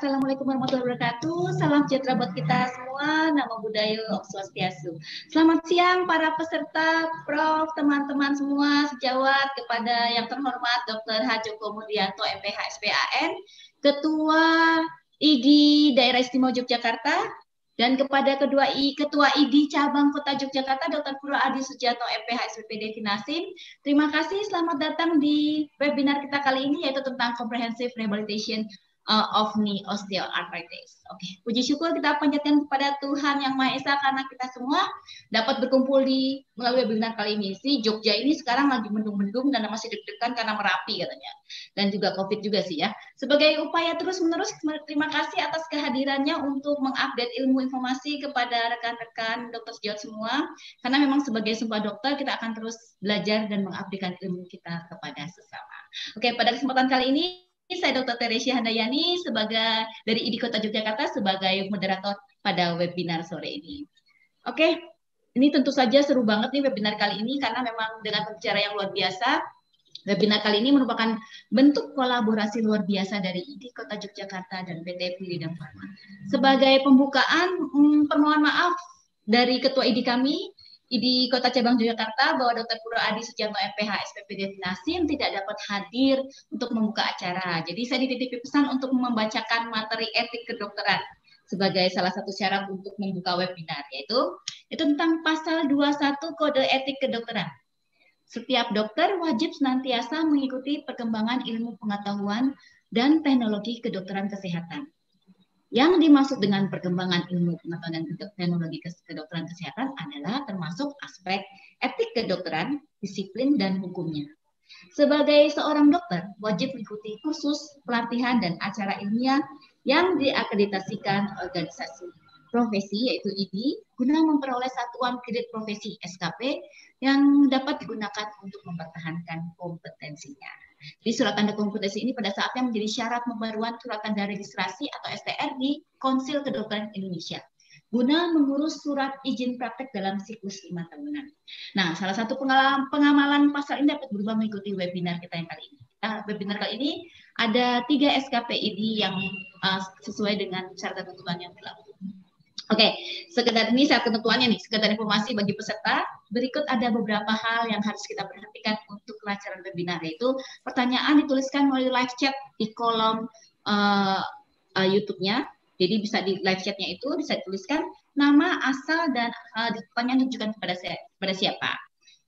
Assalamualaikum warahmatullahi wabarakatuh. Salam sejahtera buat kita semua. Nama budaya Om Swastiastu. Selamat siang para peserta, Prof, teman-teman semua, sejawat kepada yang terhormat Dr. H. Joko Murdianto, MPH SPAN, Ketua ID Daerah Istimewa Yogyakarta, dan kepada kedua I, Ketua ID Cabang Kota Yogyakarta Dr. Kuro Adi Sujato, MPH SPPD Kinasim. Terima kasih selamat datang di webinar kita kali ini yaitu tentang comprehensive rehabilitation uh, of knee osteoarthritis. Oke, okay. puji syukur kita panjatkan kepada Tuhan yang Maha Esa karena kita semua dapat berkumpul di melalui webinar kali ini. Si Jogja ini sekarang lagi mendung-mendung dan masih deg-degan karena merapi katanya. Dan juga COVID juga sih ya. Sebagai upaya terus-menerus terima kasih atas kehadirannya untuk mengupdate ilmu informasi kepada rekan-rekan dokter sejawat semua karena memang sebagai sumpah dokter kita akan terus belajar dan mengaplikasikan ilmu kita kepada sesama. Oke, pada kesempatan kali ini saya Dr. Teresia Handayani sebagai dari IDI Kota Yogyakarta sebagai moderator pada webinar sore ini. Oke, ini tentu saja seru banget nih webinar kali ini karena memang dengan pembicara yang luar biasa. Webinar kali ini merupakan bentuk kolaborasi luar biasa dari IDI Kota Yogyakarta dan PT dan Farma. Sebagai pembukaan, hmm, permohonan maaf dari Ketua IDI kami, di Kota Cabang Yogyakarta bahwa Dr. Puro Adi Sujanto MPH SPPD Nasim tidak dapat hadir untuk membuka acara. Jadi saya dititipi pesan untuk membacakan materi etik kedokteran sebagai salah satu syarat untuk membuka webinar yaitu itu tentang pasal 21 Kode Etik Kedokteran. Setiap dokter wajib senantiasa mengikuti perkembangan ilmu pengetahuan dan teknologi kedokteran kesehatan yang dimaksud dengan perkembangan ilmu pengetahuan dan teknologi kedokteran kesehatan adalah termasuk aspek etik kedokteran, disiplin, dan hukumnya. Sebagai seorang dokter, wajib mengikuti kursus, pelatihan, dan acara ilmiah yang diakreditasikan organisasi profesi yaitu IDI guna memperoleh satuan kredit profesi SKP yang dapat digunakan untuk mempertahankan kompetensinya. Jadi surat tanda komputasi ini pada saatnya menjadi syarat pembaruan surat tanda registrasi atau STR di Konsil Kedokteran Indonesia guna mengurus surat izin praktek dalam siklus lima tahunan. Nah, salah satu pengalaman, pengamalan pasal ini dapat berubah mengikuti webinar kita yang kali ini. Nah, webinar kali ini ada tiga SKPID yang uh, sesuai dengan syarat ketentuan yang berlaku. Oke, okay, sekedar ini saya ketentuannya nih, sekedar informasi bagi peserta. Berikut ada beberapa hal yang harus kita perhatikan untuk kelancaran webinar, yaitu pertanyaan dituliskan melalui live chat di kolom uh, uh, YouTube-nya. Jadi bisa di live chat-nya itu bisa dituliskan nama, asal, dan uh, eh, pertanyaan ditujukan kepada, saya, kepada siapa.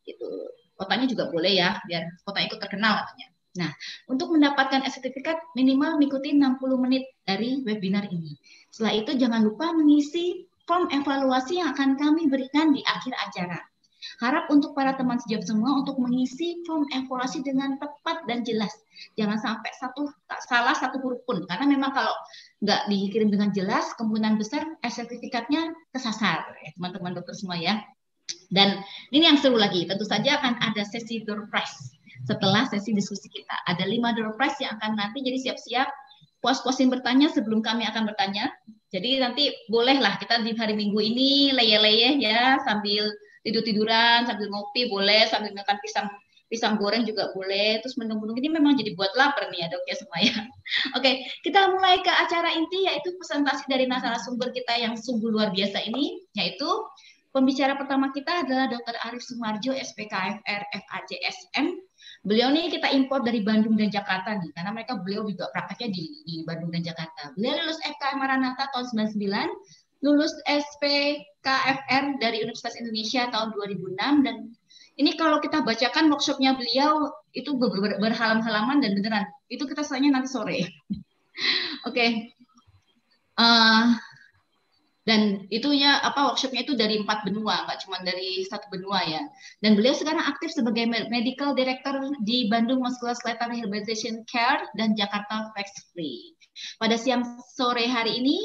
Gitu. Kotanya juga boleh ya, biar kota itu terkenal katanya. Nah, untuk mendapatkan sertifikat minimal mengikuti 60 menit dari webinar ini. Setelah itu jangan lupa mengisi form evaluasi yang akan kami berikan di akhir acara. Harap untuk para teman sejawat semua untuk mengisi form evaluasi dengan tepat dan jelas. Jangan sampai satu tak salah satu huruf pun, karena memang kalau nggak dikirim dengan jelas, kemungkinan besar eh, sertifikatnya kesasar, ya teman-teman dokter semua ya. Dan ini yang seru lagi, tentu saja akan ada sesi surprise setelah sesi diskusi kita. Ada lima door prize yang akan nanti jadi siap-siap pos yang bertanya sebelum kami akan bertanya. Jadi nanti bolehlah kita di hari Minggu ini leye-leye ya sambil tidur-tiduran, sambil ngopi boleh, sambil makan pisang pisang goreng juga boleh. Terus menunggu-nunggu ini memang jadi buat lapar nih ya dok ya semuanya Oke, kita mulai ke acara inti yaitu presentasi dari narasumber kita yang sungguh luar biasa ini, yaitu pembicara pertama kita adalah Dr. Arif Sumarjo, SPKFR FAJSM, Beliau ini kita import dari Bandung dan Jakarta nih, karena mereka beliau juga prakteknya di, di Bandung dan Jakarta. Beliau lulus FKM Maranatha tahun 99, lulus SPKFR dari Universitas Indonesia tahun 2006 dan ini kalau kita bacakan workshopnya beliau itu ber ber berhalam-halaman dan beneran itu kita soalnya nanti sore. Oke. okay. uh, eh, dan itunya apa workshopnya itu dari empat benua nggak cuma dari satu benua ya dan beliau sekarang aktif sebagai medical director di Bandung Muscular Skeletal Rehabilitation Care dan Jakarta Flex Free pada siang sore hari ini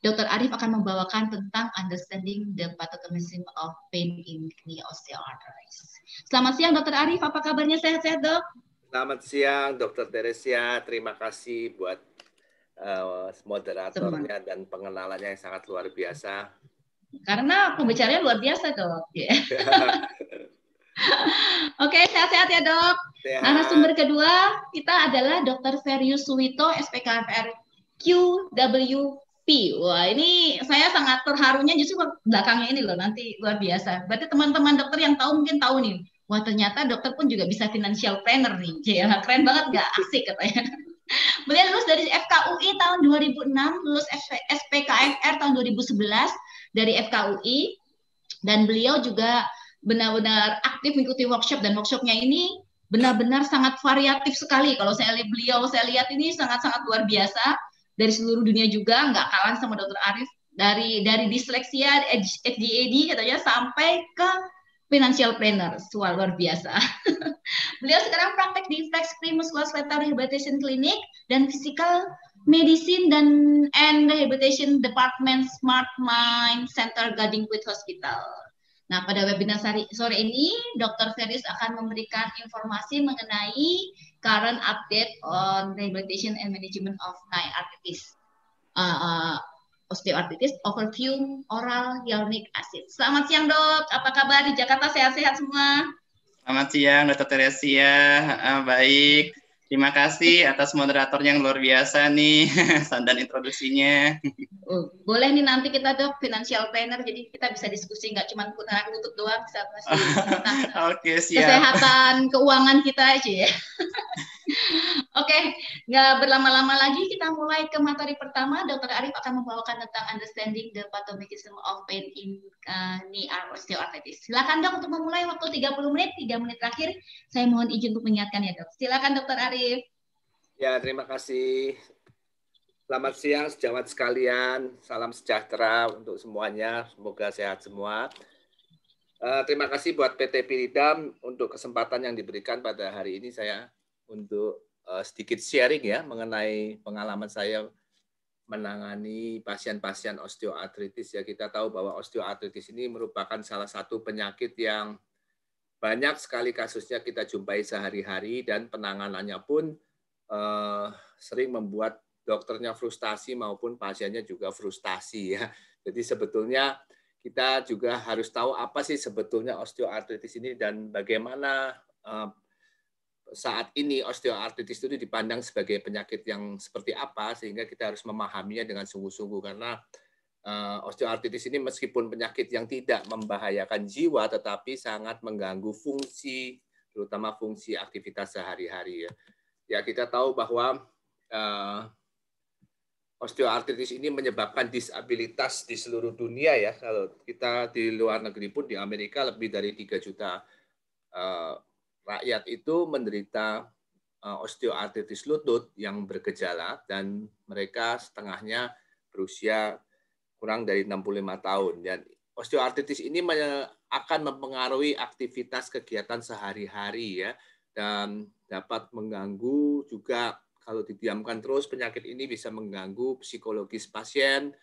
Dr. Arif akan membawakan tentang understanding the pathogenesis of pain in knee osteoarthritis. Selamat siang Dr. Arif, apa kabarnya sehat-sehat dok? Selamat siang Dr. Teresia, terima kasih buat uh, eh, moderatornya dan pengenalannya yang sangat luar biasa. Karena pembicaranya luar biasa dok. Yeah. Oke, okay, sehat-sehat ya dok. Sehat. sumber kedua kita adalah Dr. Ferius Suwito, SPKFR QWP. Wah, ini saya sangat terharunya justru belakangnya ini loh, nanti luar biasa. Berarti teman-teman dokter yang tahu mungkin tahu nih, wah ternyata dokter pun juga bisa financial planner nih. Ya, keren banget nggak? Asik katanya. Beliau lulus dari FKUI tahun 2006, lulus SPKFR tahun 2011 dari FKUI dan beliau juga benar-benar aktif mengikuti workshop dan workshopnya ini benar-benar sangat variatif sekali. Kalau saya lihat beliau, saya lihat ini sangat-sangat luar biasa dari seluruh dunia juga, nggak kalah sama Dr. Arif dari dari disleksia FGAD katanya sampai ke financial planner, soal luar biasa. Beliau sekarang praktek di Flex Primus Losleta Rehabilitation Clinic dan Physical Medicine dan and Rehabilitation Department Smart Mind Center Gading Gadingpit Hospital. Nah, pada webinar sore ini, Dr. Ferris akan memberikan informasi mengenai current update on rehabilitation and management of nine arthritis. uh, osteoartritis overfume oral hyaluronic acid. Selamat siang dok, apa kabar di Jakarta sehat-sehat semua? Selamat siang Dr. Teresia, ah, baik. Terima kasih atas moderator yang luar biasa nih, sandan introduksinya. Oh, boleh nih nanti kita dok financial planner, jadi kita bisa diskusi nggak cuma putaran kutub doang, bisa masih Oke, okay, siap. kesehatan keuangan kita aja ya. Oke, okay, nggak berlama-lama lagi kita mulai ke materi pertama. Dokter Arif akan membawakan tentang understanding the pathomechanism of pain in uh, knee osteoarthritis. Silakan dok untuk memulai waktu 30 menit, 3 menit terakhir. Saya mohon izin untuk mengingatkan ya dok. Silakan dokter Arif. Arief. Ya, terima kasih. Selamat siang sejawat sekalian. Salam sejahtera untuk semuanya. Semoga sehat semua. Eh, terima kasih buat PT Piridam untuk kesempatan yang diberikan pada hari ini saya untuk eh, sedikit sharing ya mengenai pengalaman saya menangani pasien-pasien osteoartritis ya kita tahu bahwa osteoartritis ini merupakan salah satu penyakit yang banyak sekali kasusnya kita jumpai sehari-hari dan penanganannya pun eh, sering membuat dokternya frustasi maupun pasiennya juga frustasi ya. Jadi sebetulnya kita juga harus tahu apa sih sebetulnya osteoartritis ini dan bagaimana eh, saat ini osteoartritis itu dipandang sebagai penyakit yang seperti apa sehingga kita harus memahaminya dengan sungguh-sungguh karena uh, osteoartritis ini meskipun penyakit yang tidak membahayakan jiwa tetapi sangat mengganggu fungsi terutama fungsi aktivitas sehari-hari ya. Ya kita tahu bahwa uh, osteoartritis ini menyebabkan disabilitas di seluruh dunia ya. Kalau kita di luar negeri pun di Amerika lebih dari 3 juta uh, rakyat itu menderita uh, osteoartritis lutut yang bergejala dan mereka setengahnya berusia kurang dari 65 tahun. Dan osteoartritis ini akan mempengaruhi aktivitas kegiatan sehari-hari ya dan dapat mengganggu juga kalau didiamkan terus penyakit ini bisa mengganggu psikologis pasien,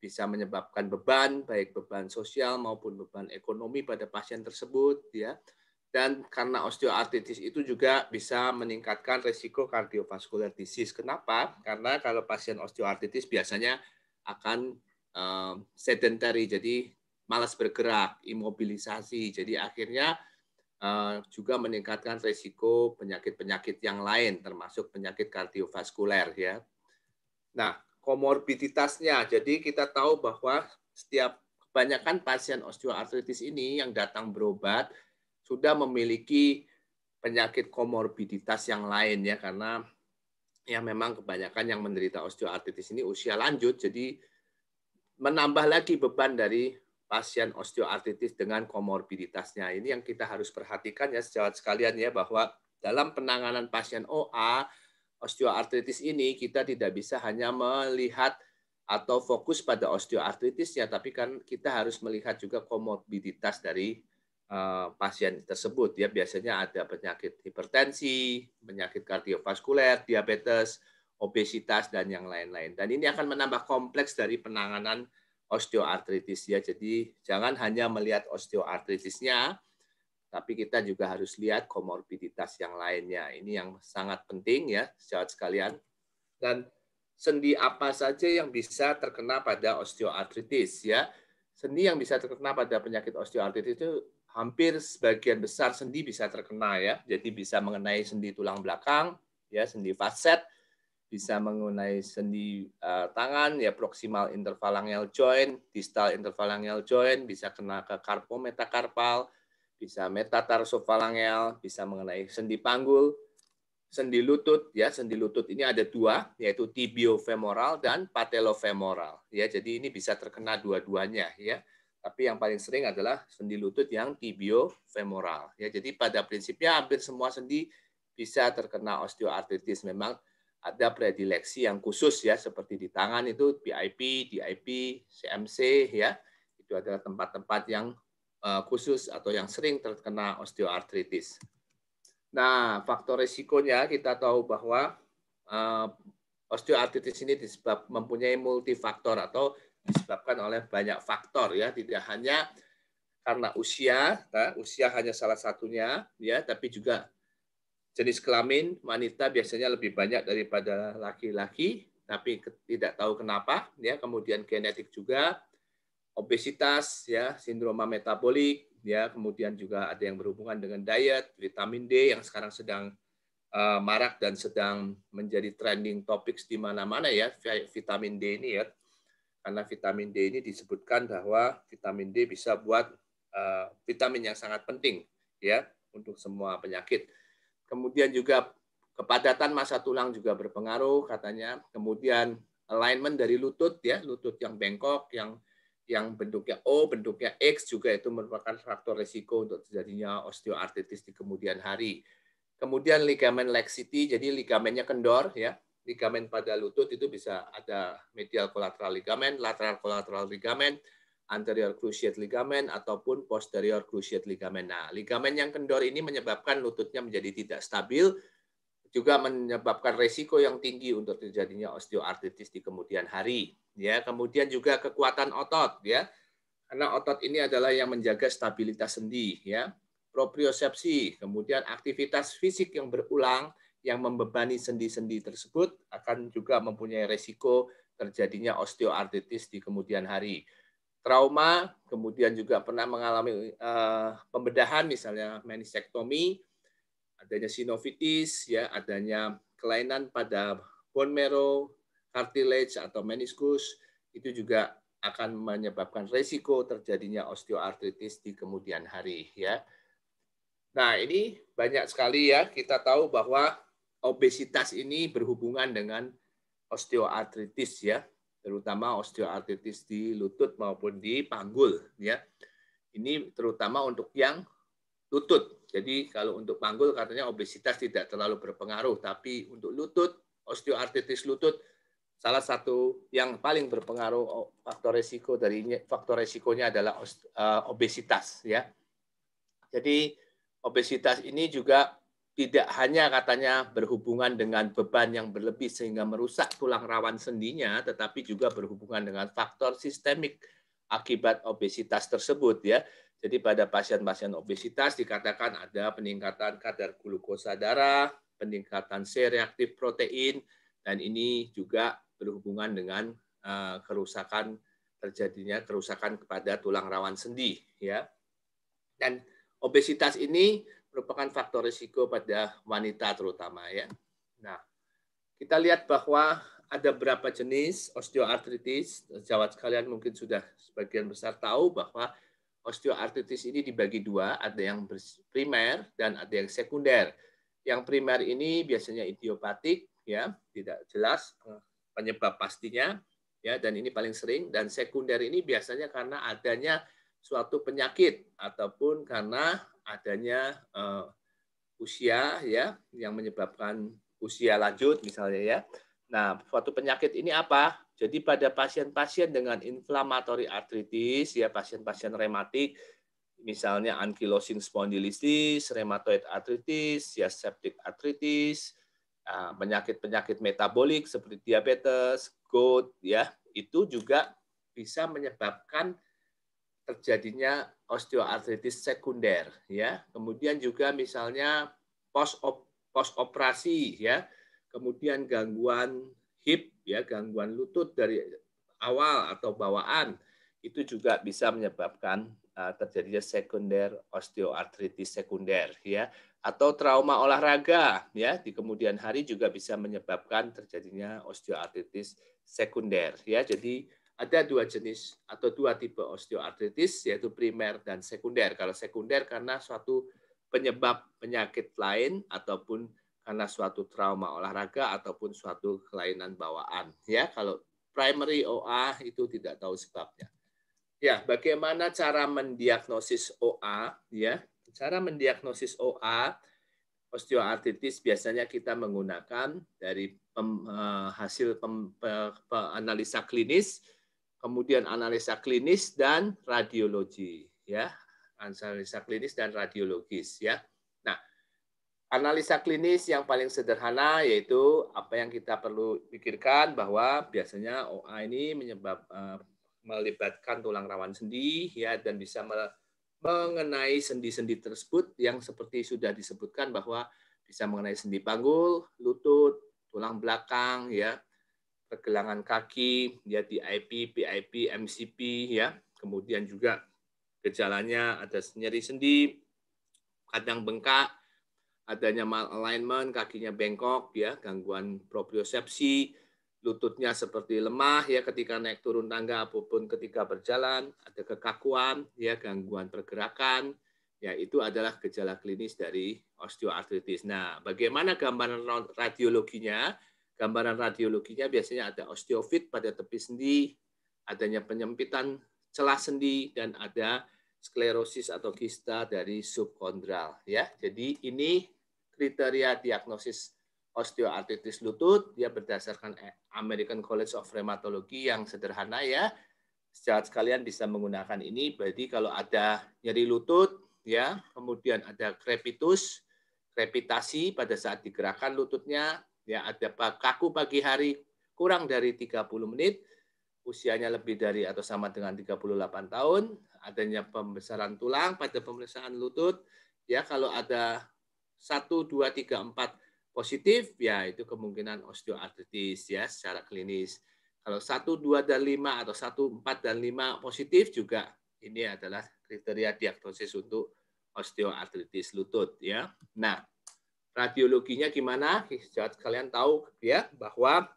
bisa menyebabkan beban baik beban sosial maupun beban ekonomi pada pasien tersebut ya. Dan karena osteoartritis itu juga bisa meningkatkan risiko kardiovaskular disease. Kenapa? Karena kalau pasien osteoartritis biasanya akan Um, sedentary, jadi malas bergerak, imobilisasi. Jadi akhirnya uh, juga meningkatkan risiko penyakit-penyakit yang lain, termasuk penyakit kardiovaskuler ya. Nah, komorbiditasnya, jadi kita tahu bahwa setiap kebanyakan pasien osteoartritis ini yang datang berobat sudah memiliki penyakit komorbiditas yang lain ya karena ya memang kebanyakan yang menderita osteoartritis ini usia lanjut jadi menambah lagi beban dari pasien osteoartritis dengan komorbiditasnya. Ini yang kita harus perhatikan ya sejawat sekalian ya bahwa dalam penanganan pasien OA osteoartritis ini kita tidak bisa hanya melihat atau fokus pada osteoartritisnya tapi kan kita harus melihat juga komorbiditas dari eh, pasien tersebut ya biasanya ada penyakit hipertensi, penyakit kardiovaskuler, diabetes, obesitas dan yang lain-lain. Dan ini akan menambah kompleks dari penanganan osteoartritis ya. Jadi jangan hanya melihat osteoartritisnya, tapi kita juga harus lihat komorbiditas yang lainnya. Ini yang sangat penting ya, sejawat sekalian. Dan sendi apa saja yang bisa terkena pada osteoartritis ya. Sendi yang bisa terkena pada penyakit osteoartritis itu hampir sebagian besar sendi bisa terkena ya. Jadi bisa mengenai sendi tulang belakang, ya sendi facet, bisa mengenai sendi uh, tangan ya proximal interphalangeal joint, distal interphalangeal joint, bisa kena ke karpo metakarpal, bisa metatarsophalangeal, bisa mengenai sendi panggul, sendi lutut ya, sendi lutut ini ada dua yaitu tibiofemoral dan patellofemoral ya. Jadi ini bisa terkena dua-duanya ya. Tapi yang paling sering adalah sendi lutut yang tibiofemoral ya. Jadi pada prinsipnya hampir semua sendi bisa terkena osteoartritis memang ada predileksi yang khusus ya seperti di tangan itu PIP, DIP, CMC ya itu adalah tempat-tempat yang eh, khusus atau yang sering terkena osteoartritis. Nah faktor risikonya kita tahu bahwa eh, osteoartritis ini disebab mempunyai multifaktor atau disebabkan oleh banyak faktor ya tidak hanya karena usia, nah, usia hanya salah satunya ya tapi juga jenis kelamin wanita biasanya lebih banyak daripada laki-laki, tapi tidak tahu kenapa. Ya, kemudian genetik juga, obesitas, ya, sindroma metabolik, ya, kemudian juga ada yang berhubungan dengan diet, vitamin D yang sekarang sedang uh, marak dan sedang menjadi trending topics di mana-mana ya, vitamin D ini ya. Karena vitamin D ini disebutkan bahwa vitamin D bisa buat uh, vitamin yang sangat penting ya untuk semua penyakit kemudian juga kepadatan masa tulang juga berpengaruh katanya, kemudian alignment dari lutut ya, lutut yang bengkok yang yang bentuknya O, bentuknya X juga itu merupakan faktor resiko untuk terjadinya osteoartritis di kemudian hari. Kemudian ligamen laxity, jadi ligamennya kendor ya. Ligamen pada lutut itu bisa ada medial collateral ligamen lateral collateral ligamen anterior cruciate ligament ataupun posterior cruciate ligament. Nah, ligamen yang kendor ini menyebabkan lututnya menjadi tidak stabil, juga menyebabkan resiko yang tinggi untuk terjadinya osteoartritis di kemudian hari. Ya, kemudian juga kekuatan otot, ya, karena otot ini adalah yang menjaga stabilitas sendi, ya, propriosepsi, kemudian aktivitas fisik yang berulang yang membebani sendi-sendi tersebut akan juga mempunyai resiko terjadinya osteoartritis di kemudian hari trauma, kemudian juga pernah mengalami uh, pembedahan misalnya meniscectomy, adanya sinovitis, ya, adanya kelainan pada bone marrow, cartilage atau meniskus, itu juga akan menyebabkan resiko terjadinya osteoartritis di kemudian hari ya. Nah, ini banyak sekali ya kita tahu bahwa obesitas ini berhubungan dengan osteoartritis ya terutama osteoartritis di lutut maupun di panggul ya. Ini terutama untuk yang lutut. Jadi kalau untuk panggul katanya obesitas tidak terlalu berpengaruh, tapi untuk lutut, osteoartritis lutut salah satu yang paling berpengaruh oh, faktor resiko dari faktor resikonya adalah eh, obesitas ya. Jadi obesitas ini juga tidak hanya katanya berhubungan dengan beban yang berlebih sehingga merusak tulang rawan sendinya, tetapi juga berhubungan dengan faktor sistemik akibat obesitas tersebut ya. Jadi pada pasien-pasien obesitas dikatakan ada peningkatan kadar glukosa darah, peningkatan C-reaktif protein, dan ini juga berhubungan dengan eh, kerusakan terjadinya kerusakan kepada tulang rawan sendi ya. Dan obesitas ini merupakan faktor risiko pada wanita terutama ya. Nah, kita lihat bahwa ada berapa jenis osteoartritis. Jawab sekalian mungkin sudah sebagian besar tahu bahwa osteoartritis ini dibagi dua, ada yang primer dan ada yang sekunder. Yang primer ini biasanya idiopatik, ya, tidak jelas eh, penyebab pastinya, ya, dan ini paling sering. Dan sekunder ini biasanya karena adanya suatu penyakit ataupun karena adanya uh, usia ya yang menyebabkan usia lanjut misalnya ya. Nah, suatu penyakit ini apa? Jadi pada pasien-pasien dengan inflamatory arthritis ya pasien-pasien rematik misalnya ankylosing spondylitis, rheumatoid arthritis, ya septic arthritis, ah, penyakit-penyakit metabolik seperti diabetes, gout ya, itu juga bisa menyebabkan terjadinya osteoartritis sekunder ya. Kemudian juga misalnya post op, post operasi ya. Kemudian gangguan hip ya, gangguan lutut dari awal atau bawaan itu juga bisa menyebabkan uh, terjadinya sekunder osteoartritis sekunder ya atau trauma olahraga ya di kemudian hari juga bisa menyebabkan terjadinya osteoartritis sekunder ya jadi ada dua jenis atau dua tipe osteoartritis yaitu primer dan sekunder. Kalau sekunder karena suatu penyebab penyakit lain ataupun karena suatu trauma olahraga ataupun suatu kelainan bawaan ya. Kalau primary OA itu tidak tahu sebabnya. Ya, bagaimana cara mendiagnosis OA ya? Cara mendiagnosis OA osteoartritis biasanya kita menggunakan dari eh, hasil analisa klinis kemudian analisa klinis dan radiologi ya analisa klinis dan radiologis ya nah analisa klinis yang paling sederhana yaitu apa yang kita perlu pikirkan bahwa biasanya OA ini menyebab eh, melibatkan tulang rawan sendi ya dan bisa mengenai sendi-sendi tersebut yang seperti sudah disebutkan bahwa bisa mengenai sendi panggul, lutut, tulang belakang ya pergelangan kaki, ya IP, PIP, MCP, ya. Kemudian juga gejalanya ada nyeri sendi, kadang bengkak, adanya malalignment, kakinya bengkok, ya, gangguan propriosepsi, lututnya seperti lemah ya ketika naik turun tangga apapun ketika berjalan, ada kekakuan, ya gangguan pergerakan, ya itu adalah gejala klinis dari osteoartritis. Nah, bagaimana gambaran radiologinya? Gambaran radiologinya biasanya ada osteofit pada tepi sendi, adanya penyempitan celah sendi, dan ada sklerosis atau kista dari subkondral. Ya, jadi ini kriteria diagnosis osteoartritis lutut. Dia berdasarkan eh, American College of Rheumatology yang sederhana ya. Secara sekalian bisa menggunakan ini. Berarti kalau ada nyeri lutut, ya, kemudian ada krepitus, krepitasi pada saat digerakkan lututnya, ya ada kaku pagi hari kurang dari 30 menit, usianya lebih dari atau sama dengan 38 tahun, adanya pembesaran tulang pada pemeriksaan lutut, ya kalau ada 1 2 3 4 positif, ya itu kemungkinan osteoartritis ya secara klinis. Kalau 1 2 dan 5 atau 1 4 dan 5 positif juga ini adalah kriteria diagnosis untuk osteoartritis lutut ya. Nah, Radiologinya gimana? Kalian tahu ya bahwa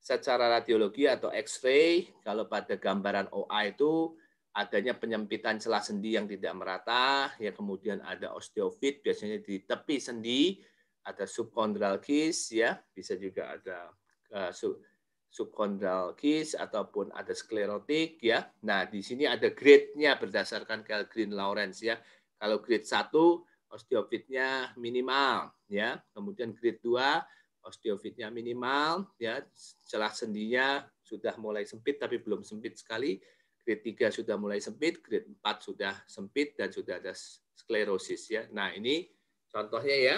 secara radiologi atau X-ray kalau pada gambaran OA itu adanya penyempitan celah sendi yang tidak merata, ya kemudian ada osteofit biasanya di tepi sendi, ada subkondral kis ya, bisa juga ada uh, eh, sub subkondral kis ataupun ada sklerotik ya. Nah, di sini ada grade-nya berdasarkan Kelvin Lawrence ya. Kalau grade 1 osteofitnya minimal ya kemudian grade 2 osteofitnya minimal ya celah sendinya sudah mulai sempit tapi belum sempit sekali grade 3 sudah mulai sempit grade 4 sudah sempit dan sudah ada sklerosis ya nah ini contohnya ya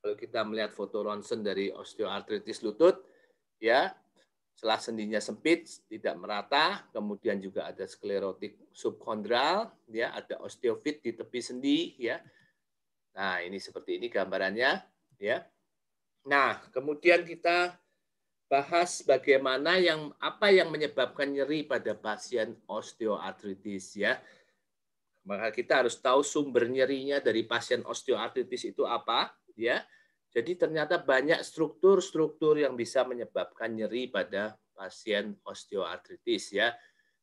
kalau kita melihat foto ronsen dari osteoartritis lutut ya setelah sendinya sempit, tidak merata, kemudian juga ada sklerotik subkondral, ya, ada osteofit di tepi sendi, ya. Nah, ini seperti ini gambarannya, ya. Nah, kemudian kita bahas bagaimana yang apa yang menyebabkan nyeri pada pasien osteoartritis ya. Maka kita harus tahu sumber nyerinya dari pasien osteoartritis itu apa ya. Jadi ternyata banyak struktur-struktur yang bisa menyebabkan nyeri pada pasien osteoartritis ya.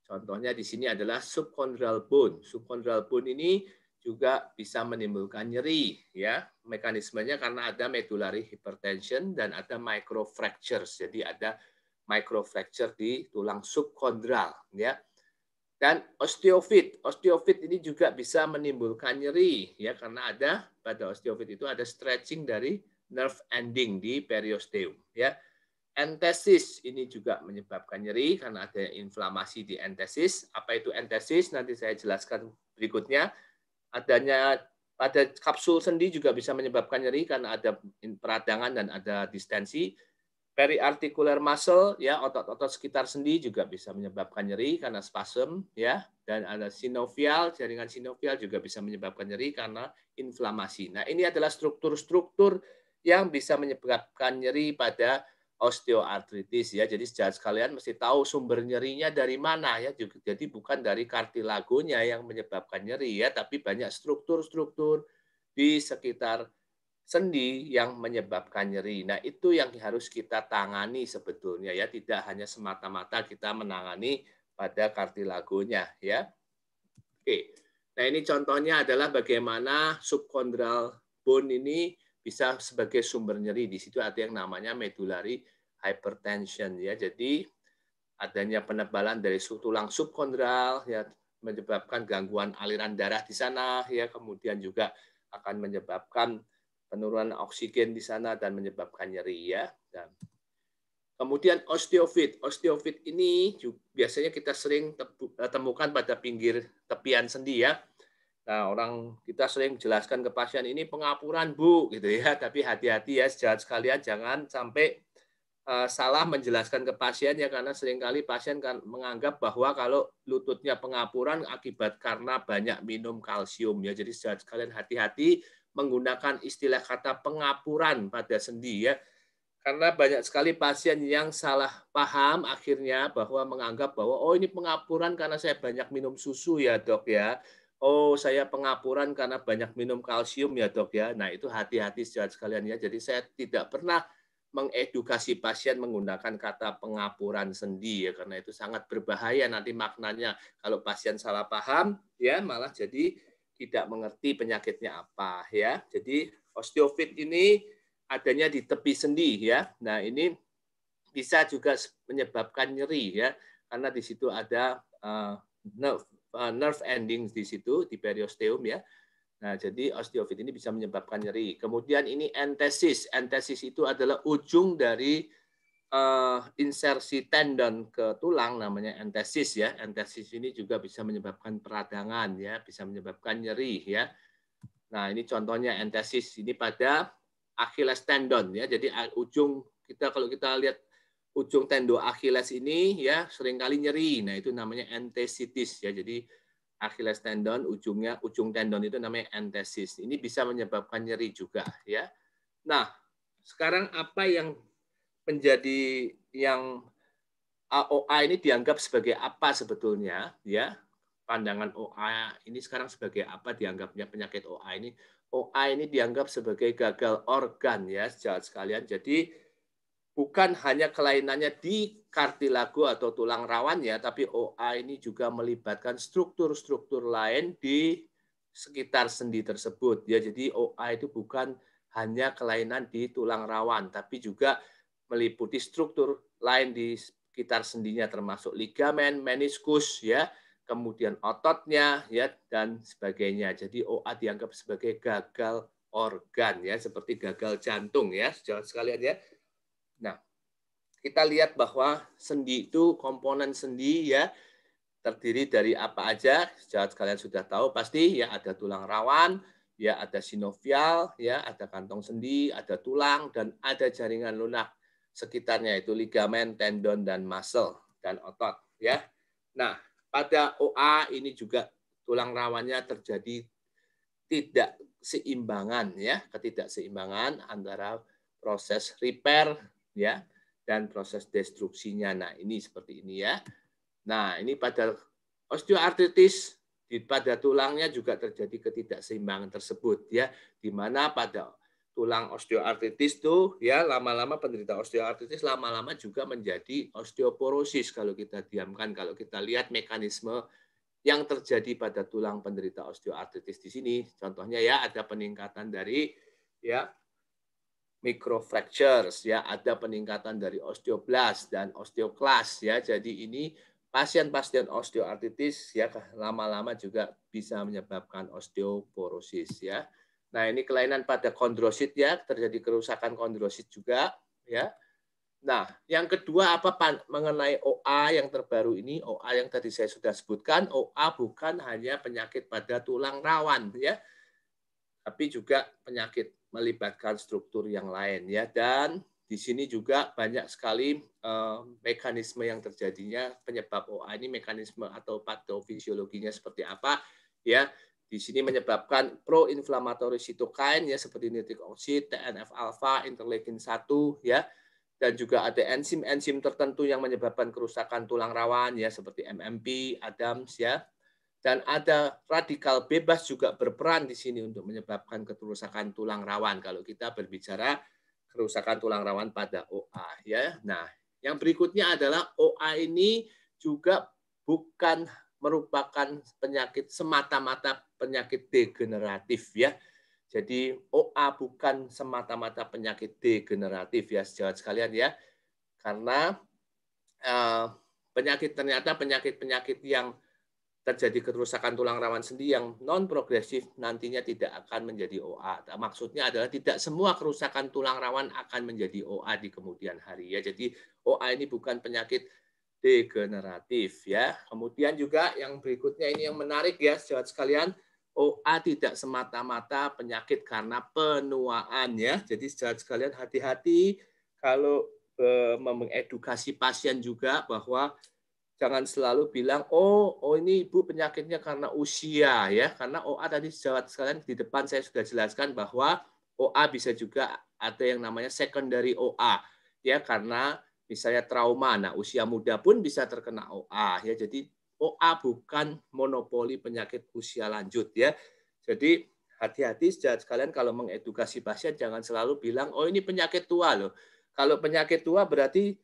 Contohnya di sini adalah subchondral bone. Subchondral bone ini juga bisa menimbulkan nyeri ya. Mekanismenya karena ada medullary hypertension dan ada micro fractures. Jadi ada micro microfracture di tulang subchondral ya. Dan osteofit, osteofit ini juga bisa menimbulkan nyeri ya karena ada pada osteofit itu ada stretching dari nerve ending di periosteum ya. Entesis ini juga menyebabkan nyeri karena ada inflamasi di entesis. Apa itu entesis? Nanti saya jelaskan berikutnya. Adanya pada kapsul sendi juga bisa menyebabkan nyeri karena ada peradangan dan ada distensi. Periartikular muscle ya otot-otot sekitar sendi juga bisa menyebabkan nyeri karena spasm ya dan ada sinovial jaringan sinovial juga bisa menyebabkan nyeri karena inflamasi. Nah, ini adalah struktur-struktur yang bisa menyebabkan nyeri pada osteoartritis ya. Jadi sejak sekalian mesti tahu sumber nyerinya dari mana ya. Jadi bukan dari kartilagonya yang menyebabkan nyeri ya, tapi banyak struktur-struktur di sekitar sendi yang menyebabkan nyeri. Nah, itu yang harus kita tangani sebetulnya ya, tidak hanya semata-mata kita menangani pada kartilagonya ya. Oke. Nah, ini contohnya adalah bagaimana subkondral bone ini bisa sebagai sumber nyeri. Di situ ada yang namanya medulari hypertension ya. Jadi adanya penebalan dari tulang subkondral ya menyebabkan gangguan aliran darah di sana ya kemudian juga akan menyebabkan penurunan oksigen di sana dan menyebabkan nyeri ya dan kemudian osteofit osteofit ini juga biasanya kita sering eh, temukan pada pinggir tepian sendi ya Nah, orang kita sering menjelaskan ke pasien ini pengapuran, Bu, gitu ya. Tapi hati-hati ya, sejahat sekalian jangan sampai eh, salah menjelaskan ke pasien ya karena seringkali pasien kan menganggap bahwa kalau lututnya pengapuran akibat karena banyak minum kalsium ya. Jadi sejahat sekalian hati-hati menggunakan istilah kata pengapuran pada sendi ya. Karena banyak sekali pasien yang salah paham akhirnya bahwa menganggap bahwa oh ini pengapuran karena saya banyak minum susu ya, Dok ya oh saya pengapuran karena banyak minum kalsium ya dok ya. Nah itu hati-hati sekalian ya. Jadi saya tidak pernah mengedukasi pasien menggunakan kata pengapuran sendi ya karena itu sangat berbahaya nanti maknanya kalau pasien salah paham ya malah jadi tidak mengerti penyakitnya apa ya. Jadi osteofit ini adanya di tepi sendi ya. Nah, ini bisa juga menyebabkan nyeri ya karena di situ ada uh, nerve Eh, nerve endings di situ di periosteum ya. Nah, jadi osteofit ini bisa menyebabkan nyeri. Kemudian ini entesis. Entesis itu adalah ujung dari uh, insersi tendon ke tulang namanya entesis ya. Entesis ini juga bisa menyebabkan peradangan ya, bisa menyebabkan nyeri ya. Nah, ini contohnya entesis ini pada Achilles tendon ya. Jadi ujung kita kalau kita lihat ujung tendo Achilles ini ya seringkali nyeri. Nah, itu namanya entesitis ya. Jadi Achilles tendon ujungnya ujung tendon itu namanya entesis. Ini bisa menyebabkan nyeri juga ya. Nah, sekarang apa yang menjadi yang OA ini dianggap sebagai apa sebetulnya ya? Pandangan OA ini sekarang sebagai apa dianggapnya penyakit OA ini? OA ini dianggap sebagai gagal organ ya, jahat sekalian. Jadi bukan hanya kelainannya di kartilago atau tulang rawannya, tapi OA ini juga melibatkan struktur-struktur lain di sekitar sendi tersebut. Ya, jadi OA itu bukan hanya kelainan di tulang rawan, tapi juga meliputi struktur lain di sekitar sendinya termasuk ligamen, meniskus ya, kemudian ototnya ya dan sebagainya. Jadi OA dianggap sebagai gagal organ ya, seperti gagal jantung ya, sekalian ya kita lihat bahwa sendi itu komponen sendi ya terdiri dari apa aja sejauh kalian sudah tahu pasti ya ada tulang rawan ya ada sinovial ya ada kantong sendi ada tulang dan ada jaringan lunak sekitarnya itu ligamen tendon dan muscle dan otot ya nah pada OA ini juga tulang rawannya terjadi tidak seimbangan ya ketidakseimbangan antara proses repair ya dan proses destruksinya. Nah, ini seperti ini ya. Nah, ini pada osteoartritis di pada tulangnya juga terjadi ketidakseimbangan tersebut ya, di mana pada tulang osteoartritis tuh ya lama-lama penderita osteoartritis lama-lama juga menjadi osteoporosis kalau kita diamkan kalau kita lihat mekanisme yang terjadi pada tulang penderita osteoartritis di sini contohnya ya ada peningkatan dari ya microfractures ya ada peningkatan dari osteoblast dan osteoklas ya jadi ini pasien-pasien osteoartritis ya lama-lama juga bisa menyebabkan osteoporosis ya. Nah, ini kelainan pada kondrosit ya, terjadi kerusakan kondrosit juga ya. Nah, yang kedua apa mengenai OA yang terbaru ini? OA yang tadi saya sudah sebutkan, OA bukan hanya penyakit pada tulang rawan ya, tapi juga penyakit melibatkan struktur yang lain ya dan di sini juga banyak sekali eh, mekanisme yang terjadinya penyebab OA ini mekanisme atau patofisiologinya seperti apa ya di sini menyebabkan proinflamatory cytokine ya seperti nitric oxide, TNF alpha, interleukin 1 ya dan juga ada enzim-enzim tertentu yang menyebabkan kerusakan tulang rawan ya seperti MMP, Adams ya dan ada radikal bebas juga berperan di sini untuk menyebabkan kerusakan tulang rawan kalau kita berbicara kerusakan tulang rawan pada OA ya. Nah, yang berikutnya adalah OA ini juga bukan merupakan penyakit semata-mata penyakit degeneratif ya. Jadi OA bukan semata-mata penyakit degeneratif ya sejawat sekalian ya. Karena uh, penyakit ternyata penyakit-penyakit yang terjadi kerusakan tulang rawan sendi yang non progresif nantinya tidak akan menjadi OA. Maksudnya adalah tidak semua kerusakan tulang rawan akan menjadi OA di kemudian hari ya. Jadi OA ini bukan penyakit degeneratif ya. Kemudian juga yang berikutnya ini yang menarik ya sahabat sekalian, OA tidak semata-mata penyakit karena penuaan ya. Jadi sahabat sekalian hati-hati kalau eh, mengedukasi pasien juga bahwa jangan selalu bilang oh oh ini ibu penyakitnya karena usia ya karena OA tadi sejawat sekalian di depan saya sudah jelaskan bahwa OA bisa juga ada yang namanya secondary OA ya karena misalnya trauma nah usia muda pun bisa terkena OA ya jadi OA bukan monopoli penyakit usia lanjut ya jadi hati-hati sejawat sekalian kalau mengedukasi pasien jangan selalu bilang oh ini penyakit tua loh kalau penyakit tua berarti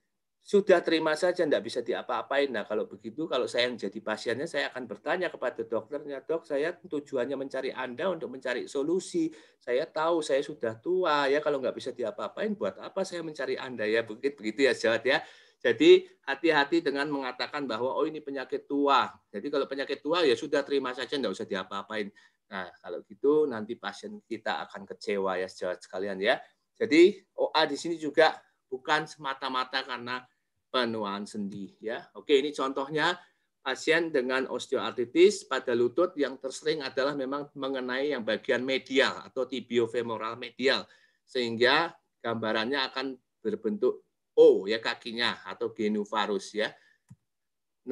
sudah terima saja, tidak bisa diapa-apain. Nah kalau begitu, kalau saya yang jadi pasiennya, saya akan bertanya kepada dokternya, dok, saya tujuannya mencari Anda untuk mencari solusi. Saya tahu saya sudah tua, ya kalau nggak bisa diapa-apain, buat apa saya mencari Anda ya? Begitu, begitu ya, Jawat ya. Jadi hati-hati dengan mengatakan bahwa oh ini penyakit tua. Jadi kalau penyakit tua ya sudah terima saja, nggak usah diapa-apain. Nah kalau gitu nanti pasien kita akan kecewa ya, sejawat sekalian ya. Jadi OA di sini juga bukan semata-mata karena penuaan sendi ya. Oke, ini contohnya pasien dengan osteoartritis pada lutut yang tersering adalah memang mengenai yang bagian medial atau tibiofemoral medial sehingga gambarannya akan berbentuk O ya kakinya atau genuvarus ya.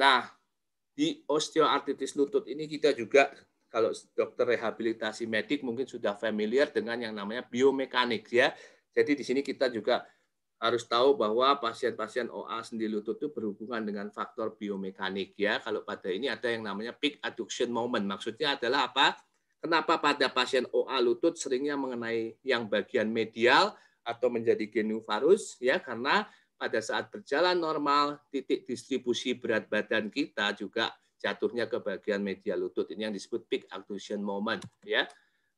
Nah, di osteoartritis lutut ini kita juga kalau dokter rehabilitasi medik mungkin sudah familiar dengan yang namanya biomekanik ya. Jadi di sini kita juga harus tahu bahwa pasien-pasien OA sendi lutut itu berhubungan dengan faktor biomekanik ya. Kalau pada ini ada yang namanya peak adduction moment. Maksudnya adalah apa? Kenapa pada pasien OA lutut seringnya mengenai yang bagian medial atau menjadi genuvarus ya karena pada saat berjalan normal titik distribusi berat badan kita juga jatuhnya ke bagian medial lutut ini yang disebut peak adduction moment ya.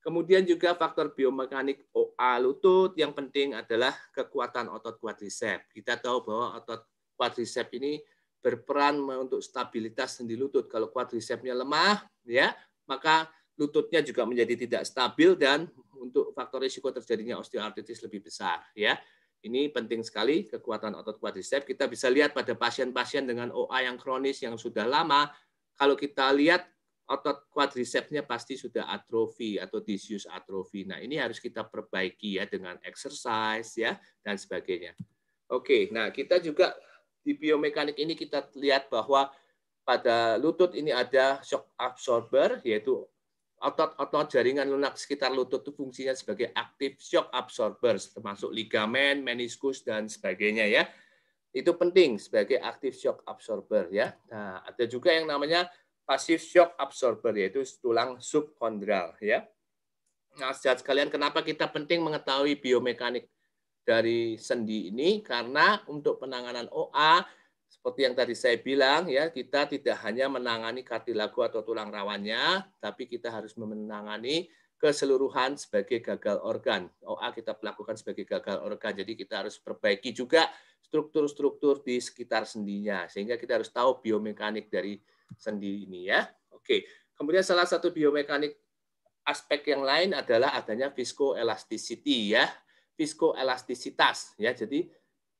Kemudian juga faktor biomekanik OA lutut yang penting adalah kekuatan otot quadriceps. Kita tahu bahwa otot quadriceps ini berperan untuk stabilitas sendi lutut. Kalau quadricepsnya lemah, ya maka lututnya juga menjadi tidak stabil dan untuk faktor risiko terjadinya osteoartritis lebih besar. Ya, ini penting sekali kekuatan otot quadriceps. Kita bisa lihat pada pasien-pasien dengan OA yang kronis yang sudah lama. Kalau kita lihat otot quadricepsnya pasti sudah atrofi atau disuse atrofi. Nah, ini harus kita perbaiki ya dengan exercise ya dan sebagainya. Oke, nah kita juga di biomekanik ini kita lihat bahwa pada lutut ini ada shock absorber yaitu otot-otot jaringan lunak sekitar lutut itu fungsinya sebagai aktif shock absorber termasuk ligamen, meniskus dan sebagainya ya. Itu penting sebagai aktif shock absorber ya. Nah, ada juga yang namanya pasif shock absorber yaitu tulang subkondral ya. Nah, saudara sekalian, kenapa kita penting mengetahui biomekanik dari sendi ini? Karena untuk penanganan OA seperti yang tadi saya bilang ya, kita tidak hanya menangani kartilago atau tulang rawannya, tapi kita harus menangani keseluruhan sebagai gagal organ. OA kita lakukan sebagai gagal organ. Jadi kita harus perbaiki juga struktur-struktur di sekitar sendinya sehingga kita harus tahu biomekanik dari sendiri ini ya. Oke. Kemudian salah satu biomekanik aspek yang lain adalah adanya viskoelastisiti ya. viskoelastisitas ya. Jadi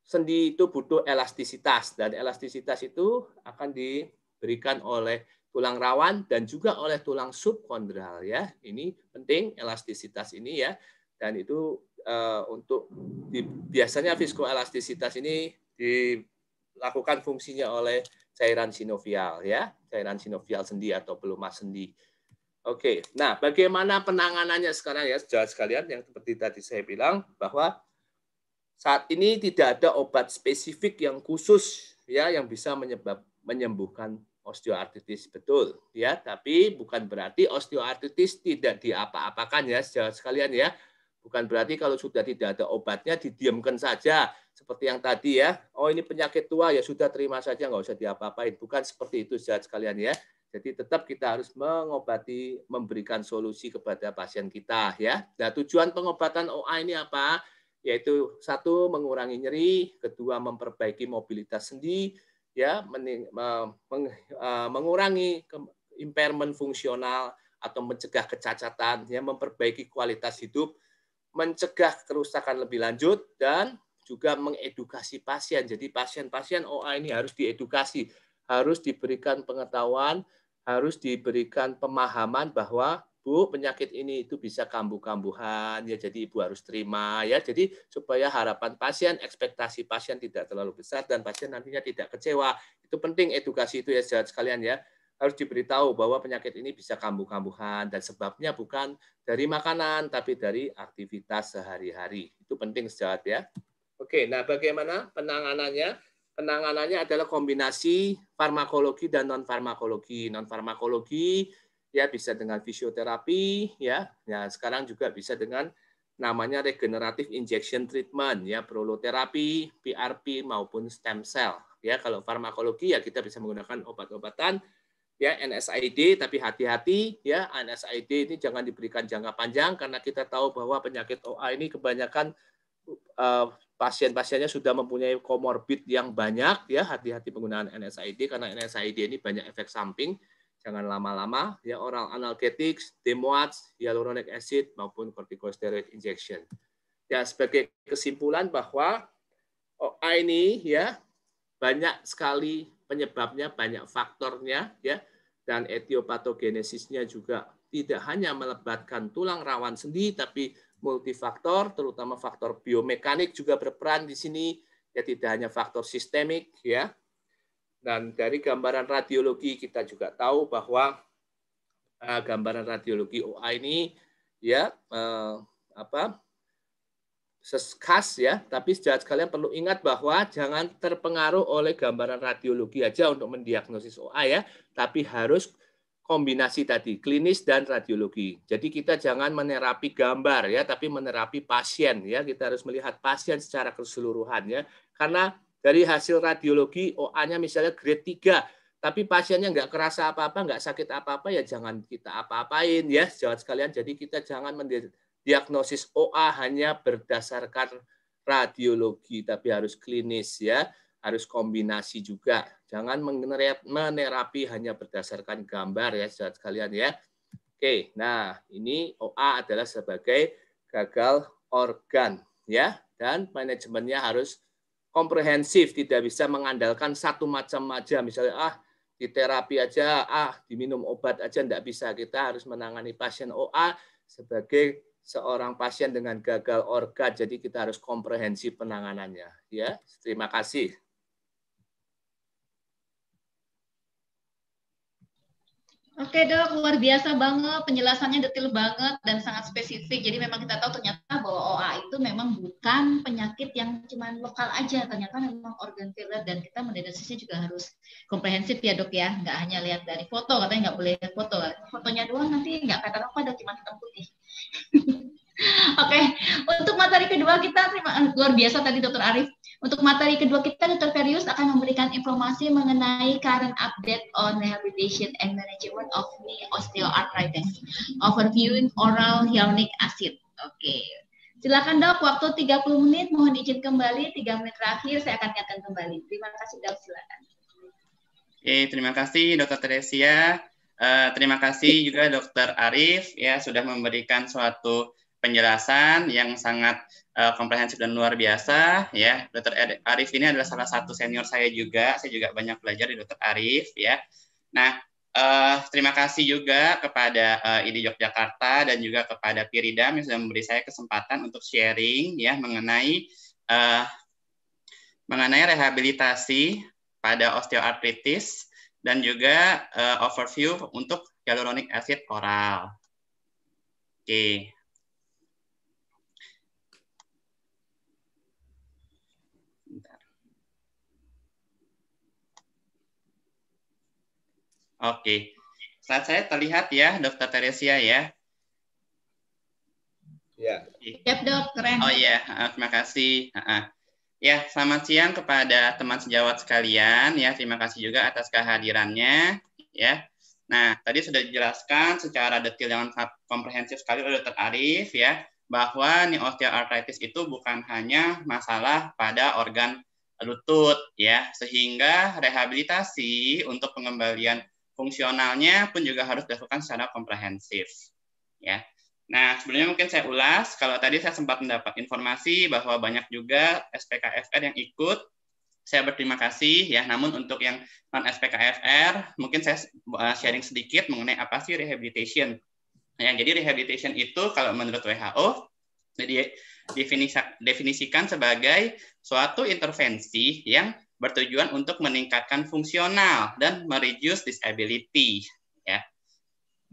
sendi itu butuh elastisitas dan elastisitas itu akan diberikan oleh tulang rawan dan juga oleh tulang subkondral ya. Ini penting elastisitas ini ya. Dan itu uh, untuk di, biasanya viskoelastisitas ini dilakukan fungsinya oleh cairan sinovial ya, cairan sinovial sendi atau pelumas sendi. Oke, nah bagaimana penanganannya sekarang ya, saudara sekalian yang seperti tadi saya bilang bahwa saat ini tidak ada obat spesifik yang khusus ya yang bisa menyebab menyembuhkan osteoartritis betul ya, tapi bukan berarti osteoartritis tidak diapa-apakan ya saudara sekalian ya. Bukan berarti kalau sudah tidak ada obatnya didiamkan saja seperti yang tadi ya. Oh ini penyakit tua ya sudah terima saja nggak usah diapa-apain. Bukan seperti itu saat sekalian ya. Jadi tetap kita harus mengobati, memberikan solusi kepada pasien kita ya. Nah tujuan pengobatan OA ini apa? Yaitu satu mengurangi nyeri, kedua memperbaiki mobilitas sendi, ya e, mengurangi ke, impairment fungsional atau mencegah kecacatan, ya memperbaiki kualitas hidup mencegah kerusakan lebih lanjut dan juga mengedukasi pasien. Jadi pasien-pasien OA ini harus diedukasi, harus diberikan pengetahuan, harus diberikan pemahaman bahwa Bu, penyakit ini itu bisa kambuh-kambuhan ya jadi Ibu harus terima ya. Jadi supaya harapan pasien, ekspektasi pasien tidak terlalu besar dan pasien nantinya tidak kecewa. Itu penting edukasi itu ya sekalian ya harus diberitahu bahwa penyakit ini bisa kambuh-kambuhan dan sebabnya bukan dari makanan tapi dari aktivitas sehari-hari. Itu penting sejawat ya. Oke, nah bagaimana penanganannya? Penanganannya adalah kombinasi farmakologi dan non farmakologi. Non farmakologi ya bisa dengan fisioterapi ya. Nah, sekarang juga bisa dengan namanya regenerative injection treatment ya, proloterapi, PRP maupun stem cell ya. Kalau farmakologi ya kita bisa menggunakan obat-obatan ya NSID tapi hati-hati ya NSID ini jangan diberikan jangka panjang karena kita tahu bahwa penyakit OA ini kebanyakan uh, pasien-pasiennya sudah mempunyai komorbid yang banyak ya hati-hati penggunaan NSID karena NSID ini banyak efek samping jangan lama-lama ya oral analgetics, demoats, hyaluronic acid maupun corticosteroid injection. Ya sebagai kesimpulan bahwa OA ini ya banyak sekali penyebabnya, banyak faktornya ya dan etiopatogenesisnya juga tidak hanya melebatkan tulang rawan sendi, tapi multifaktor, terutama faktor biomekanik juga berperan di sini, ya tidak hanya faktor sistemik, ya. Dan dari gambaran radiologi kita juga tahu bahwa eh, gambaran radiologi OA ini, ya, uh, apa seskas ya, tapi sejak sekalian perlu ingat bahwa jangan terpengaruh oleh gambaran radiologi aja untuk mendiagnosis OA ya, tapi harus kombinasi tadi klinis dan radiologi. Jadi kita jangan menerapi gambar ya, tapi menerapi pasien ya. Kita harus melihat pasien secara keseluruhan ya. Karena dari hasil radiologi OA-nya misalnya grade 3, tapi pasiennya nggak kerasa apa-apa, nggak sakit apa-apa, ya jangan kita apa-apain ya, jawab sekalian. Jadi kita jangan diagnosis OA hanya berdasarkan radiologi, tapi harus klinis ya, harus kombinasi juga. Jangan menerapi hanya berdasarkan gambar ya, saudara sekalian ya. Oke, nah ini OA adalah sebagai gagal organ ya, dan manajemennya harus komprehensif, tidak bisa mengandalkan satu macam aja. Misalnya, ah di terapi aja, ah diminum obat aja, tidak bisa. Kita harus menangani pasien OA sebagai seorang pasien dengan gagal organ, jadi kita harus komprehensif penanganannya. Ya, terima kasih. Oke dok, luar biasa banget penjelasannya detail banget dan sangat spesifik. Jadi memang kita tahu ternyata bahwa OA itu memang bukan penyakit yang cuma lokal aja. Ternyata memang organ failure dan kita mendeteksinya juga harus komprehensif ya dok ya. Nggak hanya lihat dari foto, katanya nggak boleh foto. Fotonya doang nanti nggak kata apa dok, cuma hitam putih. Oke, okay. untuk materi kedua kita terima eh, luar biasa tadi Dokter Arif. Untuk materi kedua kita Dr. Ferius akan memberikan informasi mengenai current update on rehabilitation and management of knee osteoarthritis. Overviewing oral hyaluronic acid. Oke. Okay. Silakan dok, waktu 30 menit, mohon izin kembali, 3 menit terakhir saya akan ingatkan kembali. Terima kasih dok, silakan. Oke, terima kasih Dokter Teresia. Eh, terima kasih juga Dokter Arif ya sudah memberikan suatu penjelasan yang sangat uh, komprehensif dan luar biasa ya. Dokter Arif ini adalah salah satu senior saya juga. Saya juga banyak belajar di Dokter Arif ya. Nah, uh, terima kasih juga kepada uh, IDI Yogyakarta dan juga kepada Piridam yang sudah memberi saya kesempatan untuk sharing ya mengenai uh, mengenai rehabilitasi pada osteoartritis dan juga uh, overview untuk hyaluronic acid oral. Oke. Okay. Oke. Okay. Saat saya terlihat ya, Dokter Teresia ya. Ya. Yeah. Siap, yep, Dok. Keren. Oh iya, yeah. terima kasih. Uh -huh. Ya, selamat siang kepada teman sejawat sekalian. Ya, terima kasih juga atas kehadirannya. Ya, nah tadi sudah dijelaskan secara detail yang sangat komprehensif sekali oleh Dr. Arif ya bahwa osteoarthritis osteoartritis itu bukan hanya masalah pada organ lutut ya, sehingga rehabilitasi untuk pengembalian fungsionalnya pun juga harus dilakukan secara komprehensif ya. Nah, sebelumnya mungkin saya ulas, kalau tadi saya sempat mendapat informasi bahwa banyak juga SPKFR yang ikut. Saya berterima kasih ya, namun untuk yang non SPKFR, mungkin saya eh, sharing sedikit mengenai apa sih rehabilitation. Ya, jadi rehabilitation itu kalau menurut WHO jadi definisikan sebagai suatu intervensi yang bertujuan untuk meningkatkan fungsional dan mereduce disability ya.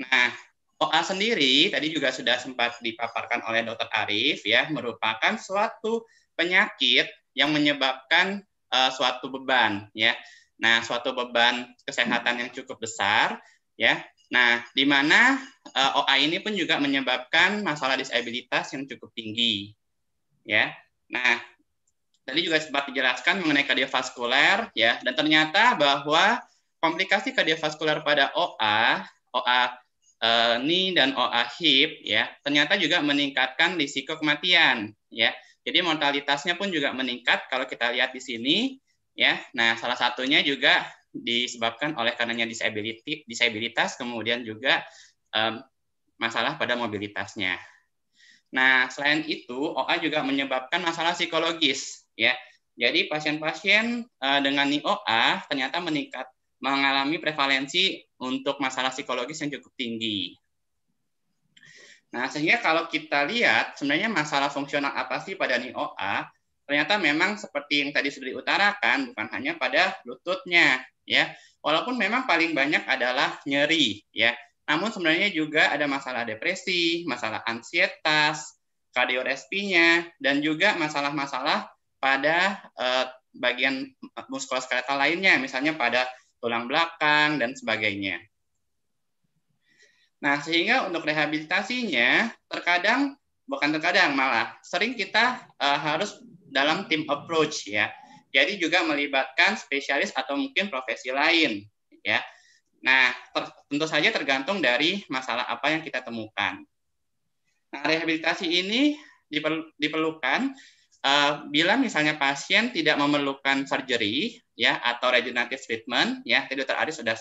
Nah, OA sendiri tadi juga sudah sempat dipaparkan oleh Dr. Arif ya merupakan suatu penyakit yang menyebabkan uh, suatu beban ya. Nah, suatu beban kesehatan yang cukup besar ya. Nah, di mana uh, eh, OA ini pun juga menyebabkan masalah disabilitas yang cukup tinggi ya. Nah, tadi juga sempat dijelaskan mengenai kardiovaskuler ya dan ternyata bahwa komplikasi kardiovaskuler pada OA OA Eh, NI dan oahib ya ternyata juga meningkatkan risiko kematian ya. Jadi mortalitasnya pun juga meningkat kalau kita lihat di sini ya. Nah, salah satunya juga disebabkan oleh karenanya disability, disabilitas kemudian juga um, masalah pada mobilitasnya. Nah, selain itu OA juga menyebabkan masalah psikologis ya. Jadi pasien-pasien uh, dengan NIOA ternyata meningkat mengalami prevalensi untuk masalah psikologis yang cukup tinggi. Nah, sehingga kalau kita lihat sebenarnya masalah fungsional apa sih pada NIOA, ternyata memang seperti yang tadi sudah diutarakan bukan hanya pada lututnya ya. Walaupun memang paling banyak adalah nyeri ya. Namun sebenarnya juga ada masalah depresi, masalah ansietas, kardiorespinya, dan juga masalah-masalah pada eh, bagian muskuloskeletal lainnya misalnya pada tulang belakang, dan sebagainya. Nah, sehingga untuk rehabilitasinya, terkadang, bukan terkadang malah, sering kita uh, harus dalam tim approach ya. Jadi juga melibatkan spesialis atau mungkin profesi lain ya. Nah, tentu saja tergantung dari masalah apa yang kita temukan. Nah, rehabilitasi ini diperlukan Uh, bila misalnya pasien tidak memerlukan surgery ya atau regenerative treatment ya tadi dokter Aris sudah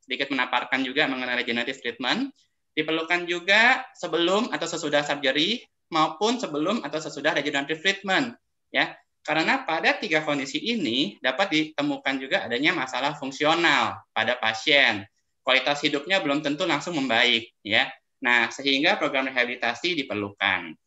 sedikit menaparkan juga mengenai regenerative treatment diperlukan juga sebelum atau sesudah surgery maupun sebelum atau sesudah regenerative treatment ya karena pada tiga kondisi ini dapat ditemukan juga adanya masalah fungsional pada pasien kualitas hidupnya belum tentu langsung membaik ya nah sehingga program rehabilitasi diperlukan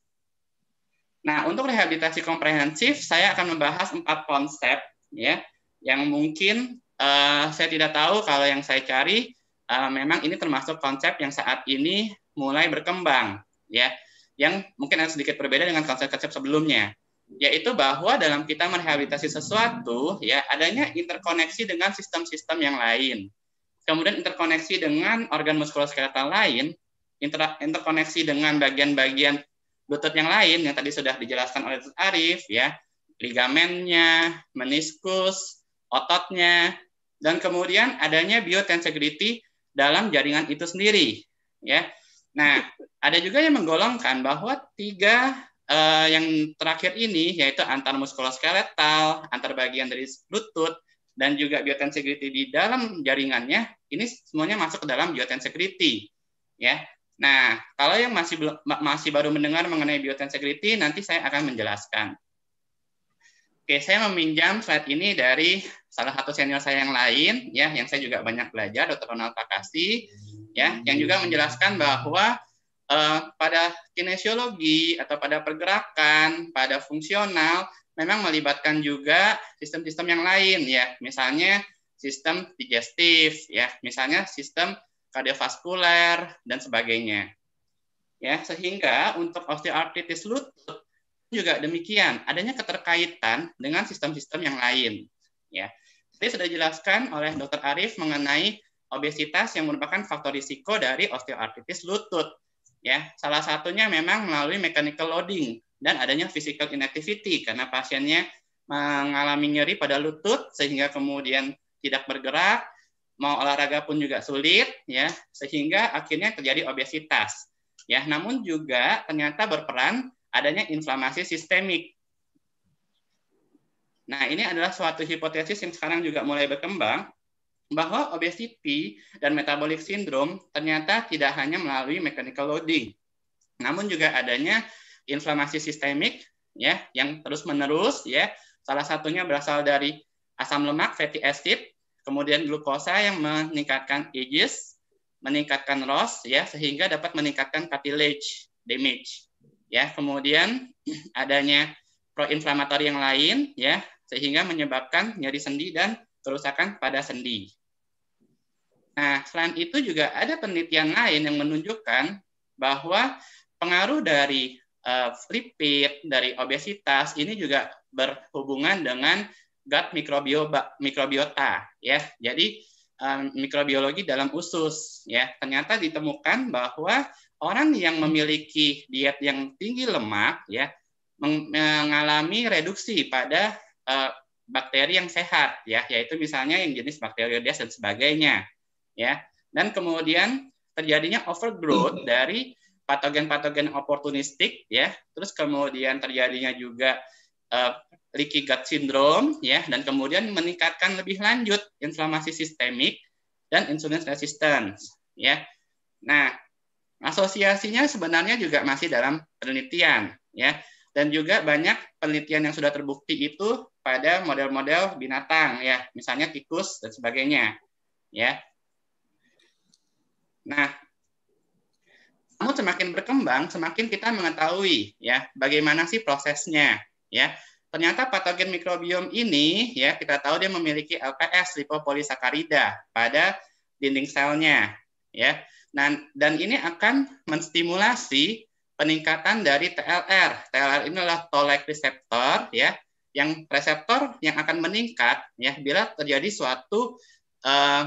Nah, untuk rehabilitasi komprehensif, saya akan membahas empat konsep ya yang mungkin uh, saya tidak tahu kalau yang saya cari uh, memang ini termasuk konsep yang saat ini mulai berkembang ya yang mungkin ada sedikit berbeda dengan konsep-konsep sebelumnya yaitu bahwa dalam kita merehabilitasi sesuatu ya adanya interkoneksi dengan sistem-sistem yang lain kemudian interkoneksi dengan organ muskuloskeletal lain inter interkoneksi dengan bagian-bagian lutut yang lain yang tadi sudah dijelaskan oleh Tuan Arif ya, ligamennya, meniskus, ototnya, dan kemudian adanya biotensegrity dalam jaringan itu sendiri ya. Nah, ada juga yang menggolongkan bahwa tiga eh, yang terakhir ini yaitu antar muskuloskeletal, antar bagian dari lutut dan juga biotensegrity di dalam jaringannya ini semuanya masuk ke dalam biotensegrity ya Nah, kalau yang masih masih baru mendengar mengenai biotensegrity, nanti saya akan menjelaskan. Oke, saya meminjam slide ini dari salah satu senior saya yang lain, ya, yang saya juga banyak belajar, Dr. Ronald Takasi, ya, yang juga menjelaskan bahwa eh, pada kinesiologi atau pada pergerakan, pada fungsional, memang melibatkan juga sistem-sistem yang lain, ya, misalnya sistem digestif, ya, misalnya sistem kardiovaskuler, dan sebagainya. Ya, sehingga untuk osteoartritis lutut juga demikian, adanya keterkaitan dengan sistem-sistem yang lain. Ya. Tadi sudah dijelaskan oleh Dr. Arif mengenai obesitas yang merupakan faktor risiko dari osteoartritis lutut. Ya, salah satunya memang melalui mechanical loading dan adanya physical inactivity karena pasiennya mengalami nyeri pada lutut sehingga kemudian tidak bergerak mau olahraga pun juga sulit ya sehingga akhirnya terjadi obesitas ya namun juga ternyata berperan adanya inflamasi sistemik nah ini adalah suatu hipotesis yang sekarang juga mulai berkembang bahwa obesity dan metabolic syndrome ternyata tidak hanya melalui mechanical loading namun juga adanya inflamasi sistemik ya yang terus menerus ya salah satunya berasal dari asam lemak fatty acid Kemudian glukosa yang meningkatkan aegis, meningkatkan ROS ya sehingga dapat meningkatkan cartilage damage. Ya, kemudian adanya proinflamator yang lain ya sehingga menyebabkan nyeri sendi dan kerusakan pada sendi. Nah, selain itu juga ada penelitian lain yang menunjukkan bahwa pengaruh dari uh, lipid, dari obesitas ini juga berhubungan dengan gut mikrobiota, ya. Jadi um, mikrobiologi dalam usus ya. Ternyata ditemukan bahwa orang yang memiliki diet yang tinggi lemak ya mengalami reduksi pada uh, bakteri yang sehat ya, yaitu misalnya yang jenis bakteriodes dan sebagainya ya. Dan kemudian terjadinya overgrowth dari patogen-patogen oportunistik ya. Terus kemudian terjadinya juga uh, leaky gut syndrome ya dan kemudian meningkatkan lebih lanjut inflamasi sistemik dan insulin resistance ya. Nah, asosiasinya sebenarnya juga masih dalam penelitian ya dan juga banyak penelitian yang sudah terbukti itu pada model-model binatang ya, misalnya tikus dan sebagainya ya. Nah, namun semakin berkembang, semakin kita mengetahui ya bagaimana sih prosesnya ya Ternyata patogen mikrobiom ini ya kita tahu dia memiliki LPS lipopolisakarida pada dinding selnya ya. Nah, dan ini akan menstimulasi peningkatan dari TLR. TLR ini adalah toll-like receptor ya yang reseptor yang akan meningkat ya bila terjadi suatu uh,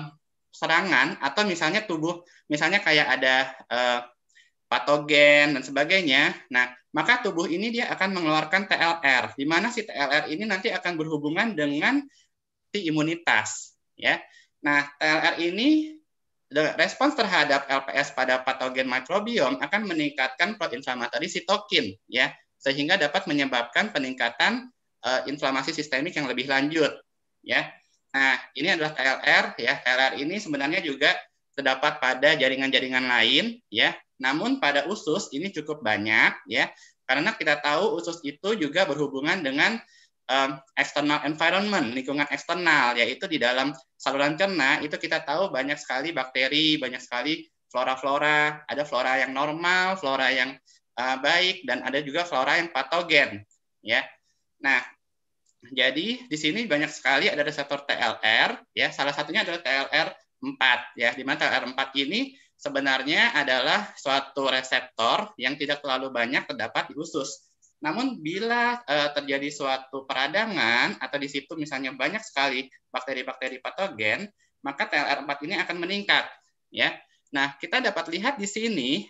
serangan atau misalnya tubuh misalnya kayak ada uh, patogen dan sebagainya. Nah, maka tubuh ini dia akan mengeluarkan TLR, di mana si TLR ini nanti akan berhubungan dengan T imunitas. Ya. Nah, TLR ini respons terhadap LPS pada patogen mikrobiom akan meningkatkan proinflamatori sitokin ya sehingga dapat menyebabkan peningkatan uh, inflamasi sistemik yang lebih lanjut ya. Nah, ini adalah TLR ya. TLR ini sebenarnya juga terdapat pada jaringan-jaringan lain ya. Namun pada usus ini cukup banyak ya karena kita tahu usus itu juga berhubungan dengan um, external environment, lingkungan eksternal, yaitu di dalam saluran cerna itu kita tahu banyak sekali bakteri, banyak sekali flora-flora, ada flora yang normal, flora yang uh, baik, dan ada juga flora yang patogen, ya. Nah, jadi di sini banyak sekali ada reseptor TLR, ya. Salah satunya adalah TLR 4, ya. Di mana TLR 4 ini sebenarnya adalah suatu reseptor yang tidak terlalu banyak terdapat di usus. Namun bila uh, terjadi suatu peradangan atau di situ misalnya banyak sekali bakteri-bakteri patogen, maka TLR4 ini akan meningkat, ya. Nah, kita dapat lihat di sini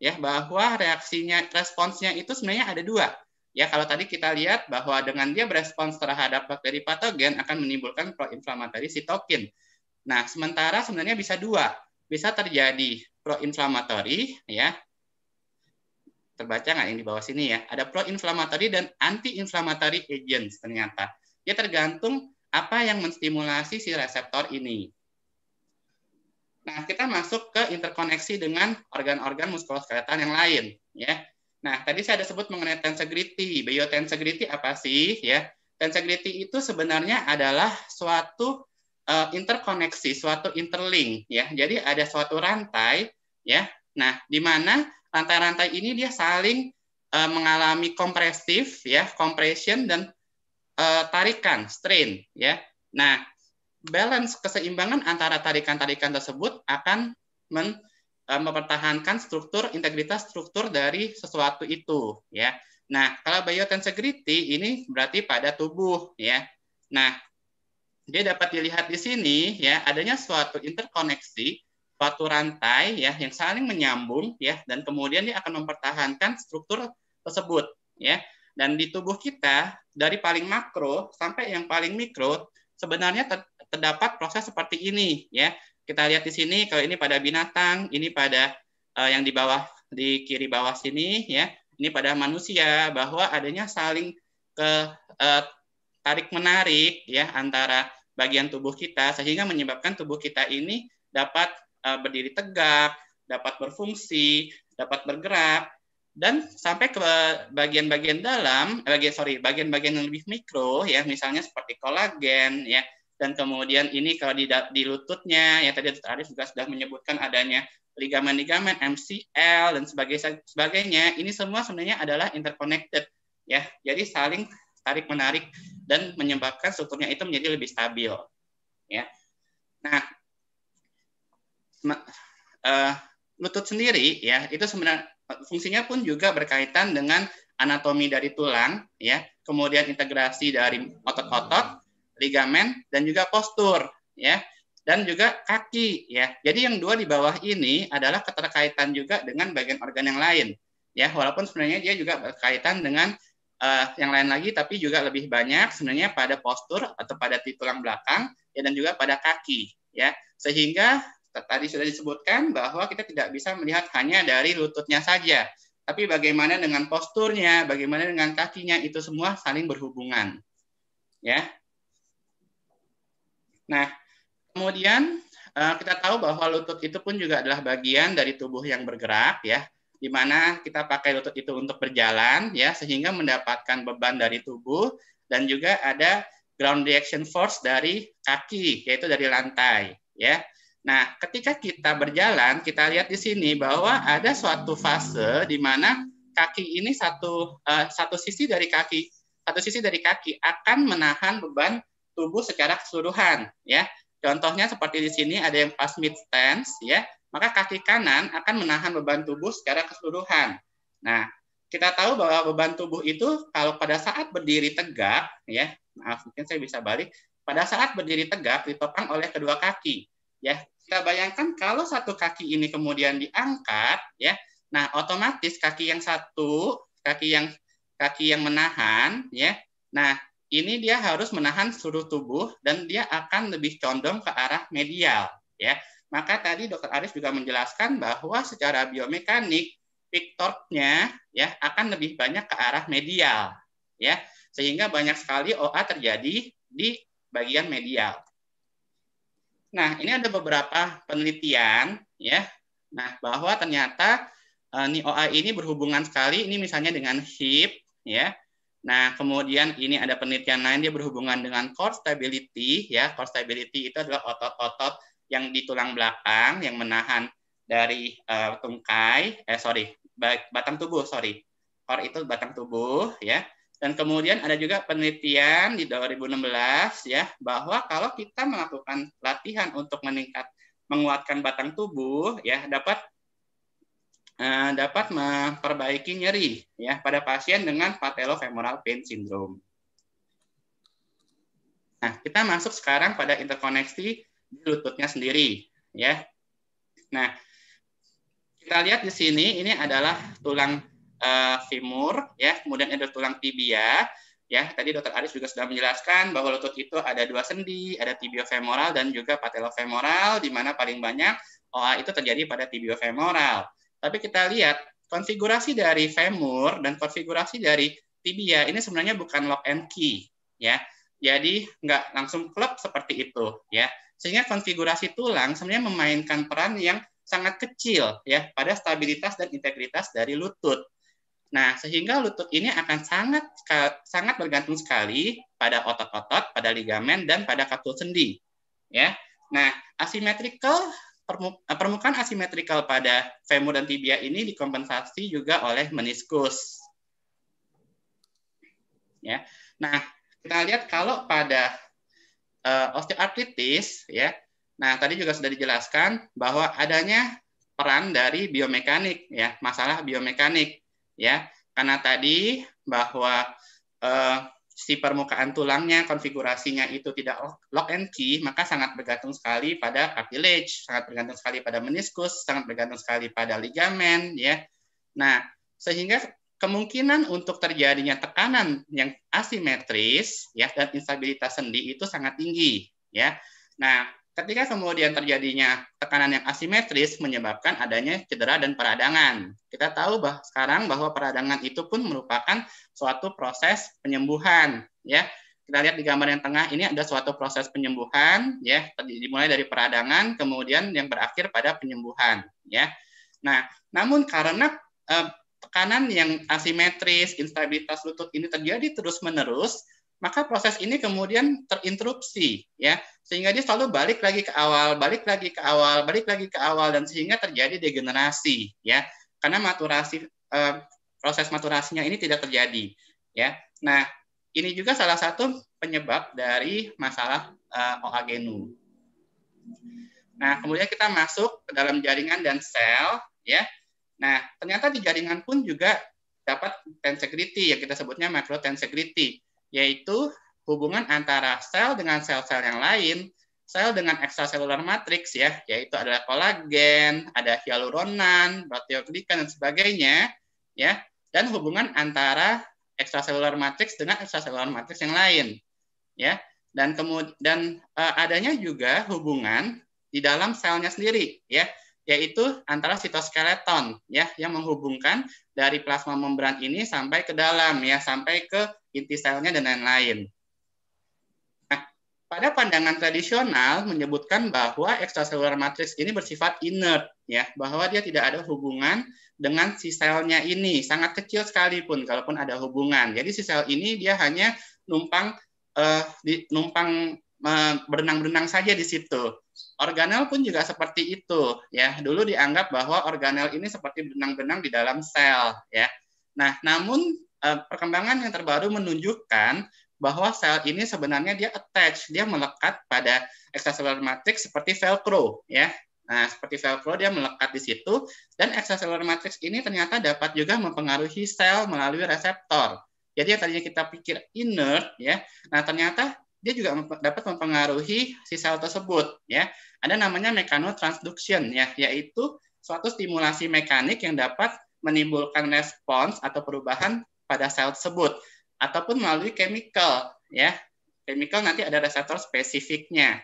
ya bahwa reaksinya responsnya itu sebenarnya ada dua. Ya, kalau tadi kita lihat bahwa dengan dia berespons terhadap bakteri patogen akan menimbulkan proinflamatori sitokin. Nah, sementara sebenarnya bisa dua, bisa terjadi proinflamatori ya terbaca nggak yang di bawah sini ya ada proinflamatori dan antiinflamatori agents ternyata ya tergantung apa yang menstimulasi si reseptor ini nah kita masuk ke interkoneksi dengan organ-organ muskuloskeletal yang lain ya nah tadi saya ada sebut mengenai tensegrity biotensegrity apa sih ya tensegrity itu sebenarnya adalah suatu uh, interkoneksi, suatu interlink ya. Jadi ada suatu rantai ya. Nah, di mana rantai-rantai ini dia saling uh, mengalami kompresif ya, compression dan uh, tarikan, strain ya. Nah, balance keseimbangan antara tarikan-tarikan tersebut akan men, mempertahankan struktur integritas struktur dari sesuatu itu ya. Nah, kalau biotensegrity ini berarti pada tubuh ya. Nah, dia dapat dilihat di sini ya adanya suatu interkoneksi, suatu rantai ya yang saling menyambung ya dan kemudian dia akan mempertahankan struktur tersebut ya. Dan di tubuh kita dari paling makro sampai yang paling mikro sebenarnya ter terdapat proses seperti ini ya. Kita lihat di sini kalau ini pada binatang, ini pada uh, yang di bawah di kiri bawah sini ya. Ini pada manusia bahwa adanya saling ke uh, eh, tarik menarik ya antara bagian tubuh kita sehingga menyebabkan tubuh kita ini dapat uh, berdiri tegak, dapat berfungsi, dapat bergerak dan sampai ke bagian-bagian dalam, eh, bagian sorry, bagian-bagian yang lebih mikro ya, misalnya seperti kolagen ya, dan kemudian ini kalau di, di lututnya ya tadi Dr. Arif juga sudah menyebutkan adanya ligamen-ligamen MCL dan sebagainya, sebagainya ini semua sebenarnya adalah interconnected ya, jadi saling tarik menarik dan menyebabkan strukturnya itu menjadi lebih stabil. Ya. Nah, uh, lutut sendiri ya itu sebenarnya fungsinya pun juga berkaitan dengan anatomi dari tulang ya kemudian integrasi dari otot-otot ligamen dan juga postur ya dan juga kaki ya jadi yang dua di bawah ini adalah keterkaitan juga dengan bagian organ yang lain ya walaupun sebenarnya dia juga berkaitan dengan uh, yang lain lagi tapi juga lebih banyak sebenarnya pada postur atau pada tulang belakang ya dan juga pada kaki ya sehingga tadi sudah disebutkan bahwa kita tidak bisa melihat hanya dari lututnya saja tapi bagaimana dengan posturnya bagaimana dengan kakinya itu semua saling berhubungan ya nah kemudian eh, kita tahu bahwa lutut itu pun juga adalah bagian dari tubuh yang bergerak ya di mana kita pakai lutut itu untuk berjalan ya sehingga mendapatkan beban dari tubuh dan juga ada ground reaction force dari kaki yaitu dari lantai ya. Nah, ketika kita berjalan kita lihat di sini bahwa ada suatu fase di mana kaki ini satu uh, satu sisi dari kaki satu sisi dari kaki akan menahan beban tubuh secara keseluruhan ya. Contohnya seperti di sini ada yang pas mid stance ya maka kaki kanan akan menahan beban tubuh secara keseluruhan. Nah, kita tahu bahwa beban tubuh itu kalau pada saat berdiri tegak, ya, maaf mungkin saya bisa balik, pada saat berdiri tegak ditopang oleh kedua kaki, ya. Kita bayangkan kalau satu kaki ini kemudian diangkat, ya, nah otomatis kaki yang satu, kaki yang kaki yang menahan, ya, nah ini dia harus menahan seluruh tubuh dan dia akan lebih condong ke arah medial, ya. Maka tadi Dokter Aris juga menjelaskan bahwa secara biomekanik piktornya ya akan lebih banyak ke arah medial ya sehingga banyak sekali OA terjadi di bagian medial. Nah, ini ada beberapa penelitian ya. Nah, bahwa ternyata ini eh, OA ini berhubungan sekali ini misalnya dengan hip ya. Nah, kemudian ini ada penelitian lain dia berhubungan dengan core stability ya. Core stability itu adalah otot-otot yang di tulang belakang yang menahan dari uh, tungkai, eh sorry, batang tubuh, sorry. Core itu batang tubuh, ya. Dan kemudian ada juga penelitian di 2016 ya bahwa kalau kita melakukan latihan untuk meningkat menguatkan batang tubuh ya dapat uh, dapat memperbaiki nyeri ya pada pasien dengan patellofemoral pain syndrome. Nah, kita masuk sekarang pada interkoneksi lututnya sendiri ya. Nah, kita lihat di sini ini adalah tulang uh, femur ya, kemudian ada tulang tibia ya. Tadi Dokter Aris juga sudah menjelaskan bahwa lutut itu ada dua sendi, ada tibiofemoral dan juga patellofemoral, di mana paling banyak OA itu terjadi pada tibiofemoral. Tapi kita lihat konfigurasi dari femur dan konfigurasi dari tibia ini sebenarnya bukan lock and key ya jadi nggak langsung klub seperti itu ya. Sehingga konfigurasi tulang sebenarnya memainkan peran yang sangat kecil ya pada stabilitas dan integritas dari lutut. Nah, sehingga lutut ini akan sangat sangat bergantung sekali pada otot-otot, pada ligamen dan pada katul sendi. Ya. Nah, asimetrical eh, permukaan asimetrical pada femur dan tibia ini dikompensasi juga oleh meniskus. Ya. Nah, kita lihat kalau pada uh, osteoartritis ya. Nah, tadi juga sudah dijelaskan bahwa adanya peran dari biomekanik ya, masalah biomekanik ya. Karena tadi bahwa uh, si permukaan tulangnya konfigurasinya itu tidak lock and key, maka sangat bergantung sekali pada cartilage, sangat bergantung sekali pada meniskus, sangat bergantung sekali pada ligamen ya. Nah, sehingga kemungkinan untuk terjadinya tekanan yang asimetris ya dan instabilitas sendi itu sangat tinggi ya. Nah, ketika kemudian terjadinya tekanan yang asimetris menyebabkan adanya cedera dan peradangan. Kita tahu bah sekarang bahwa peradangan itu pun merupakan suatu proses penyembuhan ya. Kita lihat di gambar yang tengah ini ada suatu proses penyembuhan ya dimulai dari peradangan kemudian yang berakhir pada penyembuhan ya. Nah, namun karena eh, tekanan yang asimetris, instabilitas lutut ini terjadi terus-menerus, maka proses ini kemudian terinterupsi ya sehingga dia selalu balik lagi ke awal balik lagi ke awal balik lagi ke awal dan sehingga terjadi degenerasi ya karena maturasi eh, proses maturasinya ini tidak terjadi ya nah ini juga salah satu penyebab dari masalah eh, oagenu nah kemudian kita masuk ke dalam jaringan dan sel ya Nah, ternyata di jaringan pun juga dapat tensegrity, yang kita sebutnya tensegrity, yaitu hubungan antara sel dengan sel-sel yang lain, sel dengan extracellular matrix ya, yaitu ada kolagen, ada hyaluronan, proteoglikan dan sebagainya, ya, dan hubungan antara extracellular matrix dengan extracellular matrix yang lain, ya. Dan kemudian dan eh, adanya juga hubungan di dalam selnya sendiri, ya yaitu antara sitoskeleton ya yang menghubungkan dari plasma membran ini sampai ke dalam ya sampai ke inti selnya dan lain-lain. Nah, pada pandangan tradisional menyebutkan bahwa extracellular matrix ini bersifat inert ya, bahwa dia tidak ada hubungan dengan si selnya ini, sangat kecil sekalipun kalaupun ada hubungan. Jadi si sel ini dia hanya numpang uh, di, numpang berenang-berenang saja di situ. Organel pun juga seperti itu ya. Dulu dianggap bahwa organel ini seperti benang-benang di dalam sel ya. Nah, namun eh, perkembangan yang terbaru menunjukkan bahwa sel ini sebenarnya dia attach, dia melekat pada extracellular matrix seperti velcro ya. Nah, seperti velcro dia melekat di situ dan extracellular matrix ini ternyata dapat juga mempengaruhi sel melalui reseptor. Jadi yang tadinya kita pikir inert ya, nah ternyata dia juga dapat mempengaruhi si sel tersebut ya. Ada namanya mekanotransduction ya, yaitu suatu stimulasi mekanik yang dapat menimbulkan respons atau perubahan pada sel tersebut ataupun melalui chemical ya. Chemical nanti ada reseptor spesifiknya.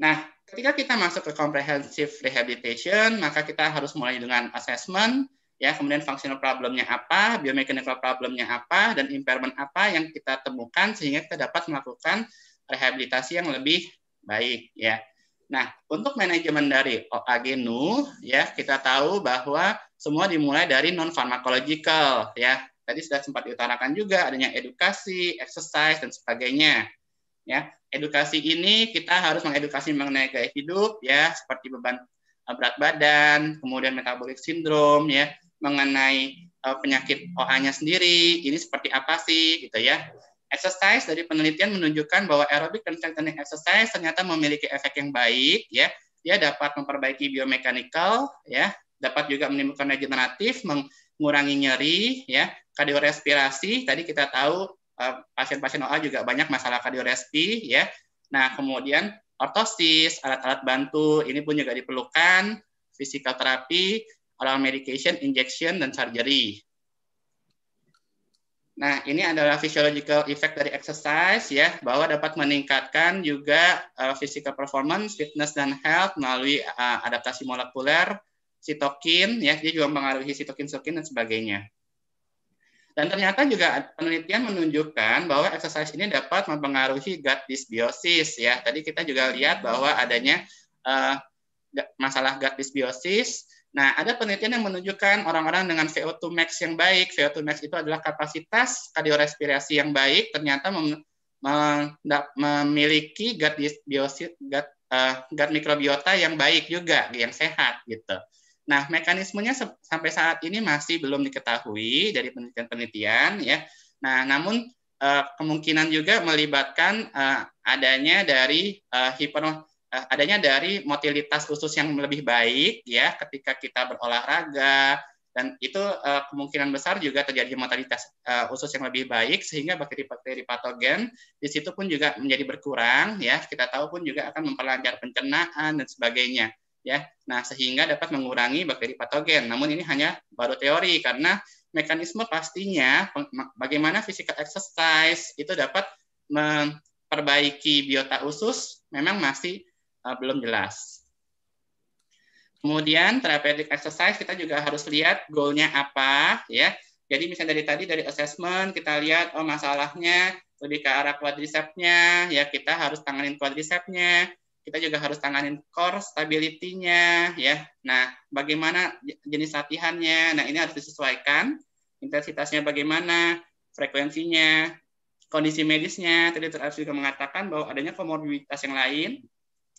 Nah, ketika kita masuk ke comprehensive rehabilitation, maka kita harus mulai dengan assessment, ya kemudian functional problemnya apa, biomechanical problemnya apa, dan impairment apa yang kita temukan sehingga kita dapat melakukan rehabilitasi yang lebih baik ya. Nah, untuk manajemen dari agenu ya kita tahu bahwa semua dimulai dari non pharmacological ya. Tadi sudah sempat diutarakan juga adanya edukasi, exercise dan sebagainya. Ya, edukasi ini kita harus mengedukasi mengenai gaya hidup ya seperti beban eh, berat badan, kemudian metabolic syndrome ya, mengenai uh, penyakit OA-nya sendiri, ini seperti apa sih gitu ya. Exercise dari penelitian menunjukkan bahwa aerobic dan strengthening exercise ternyata memiliki efek yang baik ya. Dia dapat memperbaiki biomekanikal ya, dapat juga menimbulkan regeneratif, mengurangi nyeri ya, kardiorespirasi. Tadi kita tahu pasien eh, pasien-pasien OA juga banyak masalah kardiorespi ya. Nah, kemudian ortosis, alat-alat bantu ini pun juga diperlukan, fisikal terapi, oral medication, injection, dan surgery. Nah, ini adalah physiological effect dari exercise ya, bahwa dapat meningkatkan juga uh, physical performance, fitness dan health melalui uh, adaptasi molekuler, sitokin ya, dia juga mempengaruhi sitokin-sitokin dan sebagainya. Dan ternyata juga penelitian menunjukkan bahwa exercise ini dapat mempengaruhi gut dysbiosis ya. Tadi kita juga lihat bahwa adanya uh, masalah gut dysbiosis Nah, ada penelitian yang menunjukkan orang-orang dengan VO2 max yang baik, VO2 max itu adalah kapasitas kardiorespirasi yang baik, ternyata mem, memiliki gut, microbiota gut, uh, gut mikrobiota yang baik juga, yang sehat gitu. Nah, mekanismenya sampai saat ini masih belum diketahui dari penelitian-penelitian ya. Nah, namun uh, kemungkinan juga melibatkan uh, adanya dari uh, Eh, adanya dari motilitas usus yang lebih baik ya ketika kita berolahraga dan itu uh, kemungkinan besar juga terjadi motilitas uh, eh, usus yang lebih baik sehingga bakteri-bakteri patogen di situ pun juga menjadi berkurang ya kita tahu pun juga akan memperlancar pencernaan dan sebagainya ya nah sehingga dapat mengurangi bakteri patogen namun ini hanya baru teori karena mekanisme pastinya bagaimana physical exercise itu dapat memperbaiki biota usus memang masih uh, belum jelas. Kemudian therapeutic exercise kita juga harus lihat goalnya apa ya. Jadi misalnya dari tadi dari assessment kita lihat oh masalahnya lebih ke arah quadricepsnya ya kita harus tanganin quadricepsnya kita juga harus tanganin core stability-nya ya. Nah, bagaimana jenis latihannya? Nah, ini harus disesuaikan intensitasnya bagaimana, frekuensinya, kondisi medisnya. Tadi terakhir juga mengatakan bahwa adanya komorbiditas yang lain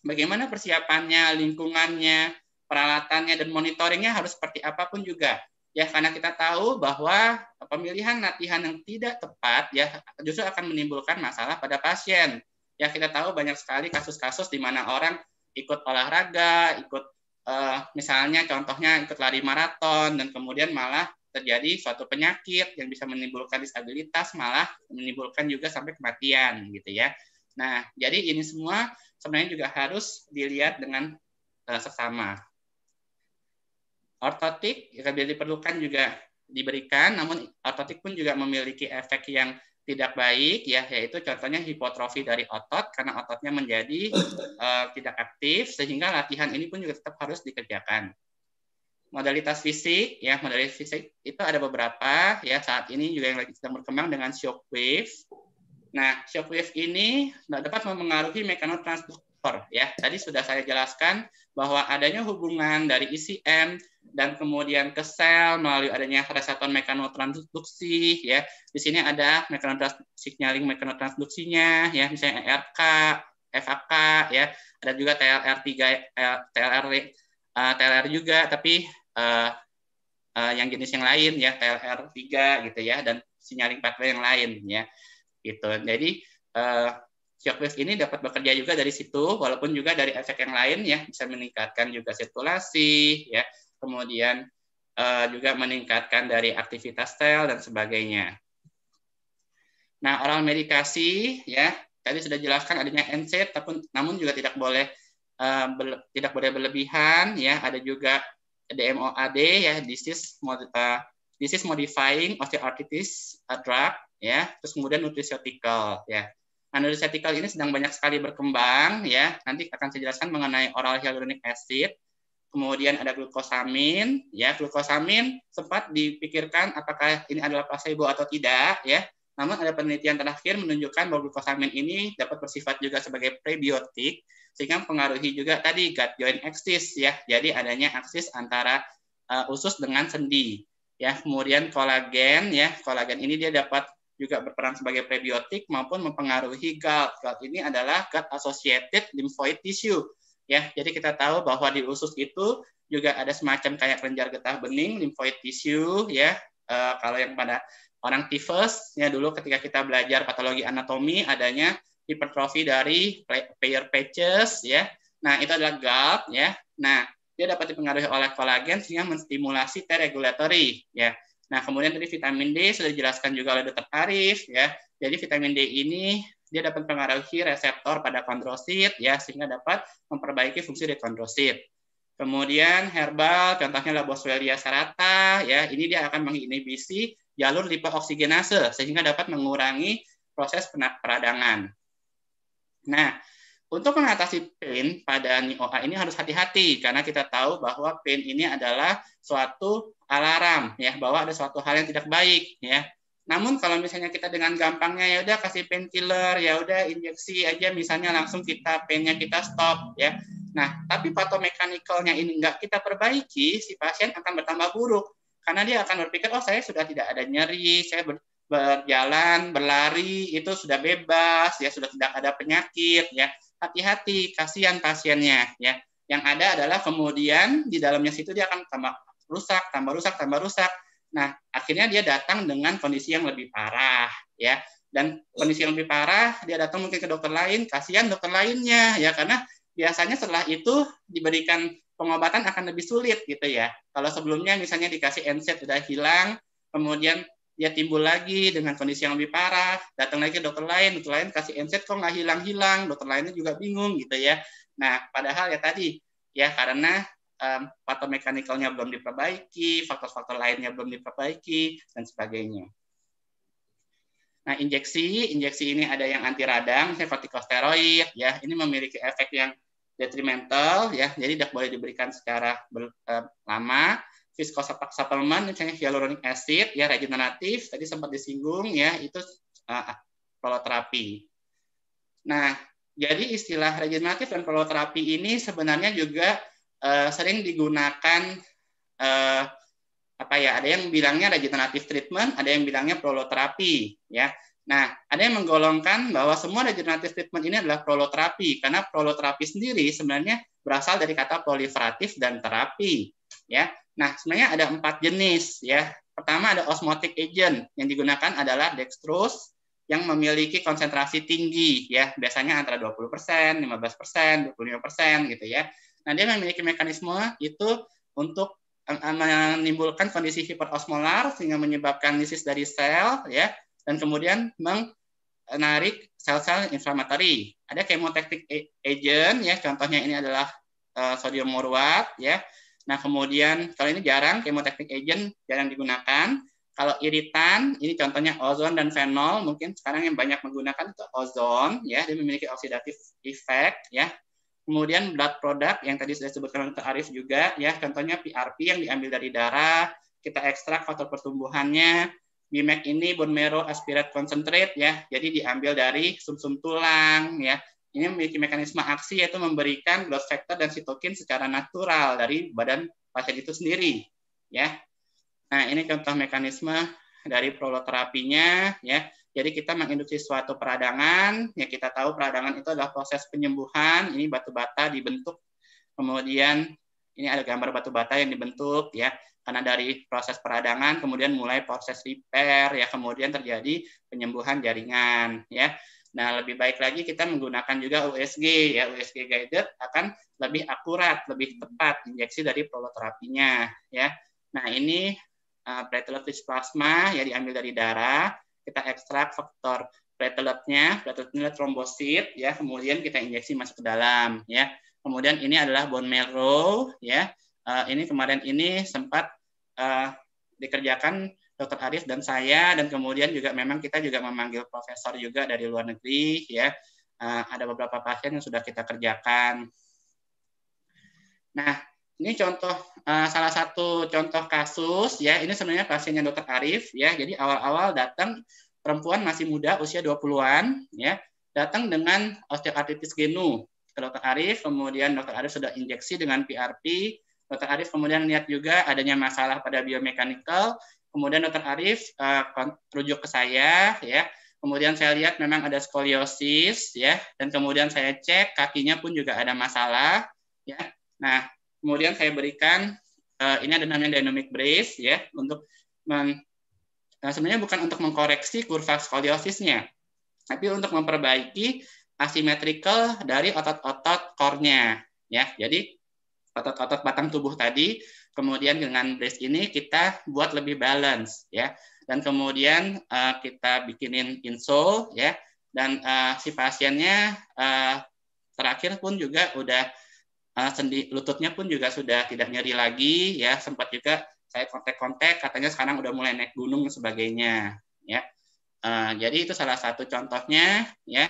bagaimana persiapannya, lingkungannya, peralatannya dan monitoringnya harus seperti apapun juga. Ya karena kita tahu bahwa pemilihan latihan yang tidak tepat ya justru akan menimbulkan masalah pada pasien. Ya kita tahu banyak sekali kasus-kasus di mana orang ikut olahraga, ikut uh, misalnya contohnya ikut lari maraton dan kemudian malah terjadi suatu penyakit yang bisa menimbulkan disabilitas malah menimbulkan juga sampai kematian gitu ya. Nah, jadi ini semua sebenarnya juga harus dilihat dengan uh, eh, sesama. Ortotik bila diperlukan juga diberikan, namun ortotik pun juga memiliki efek yang tidak baik ya yaitu contohnya hipotrofi dari otot karena ototnya menjadi uh, tidak aktif sehingga latihan ini pun juga tetap harus dikerjakan modalitas fisik ya modalitas fisik itu ada beberapa ya saat ini juga yang lagi sedang berkembang dengan shockwave. Nah, shockwave ini dapat mempengaruhi mekanotransduktor ya. Tadi sudah saya jelaskan bahwa adanya hubungan dari ICM dan kemudian ke sel melalui adanya reseptor mekanotransduksi ya. Di sini ada mekanotrans signaling mekanotransduksinya ya, misalnya ERK, FAK ya. Ada juga TLR3 TLR TLR eh, juga tapi eh, eh, yang jenis yang lain ya, TLR3 gitu ya dan signaling pathway yang lain ya gitu. Jadi uh, eh, shockwave ini dapat bekerja juga dari situ, walaupun juga dari efek yang lain ya bisa meningkatkan juga sirkulasi, ya kemudian uh, juga meningkatkan dari aktivitas sel dan sebagainya. Nah, oral medikasi ya tadi sudah jelaskan adanya NSAID, tapi namun juga tidak boleh uh, eh, ber, tidak boleh berlebihan ya. Ada juga DMOAD ya, disease mod, uh, disease modifying osteoarthritis drug ya terus kemudian nutrisiotikal ya nah, nutrisiotikal ini sedang banyak sekali berkembang ya nanti akan saya jelaskan mengenai oral hyaluronic acid kemudian ada glukosamin ya glukosamin sempat dipikirkan apakah ini adalah placebo atau tidak ya namun ada penelitian terakhir menunjukkan bahwa glukosamin ini dapat bersifat juga sebagai prebiotik sehingga mempengaruhi juga tadi gut joint axis ya jadi adanya aksis antara uh, usus dengan sendi ya kemudian kolagen ya kolagen ini dia dapat juga berperan sebagai prebiotik maupun mempengaruhi gut gut ini adalah gut associated lymphoid tissue. Ya, jadi kita tahu bahwa di usus itu juga ada semacam kayak kelenjar getah bening, lymphoid tissue ya. uh, kalau yang pada orang tifus ya dulu ketika kita belajar patologi anatomi adanya hipertrofi dari payer patches ya. Nah, itu adalah gut ya. Nah, dia dapat dipengaruhi oleh kolagen sehingga menstimulasi T regulatory ya. Nah, kemudian tadi vitamin D sudah dijelaskan juga oleh Dr. Arif ya. Jadi vitamin D ini dia dapat mempengaruhi reseptor pada kondrosit ya sehingga dapat memperbaiki fungsi dari kondrosit. Kemudian herbal contohnya Boswellia serata ya, ini dia akan menginhibisi jalur lipooksigenase sehingga dapat mengurangi proses peradangan. Nah, untuk mengatasi pain pada NIOA ini harus hati-hati karena kita tahu bahwa pain ini adalah suatu alarm ya bahwa ada suatu hal yang tidak baik ya. Namun kalau misalnya kita dengan gampangnya ya udah kasih painkiller, ya udah injeksi aja misalnya langsung kita painnya kita stop ya. Nah, tapi patomekanikalnya ini enggak kita perbaiki, si pasien akan bertambah buruk karena dia akan berpikir oh saya sudah tidak ada nyeri, saya ber, berjalan, berlari itu sudah bebas, ya sudah tidak ada penyakit ya hati-hati, kasihan pasiennya ya. Yang ada adalah kemudian di dalamnya situ dia akan tambah rusak, tambah rusak, tambah rusak. Nah, akhirnya dia datang dengan kondisi yang lebih parah ya. Dan kondisi yang lebih parah, dia datang mungkin ke dokter lain, kasihan dokter lainnya ya karena biasanya setelah itu diberikan pengobatan akan lebih sulit gitu ya. Kalau sebelumnya misalnya dikasih NSAID sudah hilang, kemudian Ya timbul lagi dengan kondisi yang lebih parah, datang lagi ke dokter lain, dokter lain kasih NSAID kok nggak hilang-hilang, dokter lainnya juga bingung gitu ya. Nah, padahal ya tadi ya karena um, faktor mekanikalnya belum diperbaiki, faktor-faktor lainnya belum diperbaiki dan sebagainya. Nah, injeksi, injeksi ini ada yang anti radang, seperti kortikosteroid ya, ini memiliki efek yang detrimental ya, jadi tidak boleh diberikan secara lama Viskosapaksapelman, misalnya hyaluronic acid ya regeneratif tadi sempat disinggung ya itu uh, ah, proloterapi. Ah, nah, jadi istilah regeneratif dan proloterapi ini sebenarnya juga uh, sering digunakan uh, apa ya? Ada yang bilangnya regenerative treatment, ada yang bilangnya proloterapi ya. Nah, ada yang menggolongkan bahwa semua regenerative treatment ini adalah proloterapi karena proloterapi sendiri sebenarnya berasal dari kata proliferatif dan terapi ya Nah, sebenarnya ada empat jenis ya. Pertama ada osmotic agent yang digunakan adalah dextrose yang memiliki konsentrasi tinggi ya, biasanya antara 20%, 15%, 25% gitu ya. Nah, dia memiliki mekanisme itu untuk eh, eh, menimbulkan kondisi hiperosmolar sehingga menyebabkan lisis dari sel ya dan kemudian menarik sel-sel inflamatory. Ada chemotactic agent ya, contohnya ini adalah uh, sodium moruat ya Nah, kemudian kalau ini jarang kemoteknik agent jarang digunakan. Kalau iritan, ini contohnya ozon dan fenol, mungkin sekarang yang banyak menggunakan itu ozon ya, dia memiliki oksidatif effect ya. Kemudian blood product yang tadi sudah sebutkan untuk Arif juga ya, contohnya PRP yang diambil dari darah, kita ekstrak faktor pertumbuhannya, BMAC ini bone marrow aspirate concentrate ya, jadi diambil dari sumsum -sum tulang ya, ini memiliki mekanisme aksi yaitu memberikan growth factor dan sitokin secara natural dari badan pasien itu sendiri ya. Nah, ini contoh mekanisme dari proloterapinya ya. Jadi kita menginduksi suatu peradangan, ya kita tahu peradangan itu adalah proses penyembuhan, ini batu bata dibentuk, kemudian ini ada gambar batu bata yang dibentuk ya, karena dari proses peradangan kemudian mulai proses repair ya, kemudian terjadi penyembuhan jaringan ya. Nah, lebih baik lagi kita menggunakan juga USG ya, USG guided akan lebih akurat, lebih tepat injeksi dari proloterapinya ya. Nah, ini uh, platelet rich plasma ya diambil dari darah, kita ekstrak faktor plateletnya, plateletnya trombosit ya, kemudian kita injeksi masuk ke dalam ya. Kemudian ini adalah bone marrow ya. Uh, ini kemarin ini sempat uh, dikerjakan Dr. Arif dan saya dan kemudian juga memang kita juga memanggil profesor juga dari luar negeri ya. Uh, ada beberapa pasien yang sudah kita kerjakan. Nah, ini contoh uh, salah satu contoh kasus ya. Ini sebenarnya pasiennya Dr. Arif ya. Jadi awal-awal datang perempuan masih muda usia 20-an ya, datang dengan osteoartritis genu ke Dr. Arif, kemudian Dr. Arif sudah injeksi dengan PRP, Dokter Arif kemudian lihat juga adanya masalah pada biomekanikal, Kemudian dokter Arif uh, eh, rujuk ke saya ya. Kemudian saya lihat memang ada skoliosis ya dan kemudian saya cek kakinya pun juga ada masalah ya. Nah, kemudian saya berikan uh, ini ada namanya dynamic brace ya untuk men, nah, sebenarnya bukan untuk mengkoreksi kurva skoliosisnya tapi untuk memperbaiki asimetrikal dari otot-otot kornya, nya ya. Jadi otot-otot batang tubuh tadi Kemudian dengan brace ini kita buat lebih balance ya. Dan kemudian uh, kita bikinin insole ya dan uh, si pasiennya uh, terakhir pun juga udah uh, sendi lututnya pun juga sudah tidak nyeri lagi ya sempat juga saya kontak-kontak katanya sekarang udah mulai naik gunung dan sebagainya ya. Uh, jadi itu salah satu contohnya ya.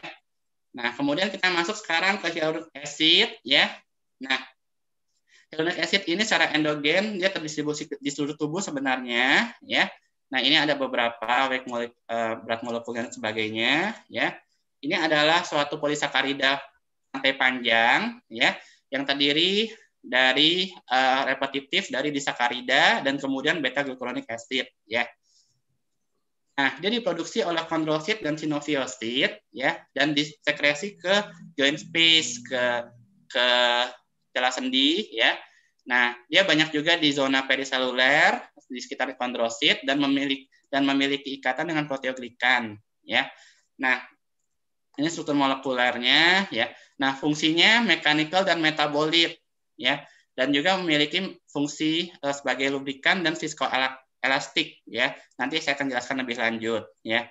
Nah, kemudian kita masuk sekarang ke hyaluronic acid ya. Nah, Hyaluronic acid ini secara endogen dia terdistribusi di seluruh tubuh sebenarnya, ya. Nah, ini ada beberapa molek, berat molekul dan sebagainya, ya. Ini adalah suatu polisakarida rantai panjang, ya, yang terdiri dari uh, repetitif dari disakarida dan kemudian beta glucuronic acid, ya. Nah, dia diproduksi oleh kondrosit dan sinoviosit ya dan disekresi ke joint space ke ke celah sendi ya. Nah, dia banyak juga di zona periseluler di sekitar kondrosit dan memiliki dan memiliki ikatan dengan proteoglikan ya. Nah, ini struktur molekulernya ya. Nah, fungsinya mekanikal dan metabolit ya dan juga memiliki fungsi eh, sebagai lubrikan dan viskoelastik ya. Nanti saya akan jelaskan lebih lanjut ya.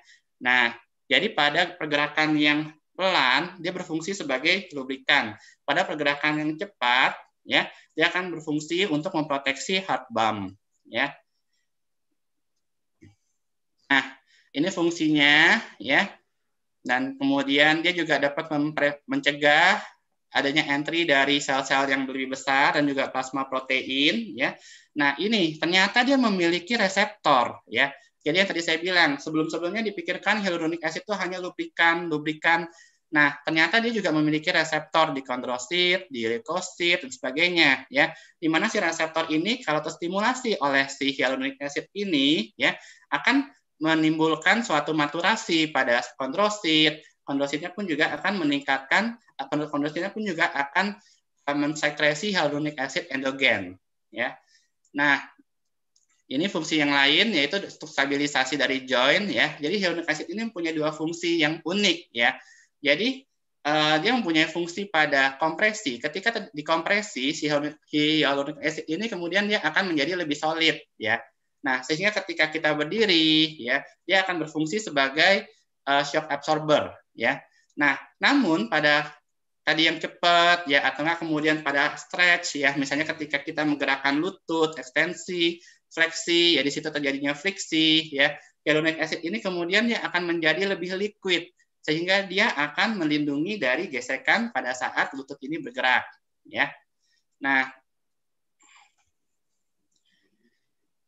Nah, jadi pada pergerakan yang pelan dia berfungsi sebagai lubrikan. Pada pergerakan yang cepat ya, dia akan berfungsi untuk memproteksi heart bump ya. Nah, ini fungsinya ya. Dan kemudian dia juga dapat mencegah adanya entry dari sel-sel yang lebih besar dan juga plasma protein ya. Nah, ini ternyata dia memiliki reseptor ya. Jadi yang tadi saya bilang, sebelum-sebelumnya dipikirkan hyaluronic acid itu hanya lubrikan, lubrikan. Nah, ternyata dia juga memiliki reseptor di kondrosit, di leukosit, dan sebagainya. ya. Di mana si reseptor ini kalau terstimulasi oleh si hyaluronic acid ini, ya akan menimbulkan suatu maturasi pada kondrosit. Kondrositnya pun juga akan meningkatkan, kondrositnya eh, pun juga akan eh, mensekresi hyaluronic acid endogen. ya. Nah, ini fungsi yang lain yaitu untuk stabilisasi dari joint ya. Jadi hyaluronic acid ini punya dua fungsi yang unik ya. Jadi uh, dia mempunyai fungsi pada kompresi. Ketika dikompresi si hyaluronic acid ini kemudian dia akan menjadi lebih solid ya. Nah, sehingga ketika kita berdiri ya, dia akan berfungsi sebagai uh, shock absorber ya. Nah, namun pada tadi yang cepat ya atau kemudian pada stretch ya misalnya ketika kita menggerakkan lutut ekstensi fleksi, ya di situ terjadinya friksi, ya. hyaluronic acid ini kemudian ya akan menjadi lebih liquid, sehingga dia akan melindungi dari gesekan pada saat lutut ini bergerak, ya. Nah,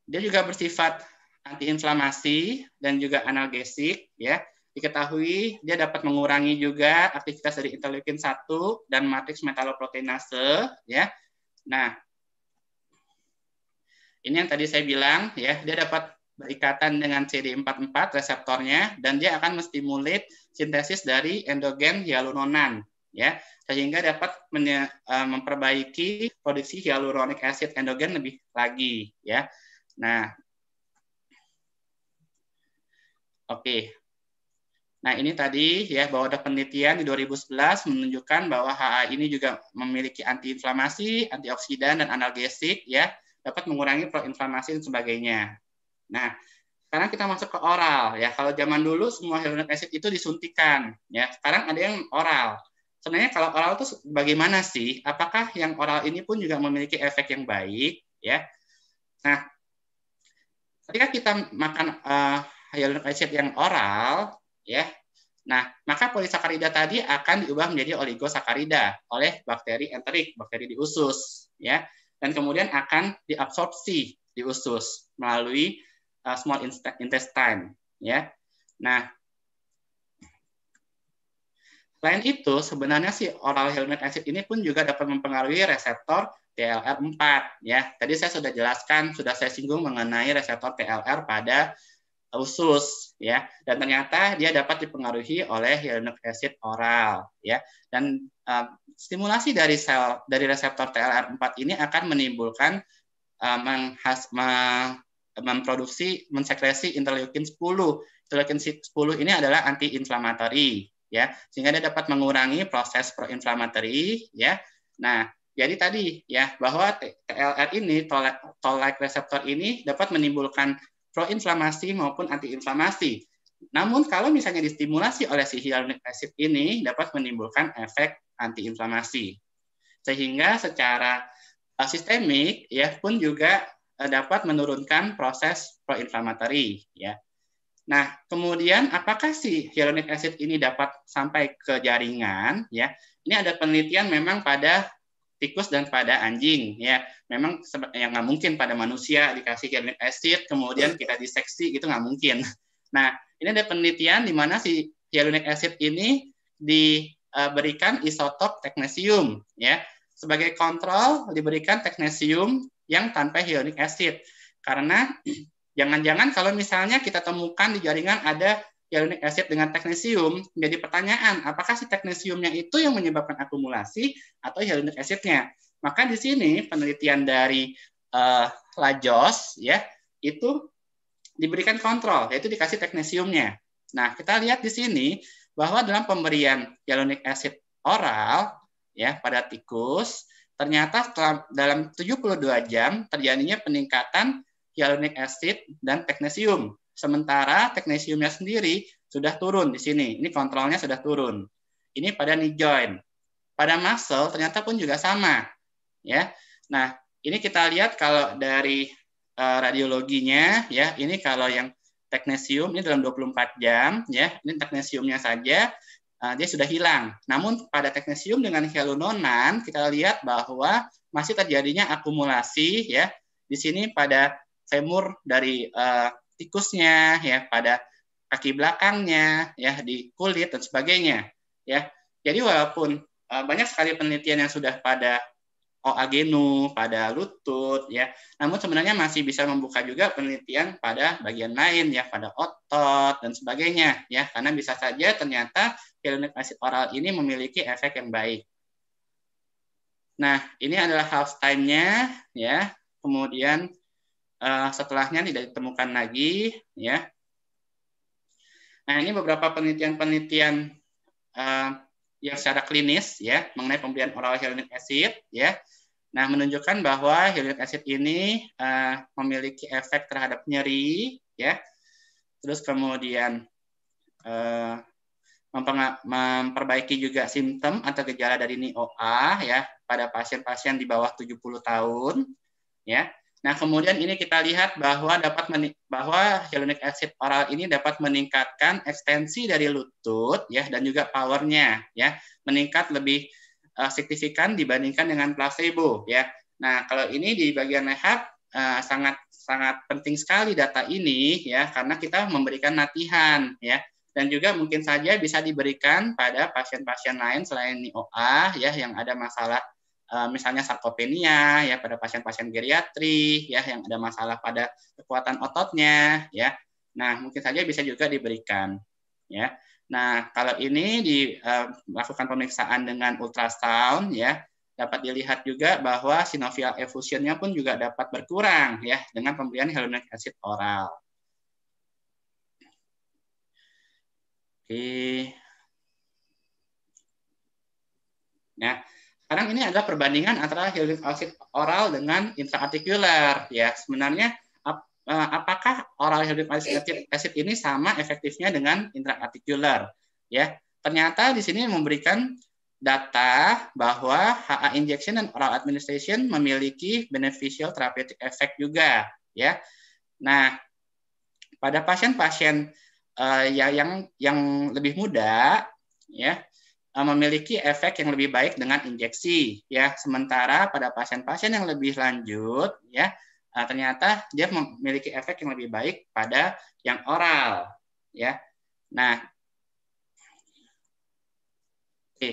dia juga bersifat antiinflamasi dan juga analgesik, ya. Diketahui dia dapat mengurangi juga aktivitas dari interleukin 1 dan matriks metaloproteinase, ya. Nah, ini yang tadi saya bilang ya, dia dapat berikatan dengan CD44 reseptornya dan dia akan menstimulate sintesis dari endogen hyaluronan ya sehingga dapat e, memperbaiki produksi hyaluronic acid endogen lebih lagi ya. Nah, oke. Okay. Nah, ini tadi ya bahwa ada penelitian di 2011 menunjukkan bahwa HA ini juga memiliki antiinflamasi, antioksidan dan analgesik ya dapat mengurangi proinflamasi dan sebagainya. Nah, sekarang kita masuk ke oral ya. Kalau zaman dulu semua hyaluronic acid itu disuntikan ya. Sekarang ada yang oral. Sebenarnya kalau oral itu bagaimana sih? Apakah yang oral ini pun juga memiliki efek yang baik ya? Nah, ketika kita makan uh, hyaluronic acid yang oral ya. Nah, maka polisakarida tadi akan diubah menjadi oligosakarida oleh bakteri enterik, bakteri di usus ya dan kemudian akan diabsorpsi di usus melalui uh, small intestine ya. Nah, Selain itu, sebenarnya si oral hyaluronic acid ini pun juga dapat mempengaruhi reseptor TLR4 ya. Tadi saya sudah jelaskan, sudah saya singgung mengenai reseptor TLR pada usus ya dan ternyata dia dapat dipengaruhi oleh hyaluronic acid oral ya dan uh, stimulasi dari sel dari reseptor TLR4 ini akan menimbulkan uh, eh, menghas, me, memproduksi mensekresi interleukin 10 interleukin 10 ini adalah antiinflamatori ya sehingga dia dapat mengurangi proses proinflamatori ya nah jadi tadi ya bahwa TLR ini toll-like reseptor ini dapat menimbulkan proinflamasi maupun antiinflamasi. Namun kalau misalnya distimulasi oleh si hyaluronic acid ini dapat menimbulkan efek antiinflamasi. Sehingga secara eh, sistemik ya pun juga eh, dapat menurunkan proses proinflamatory ya. Nah, kemudian apakah si hyaluronic acid ini dapat sampai ke jaringan ya? Ini ada penelitian memang pada tikus dan pada anjing ya memang yang nggak mungkin pada manusia dikasih hyaluronic acid kemudian iya. kita diseksi itu nggak mungkin nah ini ada penelitian di mana si hyaluronic acid ini diberikan isotop teknesium ya sebagai kontrol diberikan teknesium yang tanpa hyaluronic acid karena jangan-jangan kalau misalnya kita temukan di jaringan ada hyaluronic acid dengan teknesium, menjadi pertanyaan apakah si teknesiumnya itu yang menyebabkan akumulasi atau hyaluronic acidnya. Maka di sini penelitian dari uh, Lajos ya itu diberikan kontrol yaitu dikasih teknesiumnya. Nah, kita lihat di sini bahwa dalam pemberian hyaluronic acid oral ya pada tikus ternyata dalam 72 jam terjadinya peningkatan hyaluronic acid dan teknesium Sementara teknesiumnya sendiri sudah turun di sini. Ini kontrolnya sudah turun. Ini pada knee joint. Pada muscle ternyata pun juga sama. Ya. Nah, ini kita lihat kalau dari eh, radiologinya ya, ini kalau yang teknesium ini dalam 24 jam ya, ini teknesiumnya saja eh, dia sudah hilang. Namun pada teknesium dengan hialuronan kita lihat bahwa masih terjadinya akumulasi ya. Di sini pada femur dari uh, tikusnya, ya pada kaki belakangnya, ya di kulit dan sebagainya, ya. Jadi walaupun e, banyak sekali penelitian yang sudah pada oagenu, pada lutut, ya, namun sebenarnya masih bisa membuka juga penelitian pada bagian lain, ya, pada otot dan sebagainya, ya, karena bisa saja ternyata hyaluronic acid oral ini memiliki efek yang baik. Nah, ini adalah half time-nya, ya. Kemudian uh, setelahnya tidak ditemukan lagi ya nah ini beberapa penelitian-penelitian uh, yang secara klinis ya mengenai pemberian oral hyaluronic acid ya nah menunjukkan bahwa hyaluronic acid ini uh, memiliki efek terhadap nyeri ya terus kemudian uh, memperbaiki juga simptom atau gejala dari NIOA ya pada pasien-pasien di bawah 70 tahun ya Nah, kemudian ini kita lihat bahwa dapat bahwa hyaluronic acid oral ini dapat meningkatkan ekstensi dari lutut ya dan juga powernya ya meningkat lebih uh, signifikan dibandingkan dengan placebo ya. Nah, kalau ini di bagian leher uh, sangat sangat penting sekali data ini ya karena kita memberikan latihan ya dan juga mungkin saja bisa diberikan pada pasien-pasien lain selain NIOA ya yang ada masalah Eh, misalnya sarkopenia ya pada pasien-pasien geriatri ya yang ada masalah pada kekuatan ototnya ya. Nah, mungkin saja bisa juga diberikan ya. Nah, kalau ini dilakukan eh, pemeriksaan dengan ultrasound ya, dapat dilihat juga bahwa sinovial effusionnya pun juga dapat berkurang ya dengan pemberian hyaluronic acid oral. Oke. Ya. Sekarang ini adalah perbandingan antara hyaluronic acid oral dengan intraartikuler, ya. Sebenarnya ap, eh, apakah oral hyaluronic acid, ini sama efektifnya dengan intraartikuler, ya? Ternyata di sini memberikan data bahwa HA injection dan oral administration memiliki beneficial therapeutic effect juga ya. Nah, pada pasien-pasien uh, ya yang yang lebih muda ya Eh, memiliki efek yang lebih baik dengan injeksi ya sementara pada pasien-pasien yang lebih lanjut ya eh, ternyata dia memiliki efek yang lebih baik pada yang oral ya nah oke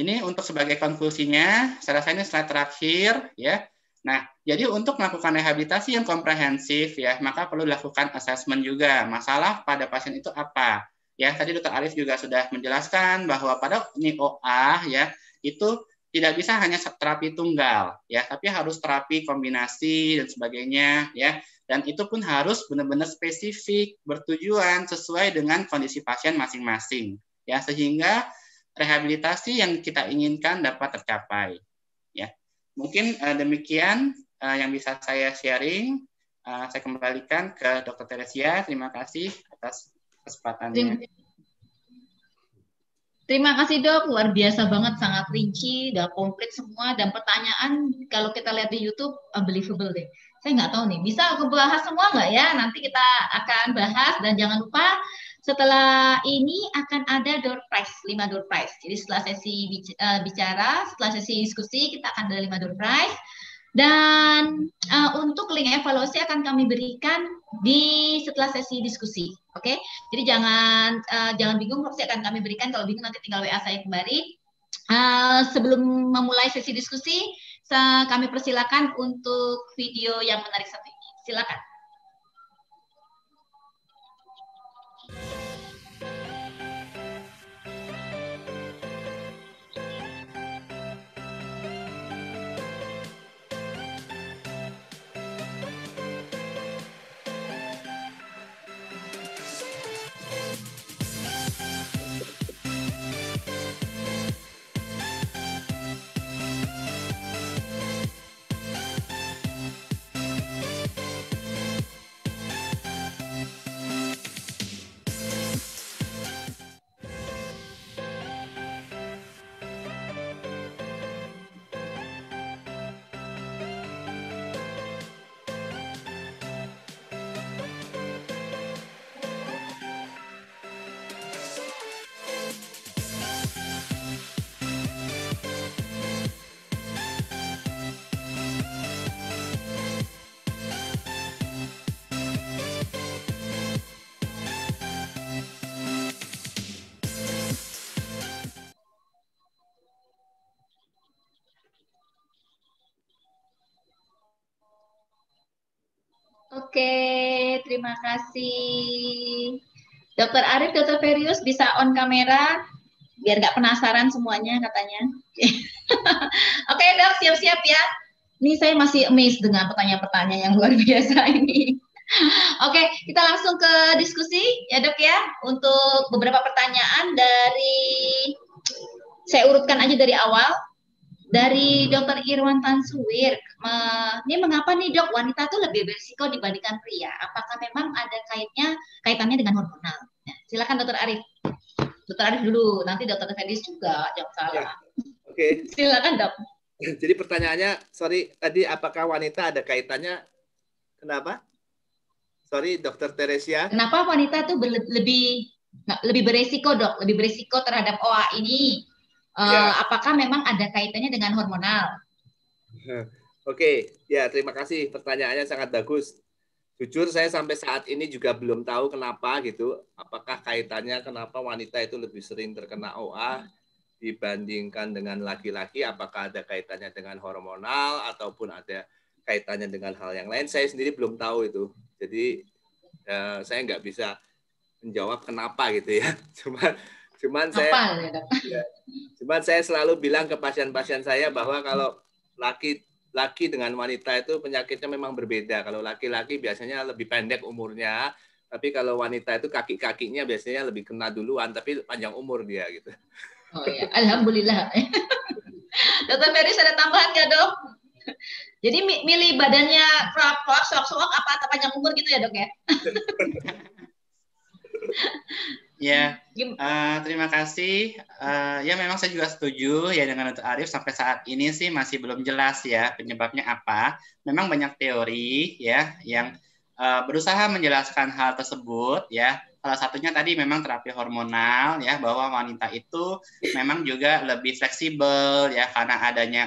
ini untuk sebagai konklusinya saya rasa ini slide terakhir ya nah jadi untuk melakukan rehabilitasi yang komprehensif ya maka perlu dilakukan assessment juga masalah pada pasien itu apa Ya, tadi dokter Arif juga sudah menjelaskan bahwa pada NIOA ya itu tidak bisa hanya terapi tunggal ya tapi harus terapi kombinasi dan sebagainya ya dan itu pun harus benar-benar spesifik bertujuan sesuai dengan kondisi pasien masing-masing ya sehingga rehabilitasi yang kita inginkan dapat tercapai ya mungkin uh, demikian uh, yang bisa saya sharing uh, saya kembalikan ke dokter Teresia terima kasih atas kesempatannya. Terima kasih dok, luar biasa banget, sangat rinci, dan komplit semua, dan pertanyaan kalau kita lihat di YouTube, unbelievable deh. Saya nggak tahu nih, bisa aku bahas semua nggak ya? Nanti kita akan bahas, dan jangan lupa setelah ini akan ada door prize, 5 door prize. Jadi setelah sesi eh, bicara, setelah sesi diskusi, kita akan ada 5 door prize dan uh, untuk link evaluasi akan kami berikan di setelah sesi diskusi, oke? Okay? Jadi jangan uh, jangan bingung, pasti akan kami berikan. Kalau bingung nanti tinggal WA saya kembali. Uh, sebelum memulai sesi diskusi, kami persilakan untuk video yang menarik satu ini. Silakan. terima kasih. Dokter Arif, Dokter Ferius bisa on kamera biar nggak penasaran semuanya katanya. Oke okay, dok, siap-siap ya. Ini saya masih amazed dengan pertanyaan-pertanyaan yang luar biasa ini. Oke, okay, kita langsung ke diskusi ya dok ya untuk beberapa pertanyaan dari saya urutkan aja dari awal dari Dokter Irwan Tansuwir, ini mengapa nih dok wanita tuh lebih berisiko dibandingkan pria? Apakah memang ada kaitnya kaitannya dengan hormonal? Ya, silakan Dokter Arif. Dokter Arif dulu, nanti Dokter Fedis juga, jangan salah. Ya. Oke. Okay. silakan dok. Jadi pertanyaannya, sorry tadi apakah wanita ada kaitannya? Kenapa? Sorry, Dokter Teresia. Kenapa wanita tuh lebih lebih beresiko dok, lebih beresiko terhadap OA ini yeah. Iya. apakah memang ada kaitannya dengan hormonal? Oke, okay. ya terima kasih pertanyaannya sangat bagus. Jujur saya sampai saat ini juga belum tahu kenapa gitu, apakah kaitannya kenapa wanita itu lebih sering terkena OA dibandingkan dengan laki-laki, apakah ada kaitannya dengan hormonal ataupun ada kaitannya dengan hal yang lain. Saya sendiri belum tahu itu. Jadi eh, saya nggak bisa menjawab kenapa gitu ya. Cuma Cuman saya Apal, ya, ya, cuman saya selalu bilang ke pasien-pasien saya bahwa kalau laki laki dengan wanita itu penyakitnya memang berbeda. Kalau laki-laki biasanya lebih pendek umurnya, tapi kalau wanita itu kaki-kakinya biasanya lebih kena duluan, tapi panjang umur dia gitu. Oh ya, alhamdulillah. Dokter Ferry ada tambahan nggak dok? Jadi milih badannya kerapos sok-sok apa atau panjang umur gitu ya dok ya? Ya, uh, terima kasih. Uh, ya memang saya juga setuju ya dengan Dr. Arief sampai saat ini sih masih belum jelas ya penyebabnya apa. Memang banyak teori ya yang uh, berusaha menjelaskan hal tersebut ya. Salah satunya tadi memang terapi hormonal ya bahwa wanita itu memang juga lebih fleksibel ya karena adanya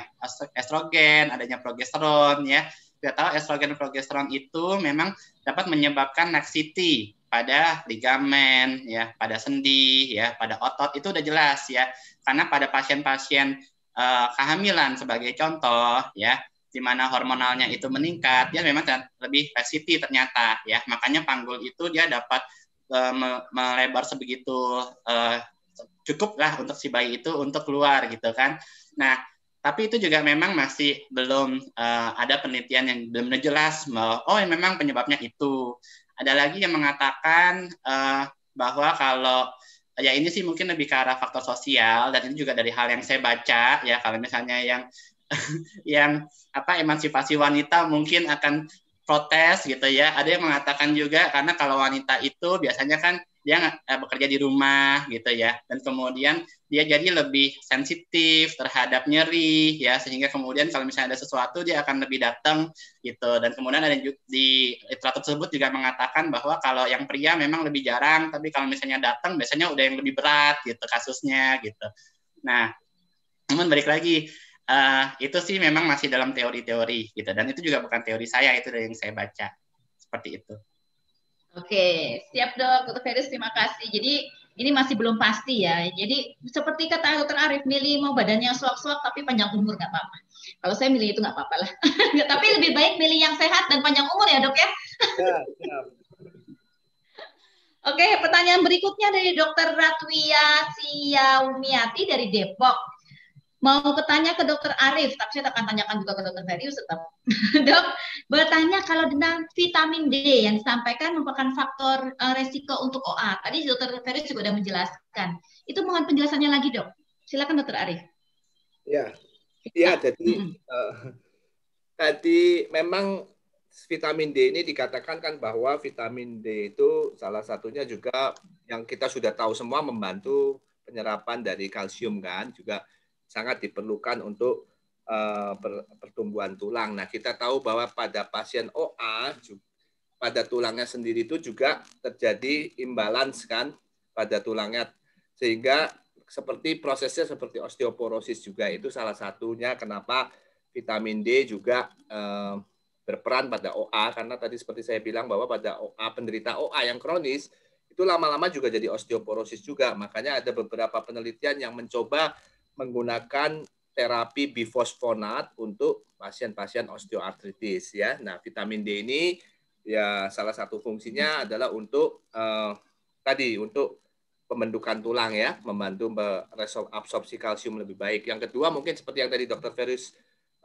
estrogen, adanya progesteron ya. Kita tahu estrogen progesteron itu memang dapat menyebabkan laxity pada ligamen ya, pada sendi ya, pada otot itu udah jelas ya. Karena pada pasien-pasien uh, kehamilan sebagai contoh ya, di mana hormonalnya itu meningkat, ya memang lebih resiti ternyata ya. Makanya panggul itu dia dapat uh, melebar sebegitu uh, eh, cukup lah untuk si bayi itu untuk keluar gitu kan. Nah, tapi itu juga memang masih belum uh, ada penelitian yang belum jelas bahwa oh memang penyebabnya itu ada lagi yang mengatakan uh, bahwa kalau ya ini sih mungkin lebih ke arah faktor sosial dan ini juga dari hal yang saya baca ya kalau misalnya yang yang apa emansipasi wanita mungkin akan protes gitu ya. Ada yang mengatakan juga karena kalau wanita itu biasanya kan dia uh, bekerja di rumah gitu ya dan kemudian dia jadi lebih sensitif terhadap nyeri ya sehingga kemudian kalau misalnya ada sesuatu dia akan lebih datang gitu dan kemudian ada di literatur tersebut juga mengatakan bahwa kalau yang pria memang lebih jarang tapi kalau misalnya datang biasanya udah yang lebih berat gitu kasusnya gitu nah namun balik lagi uh, itu sih memang masih dalam teori-teori gitu dan itu juga bukan teori saya itu dari yang saya baca seperti itu. Oke, siap dok, Dokter Ferris, terima kasih. Jadi ini masih belum pasti ya. Jadi seperti kata Dokter Arif, milih mau badannya suak-suak tapi panjang umur nggak apa-apa. Kalau saya milih itu nggak apa-apa lah. tapi lebih baik milih yang sehat dan panjang umur ya dok ya. ya Oke, pertanyaan berikutnya dari Dokter Ratwia Siaumiati dari Depok mau ketanya ke dokter Arif, tapi saya akan tanyakan juga ke dokter Ferius tetap. Dok, bertanya kalau dengan vitamin D yang disampaikan merupakan faktor eh, resiko untuk OA. Tadi dokter Ferius juga sudah menjelaskan. Itu mohon penjelasannya lagi dok. Silakan dokter Arif. Ya, ya jadi mm -hmm. uh, tadi memang vitamin D ini dikatakan kan bahwa vitamin D itu salah satunya juga yang kita sudah tahu semua membantu penyerapan dari kalsium kan juga sangat diperlukan untuk eh, pertumbuhan tulang. Nah, kita tahu bahwa pada pasien OA pada tulangnya sendiri itu juga terjadi imbalance kan pada tulangnya sehingga seperti prosesnya seperti osteoporosis juga itu salah satunya kenapa vitamin D juga eh, berperan pada OA karena tadi seperti saya bilang bahwa pada OA penderita OA yang kronis itu lama-lama juga jadi osteoporosis juga makanya ada beberapa penelitian yang mencoba menggunakan terapi bifosfonat untuk pasien-pasien osteoartritis ya. Nah, vitamin D ini ya salah satu fungsinya adalah untuk eh, tadi untuk pembentukan tulang ya, membantu absorpsi kalsium lebih baik. Yang kedua mungkin seperti yang tadi Dr. Ferris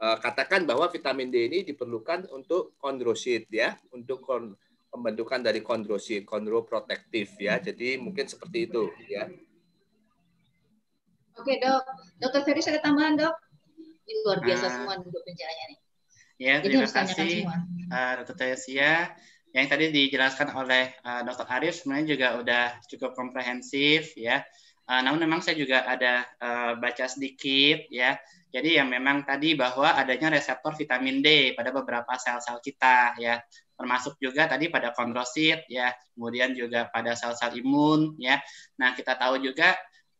eh, katakan bahwa vitamin D ini diperlukan untuk kondrosit ya, untuk pembentukan dari kondrosit, kondroprotektif ya. Jadi mungkin seperti itu ya. Oke dok, dokter Ferry ada tambahan dok? Ini luar biasa uh, semua untuk penjelasannya. nih. Ya, Jadi terima kasih uh, Dokter Tasya, Yang tadi dijelaskan oleh uh, dokter Arif sebenarnya juga udah cukup komprehensif ya. Uh, namun memang saya juga ada uh, baca sedikit ya. Jadi yang memang tadi bahwa adanya reseptor vitamin D pada beberapa sel-sel kita ya, termasuk juga tadi pada kondrosit ya, kemudian juga pada sel-sel imun ya. Nah kita tahu juga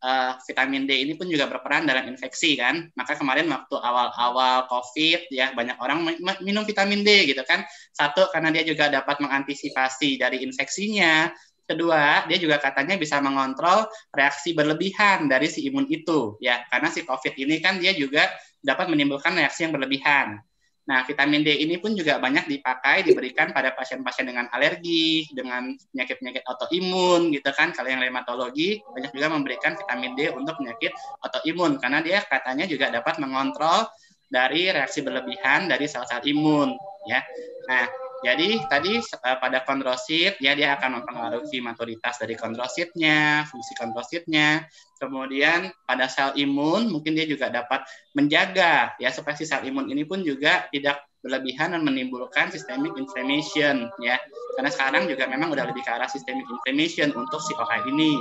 uh, vitamin D ini pun juga berperan dalam infeksi kan. Maka kemarin waktu awal-awal COVID ya banyak orang minum vitamin D gitu kan. Satu karena dia juga dapat mengantisipasi dari infeksinya. Kedua, dia juga katanya bisa mengontrol reaksi berlebihan dari si imun itu ya. Karena si COVID ini kan dia juga dapat menimbulkan reaksi yang berlebihan. Nah, vitamin D ini pun juga banyak dipakai diberikan pada pasien-pasien dengan alergi, dengan penyakit-penyakit autoimun gitu kan. Kalau yang rheumatologi banyak juga memberikan vitamin D untuk penyakit autoimun karena dia katanya juga dapat mengontrol dari reaksi berlebihan dari sel-sel imun ya. Nah, jadi tadi uh, pada kondrosit ya dia akan mempengaruhi maturitas dari kondrositnya, fungsi kondrositnya. Kemudian pada sel imun mungkin dia juga dapat menjaga ya supaya si sel imun ini pun juga tidak berlebihan dan menimbulkan systemic inflammation ya. Karena sekarang juga memang udah lebih ke arah systemic inflammation untuk si OA ini.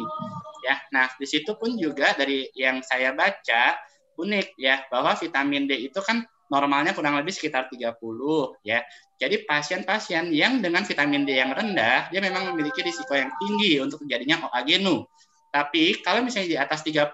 Ya. Nah, di situ pun juga dari yang saya baca unik ya bahwa vitamin D itu kan normalnya kurang lebih sekitar 30 ya. Jadi pasien-pasien yang dengan vitamin D yang rendah, dia memang memiliki risiko yang tinggi untuk terjadinya OA Tapi kalau misalnya di atas 30,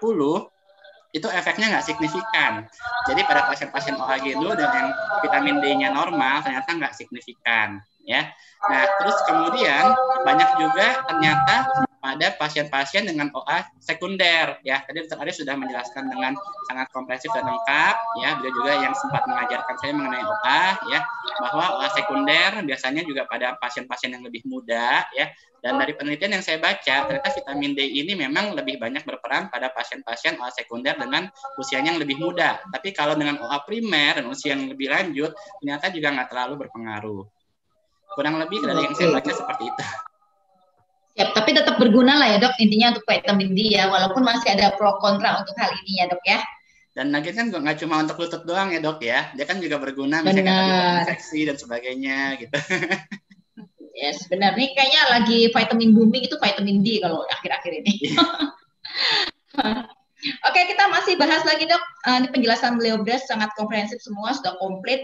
itu efeknya nggak signifikan. Jadi pada pasien-pasien OA genu dan yang vitamin D-nya normal ternyata nggak signifikan ya. Nah, terus kemudian banyak juga ternyata pada pasien-pasien dengan OA sekunder ya. Tadi Dr. Arif sudah menjelaskan dengan sangat komprehensif dan lengkap ya. Beliau juga yang sempat mengajarkan saya mengenai OA ya, bahwa OA sekunder biasanya juga pada pasien-pasien yang lebih muda ya. Dan dari penelitian yang saya baca, ternyata vitamin D ini memang lebih banyak berperan pada pasien-pasien OA sekunder dengan usia yang lebih muda. Tapi kalau dengan OA primer dan usia yang lebih lanjut, ternyata juga nggak terlalu berpengaruh kurang lebih dari yang saya baca seperti itu. Ya, tapi tetap berguna lah ya dok intinya untuk vitamin D ya, walaupun masih ada pro kontra untuk hal ini ya dok ya. Dan lagi kan nggak cuma untuk lutut doang ya dok ya, dia kan juga berguna misalnya untuk infeksi dan sebagainya gitu. Yes, benar. Nih kayaknya lagi vitamin booming itu vitamin D kalau akhir-akhir ini. Iya. Oke, kita masih bahas lagi dok. Eh, ini penjelasan beliau sudah sangat komprehensif semua, sudah komplit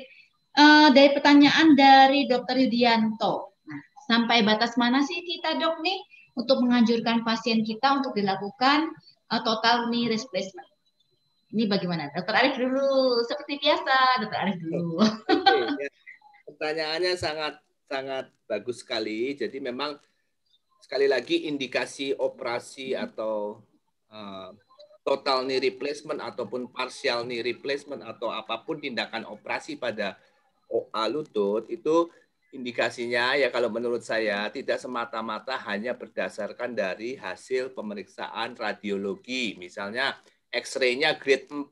uh, dari pertanyaan dari Dr. Yudianto. Nah, sampai batas mana sih kita dok nih untuk menganjurkan pasien kita untuk dilakukan uh, total knee replacement? Ini bagaimana? Dokter Arif dulu, seperti biasa, Dokter Arif dulu. Ya. Pertanyaannya sangat sangat bagus sekali. Jadi memang sekali lagi indikasi operasi hmm. atau uh, total knee replacement ataupun partial knee replacement atau apapun tindakan operasi pada OA lutut itu indikasinya ya kalau menurut saya tidak semata-mata hanya berdasarkan dari hasil pemeriksaan radiologi. Misalnya X-ray-nya grade 4.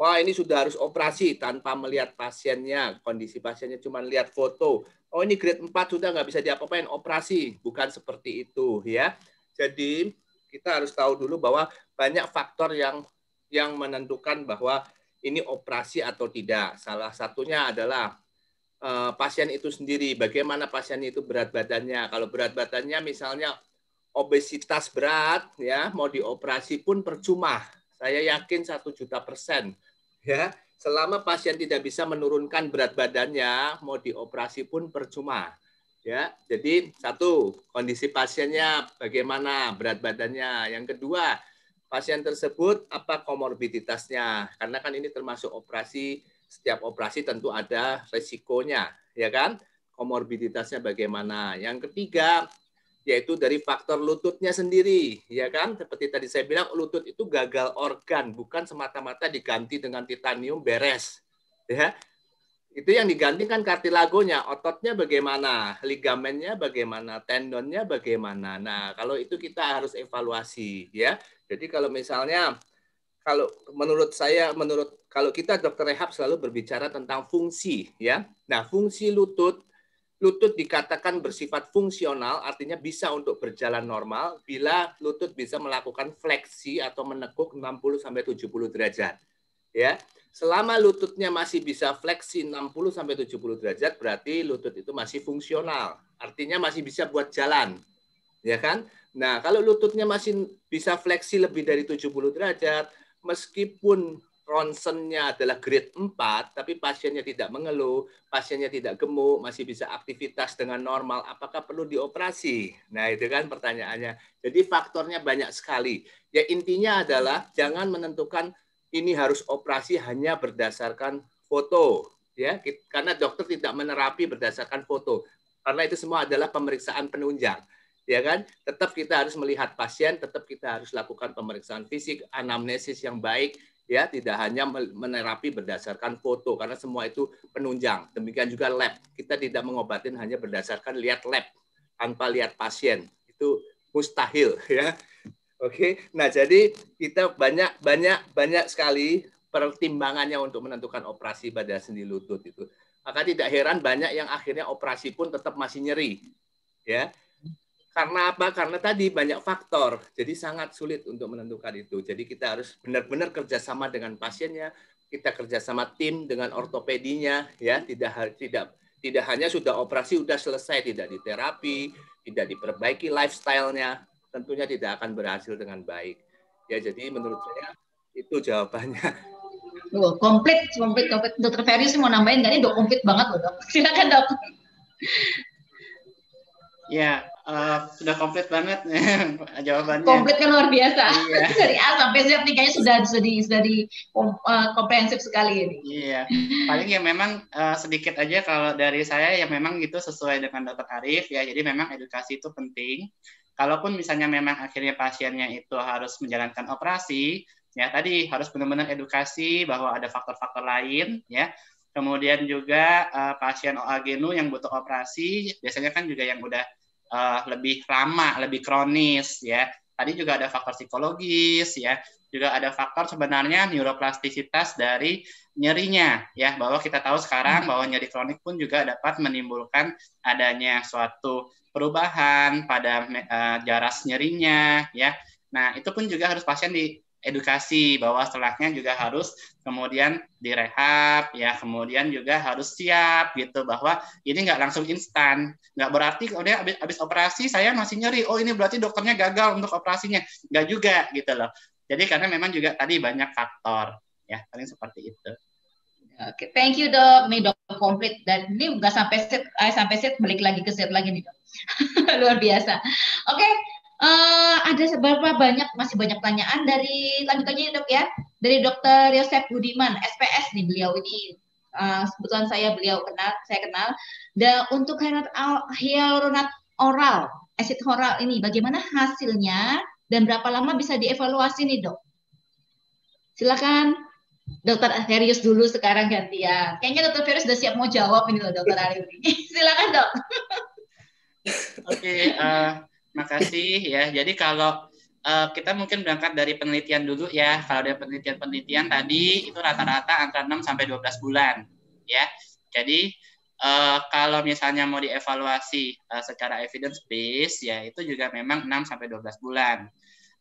Wah ini sudah harus operasi tanpa melihat pasiennya. Kondisi pasiennya cuma lihat foto. Oh ini grade 4 sudah nggak bisa diapa-apain operasi. Bukan seperti itu ya. Jadi kita harus tahu dulu bahwa banyak faktor yang yang menentukan bahwa ini operasi atau tidak. Salah satunya adalah uh, pasien itu sendiri, bagaimana pasien itu berat badannya. Kalau berat badannya misalnya obesitas berat, ya mau dioperasi pun percuma. Saya yakin satu juta persen, ya. Selama pasien tidak bisa menurunkan berat badannya, mau dioperasi pun percuma. Ya, jadi satu kondisi pasiennya bagaimana berat badannya. Yang kedua, pasien tersebut apa komorbiditasnya karena kan ini termasuk operasi setiap operasi tentu ada resikonya ya kan komorbiditasnya bagaimana yang ketiga yaitu dari faktor lututnya sendiri ya kan seperti tadi saya bilang lutut itu gagal organ bukan semata-mata diganti dengan titanium beres ya itu yang digantikan kartilagonya, ototnya bagaimana, ligamennya bagaimana, tendonnya bagaimana. Nah, kalau itu kita harus evaluasi ya. Jadi kalau misalnya kalau menurut saya menurut kalau kita dokter rehab selalu berbicara tentang fungsi ya. Nah, fungsi lutut lutut dikatakan bersifat fungsional artinya bisa untuk berjalan normal bila lutut bisa melakukan fleksi atau menekuk 60 sampai 70 derajat. Ya. Selama lututnya masih bisa fleksi 60 sampai 70 derajat berarti lutut itu masih fungsional. Artinya masih bisa buat jalan. Ya kan? Nah, kalau lututnya masih bisa fleksi lebih dari 70 derajat meskipun ronsennya adalah grade 4 tapi pasiennya tidak mengeluh, pasiennya tidak gemuk, masih bisa aktivitas dengan normal, apakah perlu dioperasi? Nah, itu kan pertanyaannya. Jadi faktornya banyak sekali. Ya intinya adalah jangan menentukan ini harus operasi hanya berdasarkan foto ya karena dokter tidak menerapi berdasarkan foto karena itu semua adalah pemeriksaan penunjang ya kan tetap kita harus melihat pasien tetap kita harus lakukan pemeriksaan fisik anamnesis yang baik ya tidak hanya menerapi berdasarkan foto karena semua itu penunjang demikian juga lab kita tidak mengobatin hanya berdasarkan lihat lab tanpa lihat pasien itu mustahil ya Oke, nah jadi kita banyak banyak banyak sekali pertimbangannya untuk menentukan operasi pada sendi lutut itu. Maka tidak heran banyak yang akhirnya operasi pun tetap masih nyeri, ya. Karena apa? Karena tadi banyak faktor, jadi sangat sulit untuk menentukan itu. Jadi kita harus benar-benar kerjasama dengan pasiennya, kita kerjasama tim dengan ortopedinya, ya. Tidak tidak tidak hanya sudah operasi sudah selesai, tidak diterapi, tidak diperbaiki lifestyle-nya, tentunya tidak akan berhasil dengan baik. Ya, jadi menurut saya itu jawabannya. Loh, komplit, komplit, komplit. Dokter Ferry sih mau nambahin, nggak ini udah komplit banget loh dok. Silakan dok. Ya, uh, sudah komplit banget jawabannya. Komplit kan luar biasa. Iya. Dari A sampai Z tiganya sudah sudah di, sudah di um, uh, komprehensif sekali ini. Iya. Paling ya memang uh, sedikit aja kalau dari saya ya memang itu sesuai dengan dokter Arif ya. Jadi memang edukasi itu penting. Kalaupun misalnya memang akhirnya pasiennya itu harus menjalankan operasi, ya tadi harus benar-benar edukasi bahwa ada faktor-faktor lain, ya. Kemudian juga uh, pasien oagenu yang butuh operasi biasanya kan juga yang udah uh, lebih lama, lebih kronis, ya. Tadi juga ada faktor psikologis, ya. Juga ada faktor sebenarnya neuroplastisitas dari nyerinya ya bahwa kita tahu sekarang hmm. bahwa nyeri kronik pun juga dapat menimbulkan adanya suatu perubahan pada uh, jaras nyerinya ya. Nah, itu pun juga harus pasien diedukasi bahwa setelahnya juga harus kemudian direhab ya kemudian juga harus siap gitu bahwa ini nggak langsung instan nggak berarti dia habis, habis operasi saya masih nyeri oh ini berarti dokternya gagal untuk operasinya nggak juga gitu loh jadi karena memang juga tadi banyak faktor ya paling seperti itu Oke, okay. thank you dok. Ini dok komplit dan ini nggak sampai set, eh, sampai set balik lagi ke set lagi nih dok. Luar biasa. Oke, okay. uh, eh, ada seberapa banyak masih banyak pertanyaan dari lanjutannya dok ya dari dokter Yosef Budiman SPS nih beliau ini uh, saya beliau kenal saya kenal. Dan untuk hyaluronat oral acid oral ini bagaimana hasilnya dan berapa lama bisa dievaluasi nih dok? Silakan Dokter Aferius dulu sekarang gantian. Kayaknya Dokter Aferius sudah siap mau jawab ini loh Dokter Arif. Silakan dok. Oke, okay, uh, eh, makasih ya. Jadi kalau uh, kita mungkin berangkat dari penelitian dulu ya. Kalau dari penelitian-penelitian tadi itu rata-rata antara 6 sampai 12 bulan ya. Jadi uh, kalau misalnya mau dievaluasi uh, secara evidence base ya itu juga memang 6 sampai 12 bulan.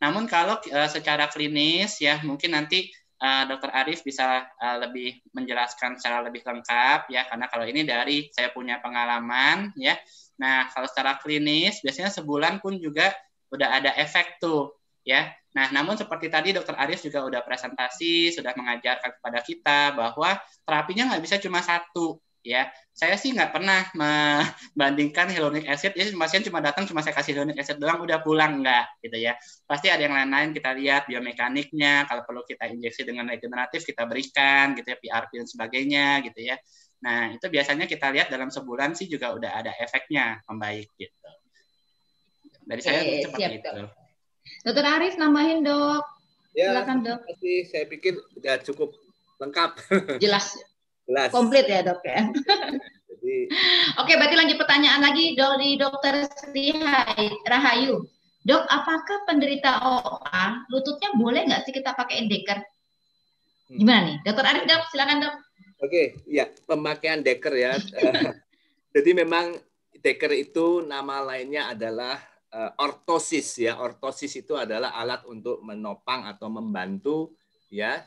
Namun kalau uh, secara klinis ya mungkin nanti uh, eh, Dr. Arif bisa uh, lebih menjelaskan secara lebih lengkap ya karena kalau ini dari saya punya pengalaman ya. Nah, kalau secara klinis biasanya sebulan pun juga udah ada efek tuh ya. Nah, namun seperti tadi Dokter Arif juga udah presentasi, sudah mengajarkan kepada kita bahwa terapinya nggak bisa cuma satu, ya saya sih nggak pernah membandingkan hyaluronic acid ya pasien cuma datang cuma saya kasih hyaluronic acid doang udah pulang nggak gitu ya pasti ada yang lain-lain kita lihat biomekaniknya kalau perlu kita injeksi dengan regeneratif kita berikan gitu ya PRP dan sebagainya gitu ya nah itu biasanya kita lihat dalam sebulan sih juga udah ada efeknya membaik gitu dari saya e, cepat siap, gitu Dokter Arif nambahin dok ya, silakan dok saya pikir udah cukup lengkap jelas Jelas. Komplit ya dok ya. Jadi, Oke, berarti lanjut pertanyaan lagi dari dokter Sri Rahayu. Dok, apakah penderita OA lututnya boleh nggak sih kita pakai deker? Hmm. Gimana nih, dokter Arif dok, silakan dok. Oke, ya pemakaian deker ya. Jadi memang deker itu nama lainnya adalah uh, ortosis ya. Ortosis itu adalah alat untuk menopang atau membantu ya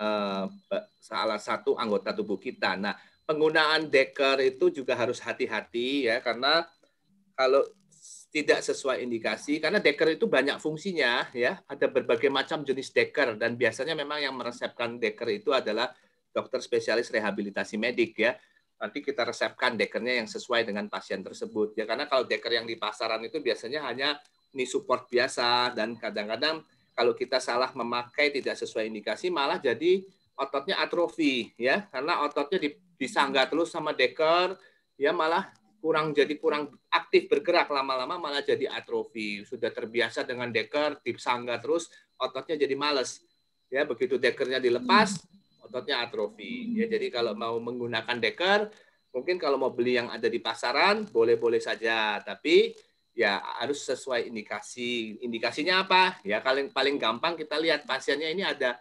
Eh, salah satu anggota tubuh kita. Nah, penggunaan deker itu juga harus hati-hati ya karena kalau tidak sesuai indikasi karena deker itu banyak fungsinya ya ada berbagai macam jenis deker dan biasanya memang yang meresepkan deker itu adalah dokter spesialis rehabilitasi medik ya nanti kita resepkan dekernya yang sesuai dengan pasien tersebut ya karena kalau deker yang di pasaran itu biasanya hanya ini support biasa dan kadang-kadang kalau kita salah memakai tidak sesuai indikasi malah jadi ototnya atrofi ya karena ototnya disanggah terus sama deker ya malah kurang jadi kurang aktif bergerak lama-lama malah jadi atrofi sudah terbiasa dengan deker disangga terus ototnya jadi males ya begitu dekernya dilepas ototnya atrofi ya jadi kalau mau menggunakan deker mungkin kalau mau beli yang ada di pasaran boleh-boleh saja tapi ya harus sesuai indikasi. Indikasinya apa? Ya paling paling gampang kita lihat pasiennya ini ada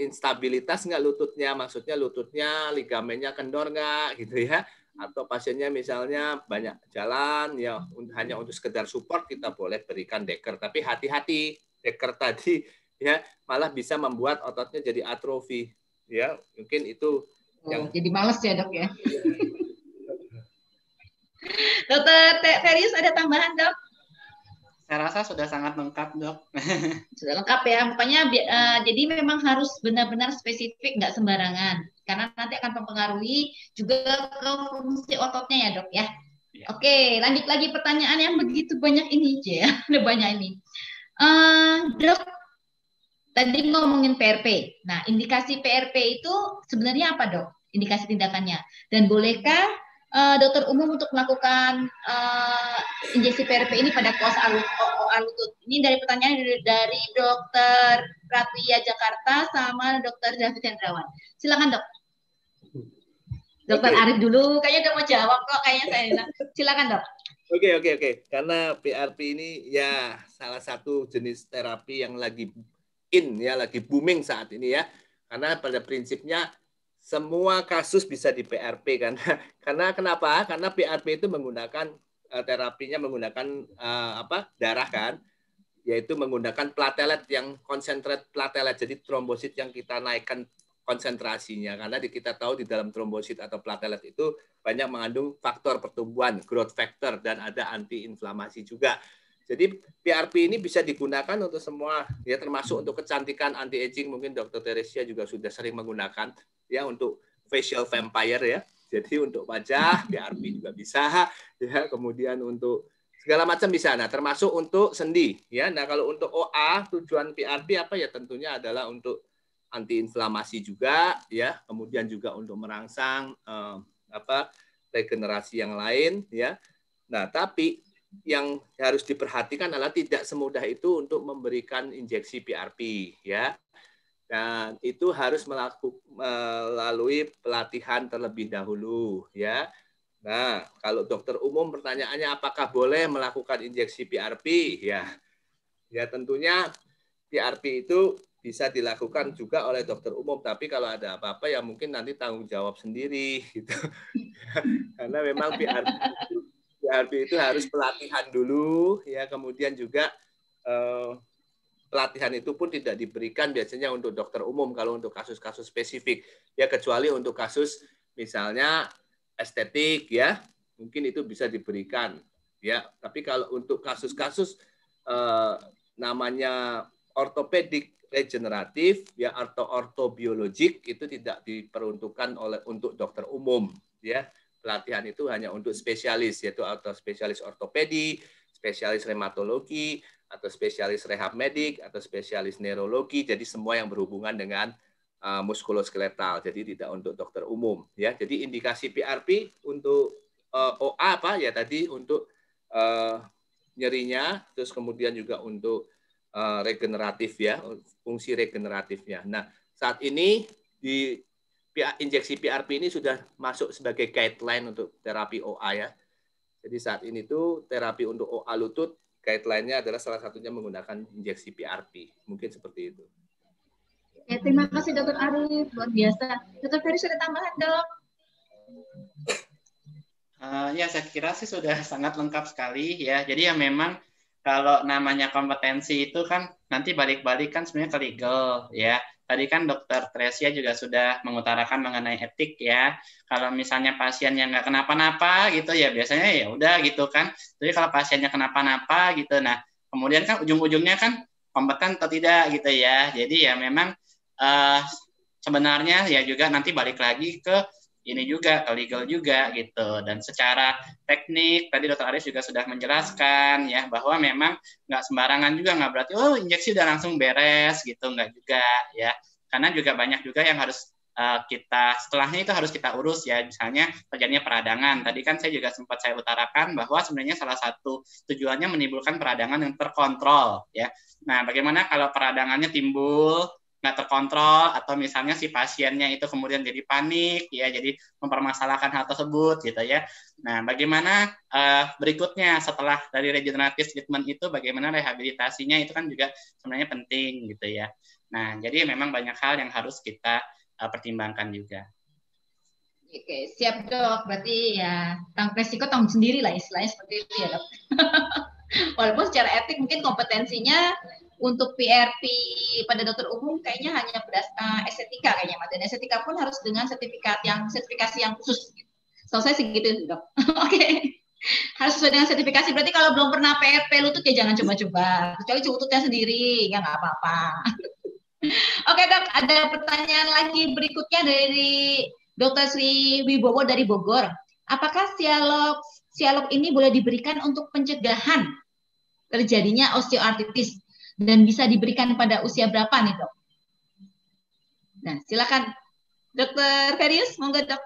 instabilitas nggak lututnya, maksudnya lututnya ligamennya kendor nggak gitu ya, atau pasiennya misalnya banyak jalan ya hanya untuk sekedar support kita boleh berikan deker, tapi hati-hati deker tadi ya malah bisa membuat ototnya jadi atrofi ya mungkin itu oh, yang jadi males ya dok ya Dokter Ferius ada tambahan dok? Saya rasa sudah sangat lengkap dok. sudah lengkap ya, pokoknya uh, jadi memang harus benar-benar spesifik, nggak sembarangan, karena nanti akan mempengaruhi juga ke fungsi ototnya ya dok ya. ya. Oke, lanjut lagi pertanyaan yang begitu banyak ini ya, ada banyak ini. Uh, dok, tadi ngomongin PRP. Nah, indikasi PRP itu sebenarnya apa dok? Indikasi tindakannya dan bolehkah uh, dokter umum untuk melakukan uh, injeksi PRP ini pada kos alutut? Ini dari pertanyaan dari, dari dokter Ratria Jakarta sama dokter David Hendrawan. Silakan dok. Dokter okay. Arif dulu, kayaknya udah mau jawab kok, kayaknya saya enak. Silakan dok. Oke okay, oke okay, oke, okay. karena PRP ini ya salah satu jenis terapi yang lagi in ya, lagi booming saat ini ya. Karena pada prinsipnya semua kasus bisa di PRP kan? karena kenapa? Karena PRP itu menggunakan eh, terapinya menggunakan uh, apa? darah kan, yaitu menggunakan platelet yang konsentrat platelet. Jadi trombosit yang kita naikkan konsentrasinya karena di, kita tahu di dalam trombosit atau platelet itu banyak mengandung faktor pertumbuhan, growth factor dan ada antiinflamasi juga. Jadi PRP ini bisa digunakan untuk semua, ya termasuk untuk kecantikan anti aging mungkin dokter Teresia juga sudah sering menggunakan ya untuk facial vampire ya. Jadi untuk wajah, PRP juga bisa ya, kemudian untuk segala macam bisa. Nah, termasuk untuk sendi ya. Nah, kalau untuk OA tujuan PRP apa ya tentunya adalah untuk antiinflamasi juga ya, kemudian juga untuk merangsang eh, apa regenerasi yang lain ya. Nah, tapi yang harus diperhatikan adalah tidak semudah itu untuk memberikan injeksi PRP ya. Dan itu harus melalui pelatihan terlebih dahulu ya. Nah, kalau dokter umum pertanyaannya apakah boleh melakukan injeksi PRP ya. Ya tentunya PRP itu bisa dilakukan juga oleh dokter umum, tapi kalau ada apa-apa ya mungkin nanti tanggung jawab sendiri gitu. Karena memang PRP itu, PRP itu harus pelatihan dulu ya, kemudian juga eh, Pelatihan itu pun tidak diberikan biasanya untuk dokter umum kalau untuk kasus-kasus spesifik ya kecuali untuk kasus misalnya estetik ya mungkin itu bisa diberikan ya tapi kalau untuk kasus-kasus eh, namanya ortopedik regeneratif ya atau ortobiologik itu tidak diperuntukkan oleh untuk dokter umum ya pelatihan itu hanya untuk spesialis yaitu atau spesialis ortopedi spesialis reumatologi atau spesialis rehab medik atau spesialis neurologi jadi semua yang berhubungan dengan uh, muskuloskeletal jadi tidak untuk dokter umum ya jadi indikasi PRP untuk uh, OA apa ya tadi untuk uh, nyerinya terus kemudian juga untuk uh, regeneratif ya fungsi regeneratifnya nah saat ini di injeksi PRP ini sudah masuk sebagai guideline untuk terapi OA ya jadi saat ini tuh terapi untuk OA lutut guideline-nya adalah salah satunya menggunakan injeksi PRP. Mungkin seperti itu. Ya, terima kasih dokter Arif, luar biasa. Dokter Ferry sudah tambahan dok? Uh, ya, saya kira sih sudah sangat lengkap sekali ya. Jadi ya memang kalau namanya kompetensi itu kan nanti balik-balik kan sebenarnya ke legal ya Tadi kan dokter Tresia juga sudah mengutarakan mengenai etik ya. Kalau misalnya pasiennya yang nggak kenapa-napa gitu ya biasanya ya udah gitu kan. Tapi kalau pasiennya kenapa-napa gitu, nah kemudian kan ujung-ujungnya kan kompeten atau tidak gitu ya. Jadi ya memang uh, sebenarnya ya juga nanti balik lagi ke ini juga legal juga gitu dan secara teknik tadi dokter Aris juga sudah menjelaskan ya bahwa memang nggak sembarangan juga nggak berarti oh injeksi udah langsung beres gitu nggak juga ya karena juga banyak juga yang harus uh, kita setelahnya itu harus kita urus ya misalnya terjadinya peradangan tadi kan saya juga sempat saya utarakan bahwa sebenarnya salah satu tujuannya menimbulkan peradangan yang terkontrol ya nah bagaimana kalau peradangannya timbul nggak terkontrol atau misalnya si pasiennya itu kemudian jadi panik ya jadi mempermasalahkan hal tersebut gitu ya nah bagaimana uh, berikutnya setelah dari regenerative treatment itu bagaimana rehabilitasinya itu kan juga sebenarnya penting gitu ya nah jadi memang banyak hal yang harus kita uh, pertimbangkan juga Oke, siap dok. Berarti ya tanggung resiko tanggung sendiri lah istilahnya seperti itu ya dok. Walaupun secara etik mungkin kompetensinya untuk PRP pada dokter umum kayaknya hanya beras, uh, estetika kayaknya Mas. Dan estetika pun harus dengan sertifikat yang sertifikasi yang khusus. selesai segitu gitu, dok. Oke. okay. Harus sesuai dengan sertifikasi. Berarti kalau belum pernah PRP lutut ya jangan coba-coba. Kecuali lututnya sendiri, ya nggak apa-apa. Oke okay, dok, ada pertanyaan lagi berikutnya dari dokter Sri Wibowo dari Bogor. Apakah sialok sialog ini boleh diberikan untuk pencegahan terjadinya osteoartritis dan bisa diberikan pada usia berapa nih dok? Nah silakan dokter Ferius monggo dok.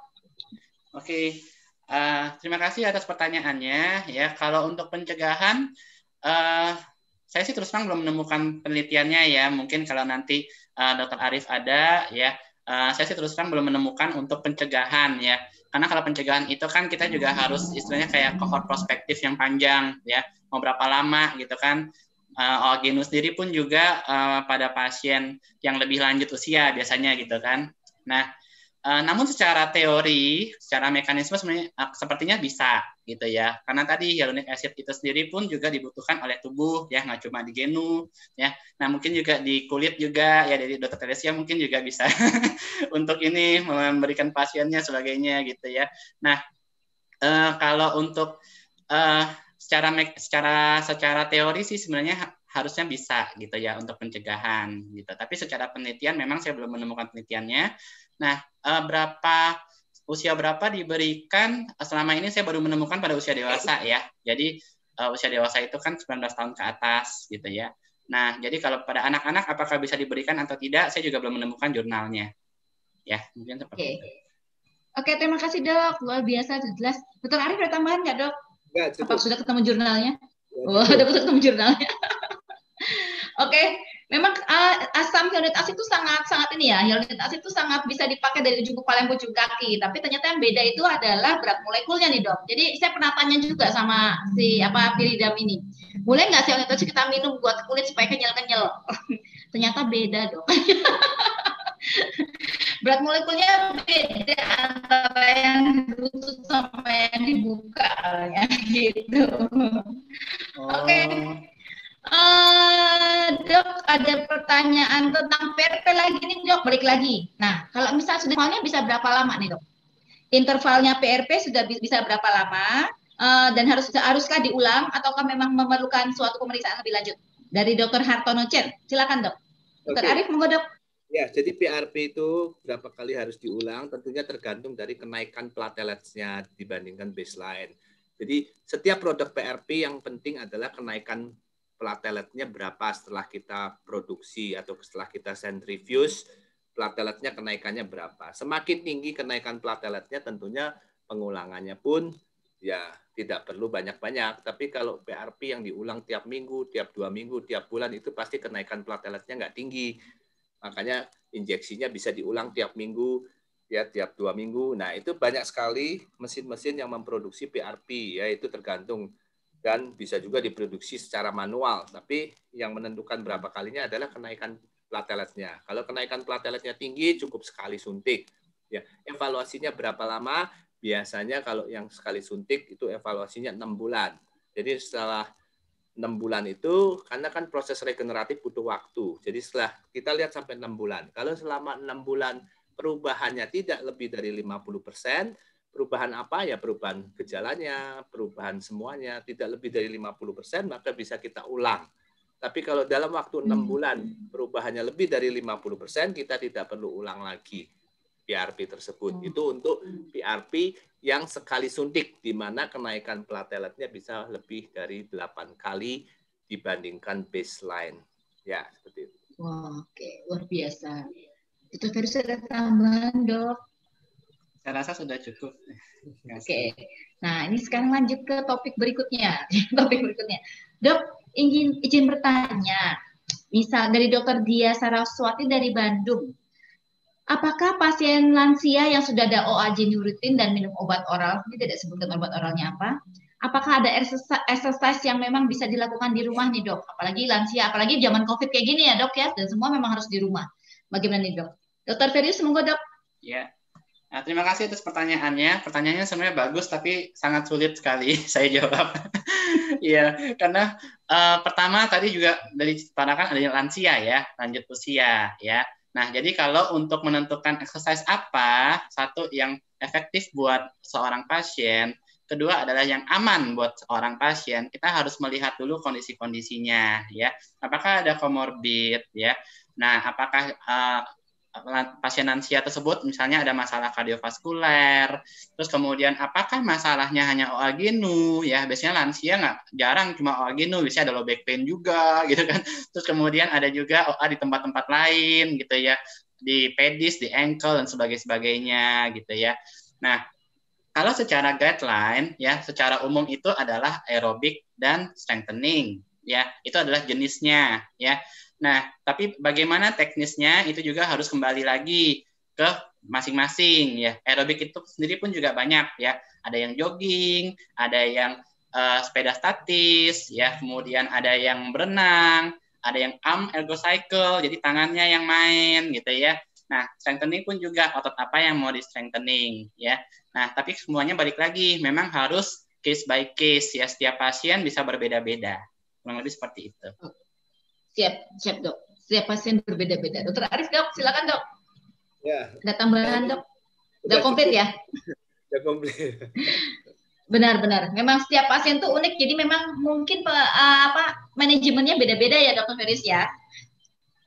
Oke. Uh, terima kasih atas pertanyaannya. Ya, kalau untuk pencegahan, uh, saya sih terus terang belum menemukan penelitiannya ya. Mungkin kalau nanti uh, Dokter Arif ada, ya, uh, saya sih terus terang belum menemukan untuk pencegahan ya. Karena kalau pencegahan itu kan kita juga harus istilahnya kayak cohort prospektif yang panjang ya, mau berapa lama gitu kan uh, eh, genus sendiri pun juga uh, pada pasien yang lebih lanjut usia biasanya gitu kan. Nah, uh, namun secara teori, secara mekanisme sebenarnya uh, sepertinya bisa gitu ya. Karena tadi hyaluronic acid itu sendiri pun juga dibutuhkan oleh tubuh ya, nggak cuma di genu ya. Nah, mungkin juga di kulit juga ya dari dokter Teresia ya, mungkin juga bisa untuk ini memberikan pasiennya sebagainya gitu ya. Nah, uh, kalau untuk uh, secara secara secara teori sih sebenarnya harusnya bisa gitu ya untuk pencegahan gitu. Tapi secara penelitian memang saya belum menemukan penelitiannya. Nah, eh, berapa usia berapa diberikan selama ini saya baru menemukan pada usia dewasa ya. Jadi eh, usia dewasa itu kan 19 tahun ke atas gitu ya. Nah, jadi kalau pada anak-anak apakah bisa diberikan atau tidak, saya juga belum menemukan jurnalnya. Ya, mungkin seperti okay. itu. Oke, okay, terima kasih dok. Luar biasa, jelas. Betul Arif ada tambahan nggak dok? Apa sudah ketemu jurnalnya? Ya, oh, ketemu jurnalnya. Oke, okay. memang uh, asam hyaluronic acid itu sangat sangat ini ya. Hyaluronic acid itu sangat bisa dipakai dari ujung kepala sampai ujung kaki. Tapi ternyata yang beda itu adalah berat molekulnya nih dok. Jadi saya pernah tanya juga sama si apa Piridam ini, boleh nggak sih kita minum buat kulit supaya kenyal kenyal? ternyata beda dok. berat molekulnya beda antara yang ditutup sama yang dibuka ya gitu oh. oke okay. Uh, dok, ada pertanyaan tentang PRP lagi nih dok, balik lagi. Nah, kalau misalnya sudah malnya bisa berapa lama nih dok? Intervalnya PRP sudah bisa berapa lama? Uh, dan harus haruskah diulang ataukah memang memerlukan suatu pemeriksaan lebih lanjut? Dari dokter Hartono Chen, silakan dok. Dokter okay. Arif, mengodok Ya, jadi PRP itu berapa kali harus diulang tentunya tergantung dari kenaikan plateletnya dibandingkan baseline. Jadi setiap produk PRP yang penting adalah kenaikan plateletnya berapa setelah kita produksi atau setelah kita centrifuge, plateletnya kenaikannya berapa. Semakin tinggi kenaikan plateletnya tentunya pengulangannya pun ya tidak perlu banyak-banyak. Tapi kalau PRP yang diulang tiap minggu, tiap dua minggu, tiap bulan itu pasti kenaikan plateletnya nggak tinggi Makanya injeksinya bisa diulang tiap minggu, ya tiap dua minggu. Nah itu banyak sekali mesin-mesin yang memproduksi PRP, ya itu tergantung dan bisa juga diproduksi secara manual. Tapi yang menentukan berapa kalinya adalah kenaikan plateletnya. Kalau kenaikan plateletnya tinggi, cukup sekali suntik. Ya, evaluasinya berapa lama? Biasanya kalau yang sekali suntik itu evaluasinya enam bulan. Jadi setelah 6 bulan itu karena kan proses regeneratif butuh waktu. Jadi setelah kita lihat sampai 6 bulan. Kalau selama 6 bulan perubahannya tidak lebih dari 50%, perubahan apa ya perubahan gejalanya, perubahan semuanya tidak lebih dari 50%, maka bisa kita ulang. Tapi kalau dalam waktu enam hmm. bulan perubahannya lebih dari 50%, kita tidak perlu ulang lagi PRP tersebut. Hmm. Itu untuk PRP yang sekali suntik, di mana kenaikan plateletnya bisa lebih dari 8 kali dibandingkan baseline. Ya, seperti itu. Wow, oke, okay. luar biasa. Itu tadi sudah tambahan, dok. Saya rasa sudah cukup. Oke. Okay. Nah, ini sekarang lanjut ke topik berikutnya. topik berikutnya. Dok, ingin izin bertanya. Misal dari dokter Dia Saraswati dari Bandung apakah pasien lansia yang sudah ada OAG rutin dan minum obat oral, ini tidak sebutkan obat oralnya apa, apakah ada exercise yang memang bisa dilakukan di rumah nih dok? Apalagi lansia, apalagi zaman COVID kayak gini ya dok ya, dan semua memang harus di rumah. Bagaimana nih dok? Dokter Ferius, semoga dok. Ya, nah, terima kasih atas pertanyaannya. Pertanyaannya sebenarnya bagus, tapi sangat sulit sekali saya jawab. Iya, karena uh, pertama tadi juga dari kan adanya lansia ya, lanjut usia ya. Nah, jadi kalau untuk menentukan exercise apa, satu yang efektif buat seorang pasien, kedua adalah yang aman buat seorang pasien, kita harus melihat dulu kondisi-kondisinya ya. Apakah ada comorbid ya? Nah, apakah uh, pasien lansia tersebut misalnya ada masalah kardiovaskuler terus kemudian apakah masalahnya hanya OA genu ya biasanya lansia nggak jarang cuma OA genu biasanya ada low back pain juga gitu kan terus kemudian ada juga OA di tempat-tempat lain gitu ya di pedis di ankle dan sebagainya sebagainya gitu ya nah kalau secara guideline ya secara umum itu adalah aerobik dan strengthening ya itu adalah jenisnya ya Nah, tapi bagaimana teknisnya itu juga harus kembali lagi ke masing-masing ya. Aerobik itu sendiri pun juga banyak ya. Ada yang jogging, ada yang uh, sepeda statis ya, kemudian ada yang berenang, ada yang arm ergo cycle, jadi tangannya yang main gitu ya. Nah, strengthening pun juga otot apa yang mau di strengthening ya. Nah, tapi semuanya balik lagi memang harus case by case ya setiap pasien bisa berbeda-beda. Kurang lebih seperti itu. Siap, siap dok. Setiap pasien berbeda-beda. Dokter Arif dok, silakan dok. Ya. Ada tambahan dok? sudah komplit ya? sudah komplit. Benar-benar. Memang setiap pasien tuh unik. Jadi memang mungkin eh, apa manajemennya beda-beda ya dokter Feris ya.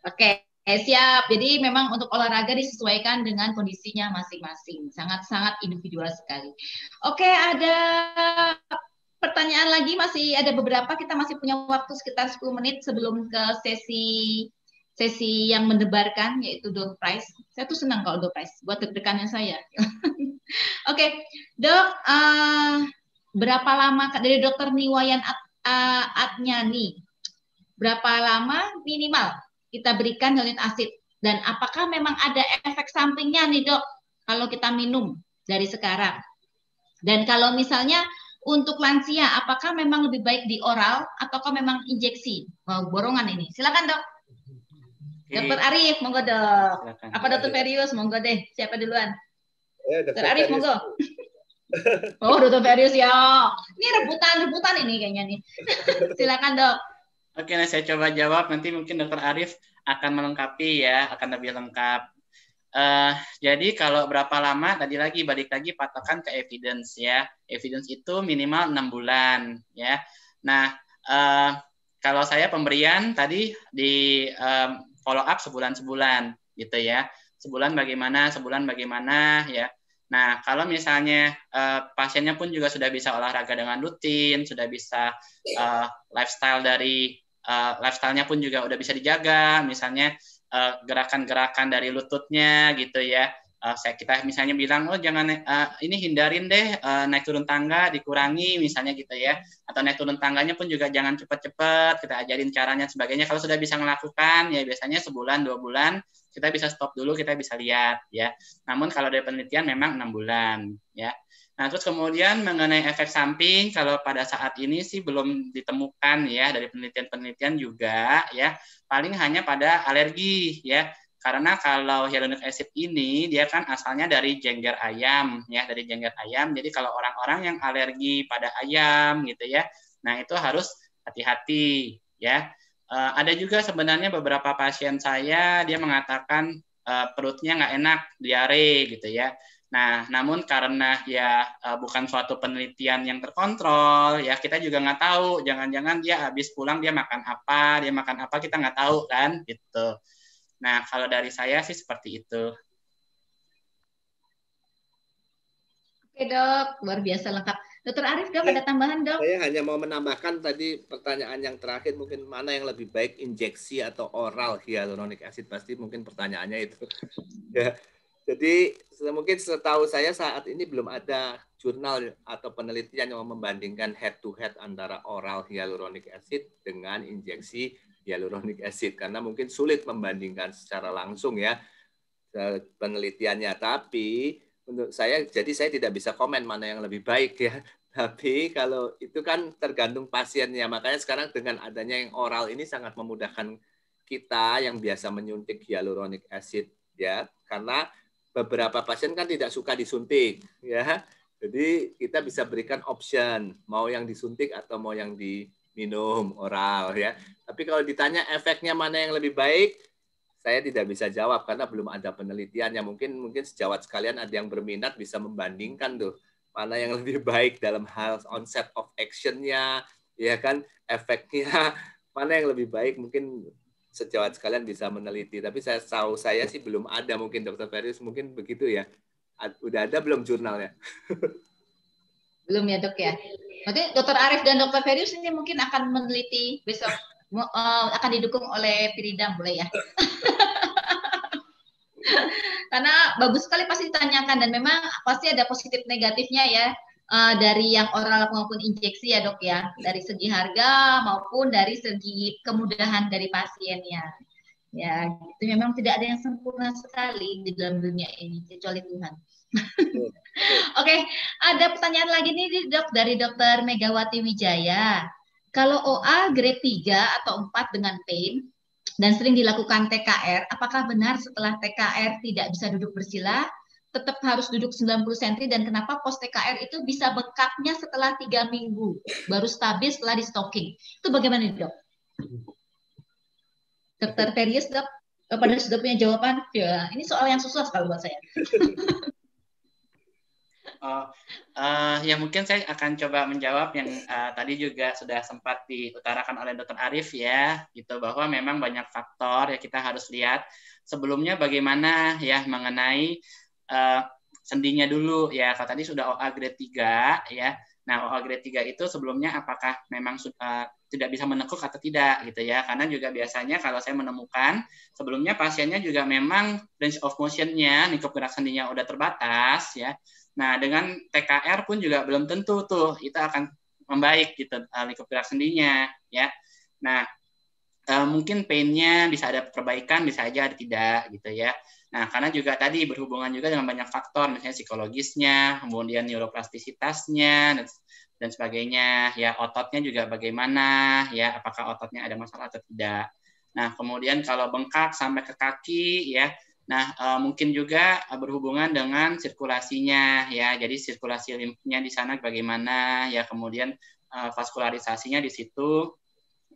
Oke. Okay. Eh, siap. Jadi memang untuk olahraga disesuaikan dengan kondisinya masing-masing. Sangat-sangat individual sekali. Oke, ada pertanyaan lagi masih ada beberapa kita masih punya waktu sekitar 10 menit sebelum ke sesi sesi yang mendebarkan yaitu door prize. Saya tuh senang kalau door prize buat deg-degannya saya. Oke, okay. Dok, uh, berapa lama dari dokter Niwayan Ad, uh, Adnyani? Berapa lama minimal kita berikan hyaluronic asid dan apakah memang ada efek sampingnya nih, Dok, kalau kita minum dari sekarang? Dan kalau misalnya untuk lansia, apakah memang lebih baik di oral ataukah memang injeksi? Wow, borongan ini. Silakan dok. Dokter Arif, monggo dok. Silakan. Apa Dokter Ferius, monggo deh. Siapa duluan? Ya, dokter Arif, monggo. oh, Dokter Ferius ya. Ini rebutan, rebutan ini kayaknya nih. Silakan dok. Oke, nah saya coba jawab. Nanti mungkin Dokter Arif akan melengkapi ya, akan lebih lengkap. Uh, jadi kalau berapa lama tadi lagi balik lagi patokan ke evidence ya. Evidence itu minimal enam bulan ya. Nah uh, kalau saya pemberian tadi di um, follow up sebulan sebulan gitu ya. Sebulan bagaimana, sebulan bagaimana ya. Nah kalau misalnya uh, pasiennya pun juga sudah bisa olahraga dengan rutin, sudah bisa uh, lifestyle dari uh, lifestylenya pun juga udah bisa dijaga, misalnya Eh, gerakan-gerakan uh, dari lututnya gitu ya uh, kita misalnya bilang oh jangan uh, ini hindarin deh uh, naik turun tangga dikurangi misalnya gitu ya atau naik turun tangganya pun juga jangan cepat-cepat kita ajarin caranya sebagainya kalau sudah bisa melakukan ya biasanya sebulan dua bulan kita bisa stop dulu kita bisa lihat ya namun kalau dari penelitian memang enam bulan ya nah terus kemudian mengenai efek samping kalau pada saat ini sih belum ditemukan ya dari penelitian-penelitian juga ya paling hanya pada alergi ya karena kalau hyaluronic acid ini dia kan asalnya dari jengger ayam ya, dari jengger ayam. Jadi kalau orang-orang yang alergi pada ayam gitu ya, nah itu harus hati-hati ya. Uh, ada juga sebenarnya beberapa pasien saya dia mengatakan uh, perutnya nggak enak, diare gitu ya. Nah, namun karena ya eh, bukan suatu penelitian yang terkontrol, ya kita juga nggak tahu. Jangan-jangan dia habis pulang dia makan apa, dia makan apa kita nggak tahu kan, gitu. Nah, kalau dari saya sih seperti itu. Oke dok, luar biasa lengkap. Dokter Arief dok, ada iya. tambahan dok? Saya hanya mau menambahkan tadi pertanyaan yang terakhir mungkin mana yang lebih baik injeksi atau oral hyaluronic acid pasti mungkin pertanyaannya itu. ya. Jadi mungkin setahu saya saat ini belum ada jurnal atau penelitian yang membandingkan head to head antara oral hyaluronic acid dengan injeksi hyaluronic acid karena mungkin sulit membandingkan secara langsung ya eh, penelitiannya. Tapi untuk saya jadi saya tidak bisa komen mana yang lebih baik ya. Tapi kalau itu kan tergantung pasiennya. Makanya sekarang dengan adanya yang oral ini sangat memudahkan kita yang biasa menyuntik hyaluronic acid ya. Karena beberapa pasien kan tidak suka disuntik ya. Jadi kita bisa berikan option mau yang disuntik atau mau yang di minum oral ya. Tapi kalau ditanya efeknya mana yang lebih baik, saya tidak bisa jawab karena belum ada penelitian yang mungkin mungkin sejawat sekalian ada yang berminat bisa membandingkan tuh mana yang lebih baik dalam hal onset of actionnya ya kan efeknya mana yang lebih baik mungkin sejawat sekalian bisa meneliti tapi saya tahu saya sih belum ada mungkin dokter Ferius mungkin begitu ya udah ada belum jurnalnya Belum ya dok ya. Nanti Dokter Arief dan Dokter Ferius ini mungkin akan meneliti besok uh, akan didukung oleh Piridang boleh ya. Karena bagus sekali pasti ditanyakan dan memang pasti ada positif negatifnya ya uh, dari yang oral maupun injeksi ya dok ya dari segi harga maupun dari segi kemudahan dari pasiennya ya itu memang tidak ada yang sempurna sekali di dalam dunia ini kecuali Tuhan. Oke, okay. ada pertanyaan lagi nih dok dari dokter Megawati Wijaya. Kalau OA grade 3 atau 4 dengan pain dan sering dilakukan TKR, apakah benar setelah TKR tidak bisa duduk bersila, tetap harus duduk 90 cm dan kenapa pos TKR itu bisa bengkaknya setelah tiga minggu, baru stabil setelah di stocking. Itu bagaimana dok? Dokter Terius dok, eh, pada sudah punya jawaban. Ya, ini soal yang susah sekali buat saya. Oh, uh, ya mungkin saya akan coba menjawab yang uh, tadi juga sudah sempat diutarakan oleh Dr. Arif ya, gitu bahwa memang banyak faktor ya kita harus lihat sebelumnya bagaimana ya mengenai uh, sendinya dulu ya. Kalau tadi sudah OA grade 3 ya. Nah, OA grade 3 itu sebelumnya apakah memang uh, tidak bisa menekuk atau tidak gitu ya. Karena juga biasanya kalau saya menemukan sebelumnya pasiennya juga memang range of motionnya, lingkup gerak sendinya udah terbatas ya Nah, dengan TKR pun juga belum tentu tuh kita akan membaik gitu eh, lingkup gerak sendinya ya. Nah, e, mungkin painnya bisa ada perbaikan, bisa aja ada tidak gitu ya. Nah, karena juga tadi berhubungan juga dengan banyak faktor, misalnya psikologisnya, kemudian neuroplastisitasnya dan, dan sebagainya, ya ototnya juga bagaimana, ya apakah ototnya ada masalah atau tidak. Nah, kemudian kalau bengkak sampai ke kaki, ya Nah, e, mungkin juga eh, berhubungan dengan sirkulasinya ya. Jadi sirkulasi limfnya di sana bagaimana ya, kemudian e, eh, vaskularisasinya di situ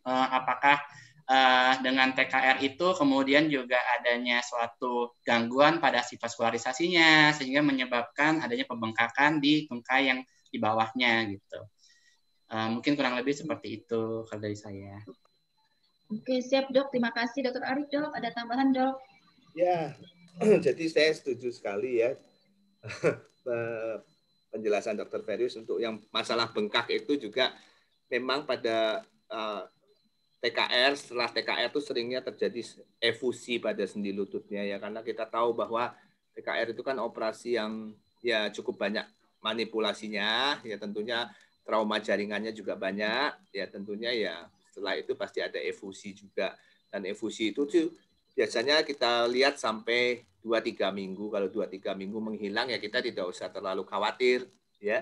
e, apakah e, dengan TKR itu kemudian juga adanya suatu gangguan pada si vaskularisasinya sehingga menyebabkan adanya pembengkakan di tungkai yang di bawahnya gitu. E, mungkin kurang lebih seperti itu kalau dari saya. Oke, siap dok. Terima kasih dokter Arif dok. Ada tambahan dok? Ya, jadi saya setuju sekali ya eh, penjelasan Dokter Ferius untuk yang masalah bengkak itu juga memang pada eh, TKR setelah TKR itu seringnya terjadi efusi pada sendi lututnya ya karena kita tahu bahwa TKR itu kan operasi yang ya cukup banyak manipulasinya ya tentunya trauma jaringannya juga banyak ya tentunya ya setelah itu pasti ada efusi juga dan efusi itu tuh biasanya kita lihat sampai 2-3 minggu. Kalau 2-3 minggu menghilang ya kita tidak usah terlalu khawatir ya.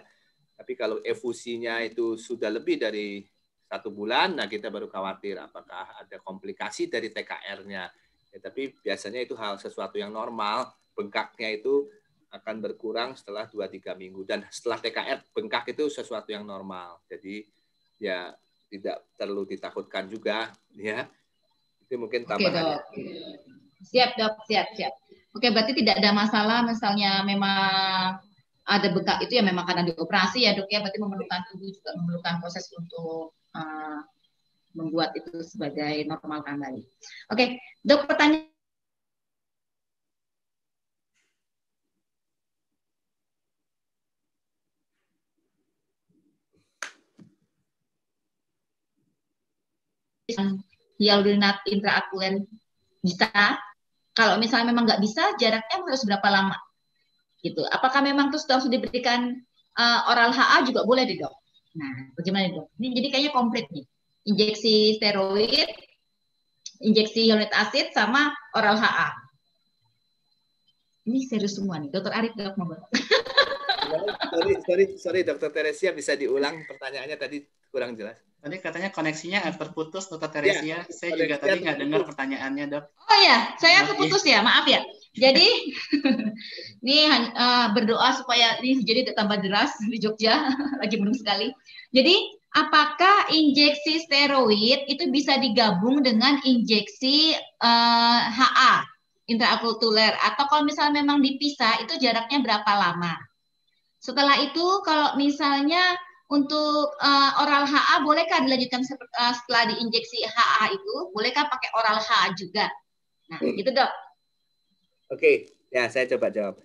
Tapi kalau efusinya itu sudah lebih dari satu bulan, nah kita baru khawatir apakah ada komplikasi dari TKR-nya. Ya, tapi biasanya itu hal sesuatu yang normal, bengkaknya itu akan berkurang setelah 2-3 minggu. Dan setelah TKR, bengkak itu sesuatu yang normal. Jadi ya tidak perlu ditakutkan juga. ya itu mungkin tambahan. Oke, dok. Ya. Siap, dok. Siap, siap. Oke, berarti tidak ada masalah misalnya memang ada bekak itu ya memang karena dioperasi ya dok ya berarti memerlukan tubuh juga memerlukan proses untuk uh, membuat itu sebagai normal kembali. Oke, dok pertanyaan hyaluronat intraakulen bisa? Kalau misalnya memang nggak bisa, jaraknya harus berapa lama? Gitu. Apakah memang terus langsung diberikan uh, oral HA juga boleh di dok? Nah, bagaimana dok? Ini jadi kayaknya komplit nih. Injeksi steroid, injeksi hyaluronat asid, sama oral HA. Ini serius semua nih, Dokter Arif dok mau sorry, sorry, sorry, Dokter Teresia bisa diulang pertanyaannya tadi kurang jelas. Tadi katanya koneksinya hmm. terputus, Dokter iya, Teresia. Ya, saya juga tadi nggak dengar pertanyaannya, dok. Oh iya, ya, saya terputus ya, maaf ya. Jadi, ini uh, eh, berdoa supaya ini jadi tambah deras di Jogja, lagi belum sekali. Jadi, apakah injeksi steroid itu bisa digabung dengan injeksi uh, eh, HA, intraokuler, atau kalau misalnya memang dipisah, itu jaraknya berapa lama? Setelah itu, kalau misalnya untuk uh, oral HA bolehkah dilanjutkan eh, setelah diinjeksi HA itu? Bolehkah pakai oral HA juga? Nah, hmm. gitu dok. Oke, okay. ya saya coba jawab.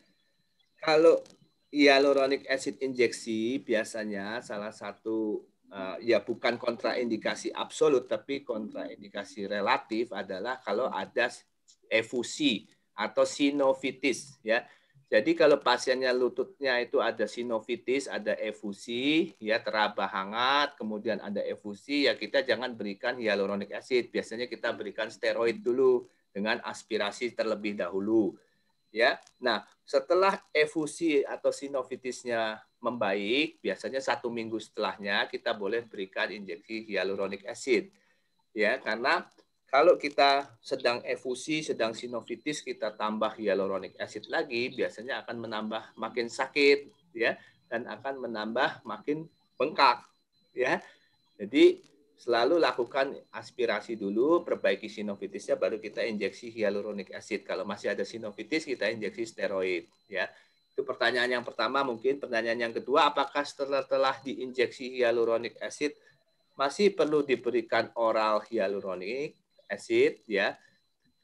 Kalau hyaluronic acid injeksi biasanya salah satu uh, ya bukan kontraindikasi absolut tapi kontraindikasi relatif adalah kalau ada efusi atau sinovitis ya jadi kalau pasiennya lututnya itu ada sinovitis, ada efusi, ya teraba hangat, kemudian ada efusi, ya kita jangan berikan hyaluronic acid. Biasanya kita berikan steroid dulu dengan aspirasi terlebih dahulu. Ya. Nah, setelah efusi atau sinovitisnya membaik, biasanya satu minggu setelahnya kita boleh berikan injeksi hyaluronic acid. Ya, karena kalau kita sedang efusi, sedang sinovitis, kita tambah hyaluronic acid lagi, biasanya akan menambah makin sakit, ya, dan akan menambah makin bengkak, ya. Jadi selalu lakukan aspirasi dulu, perbaiki sinovitisnya, baru kita injeksi hyaluronic acid. Kalau masih ada sinovitis, kita injeksi steroid. Ya, itu pertanyaan yang pertama. Mungkin pertanyaan yang kedua, apakah setelah telah diinjeksi hyaluronic acid masih perlu diberikan oral hyaluronic acid ya.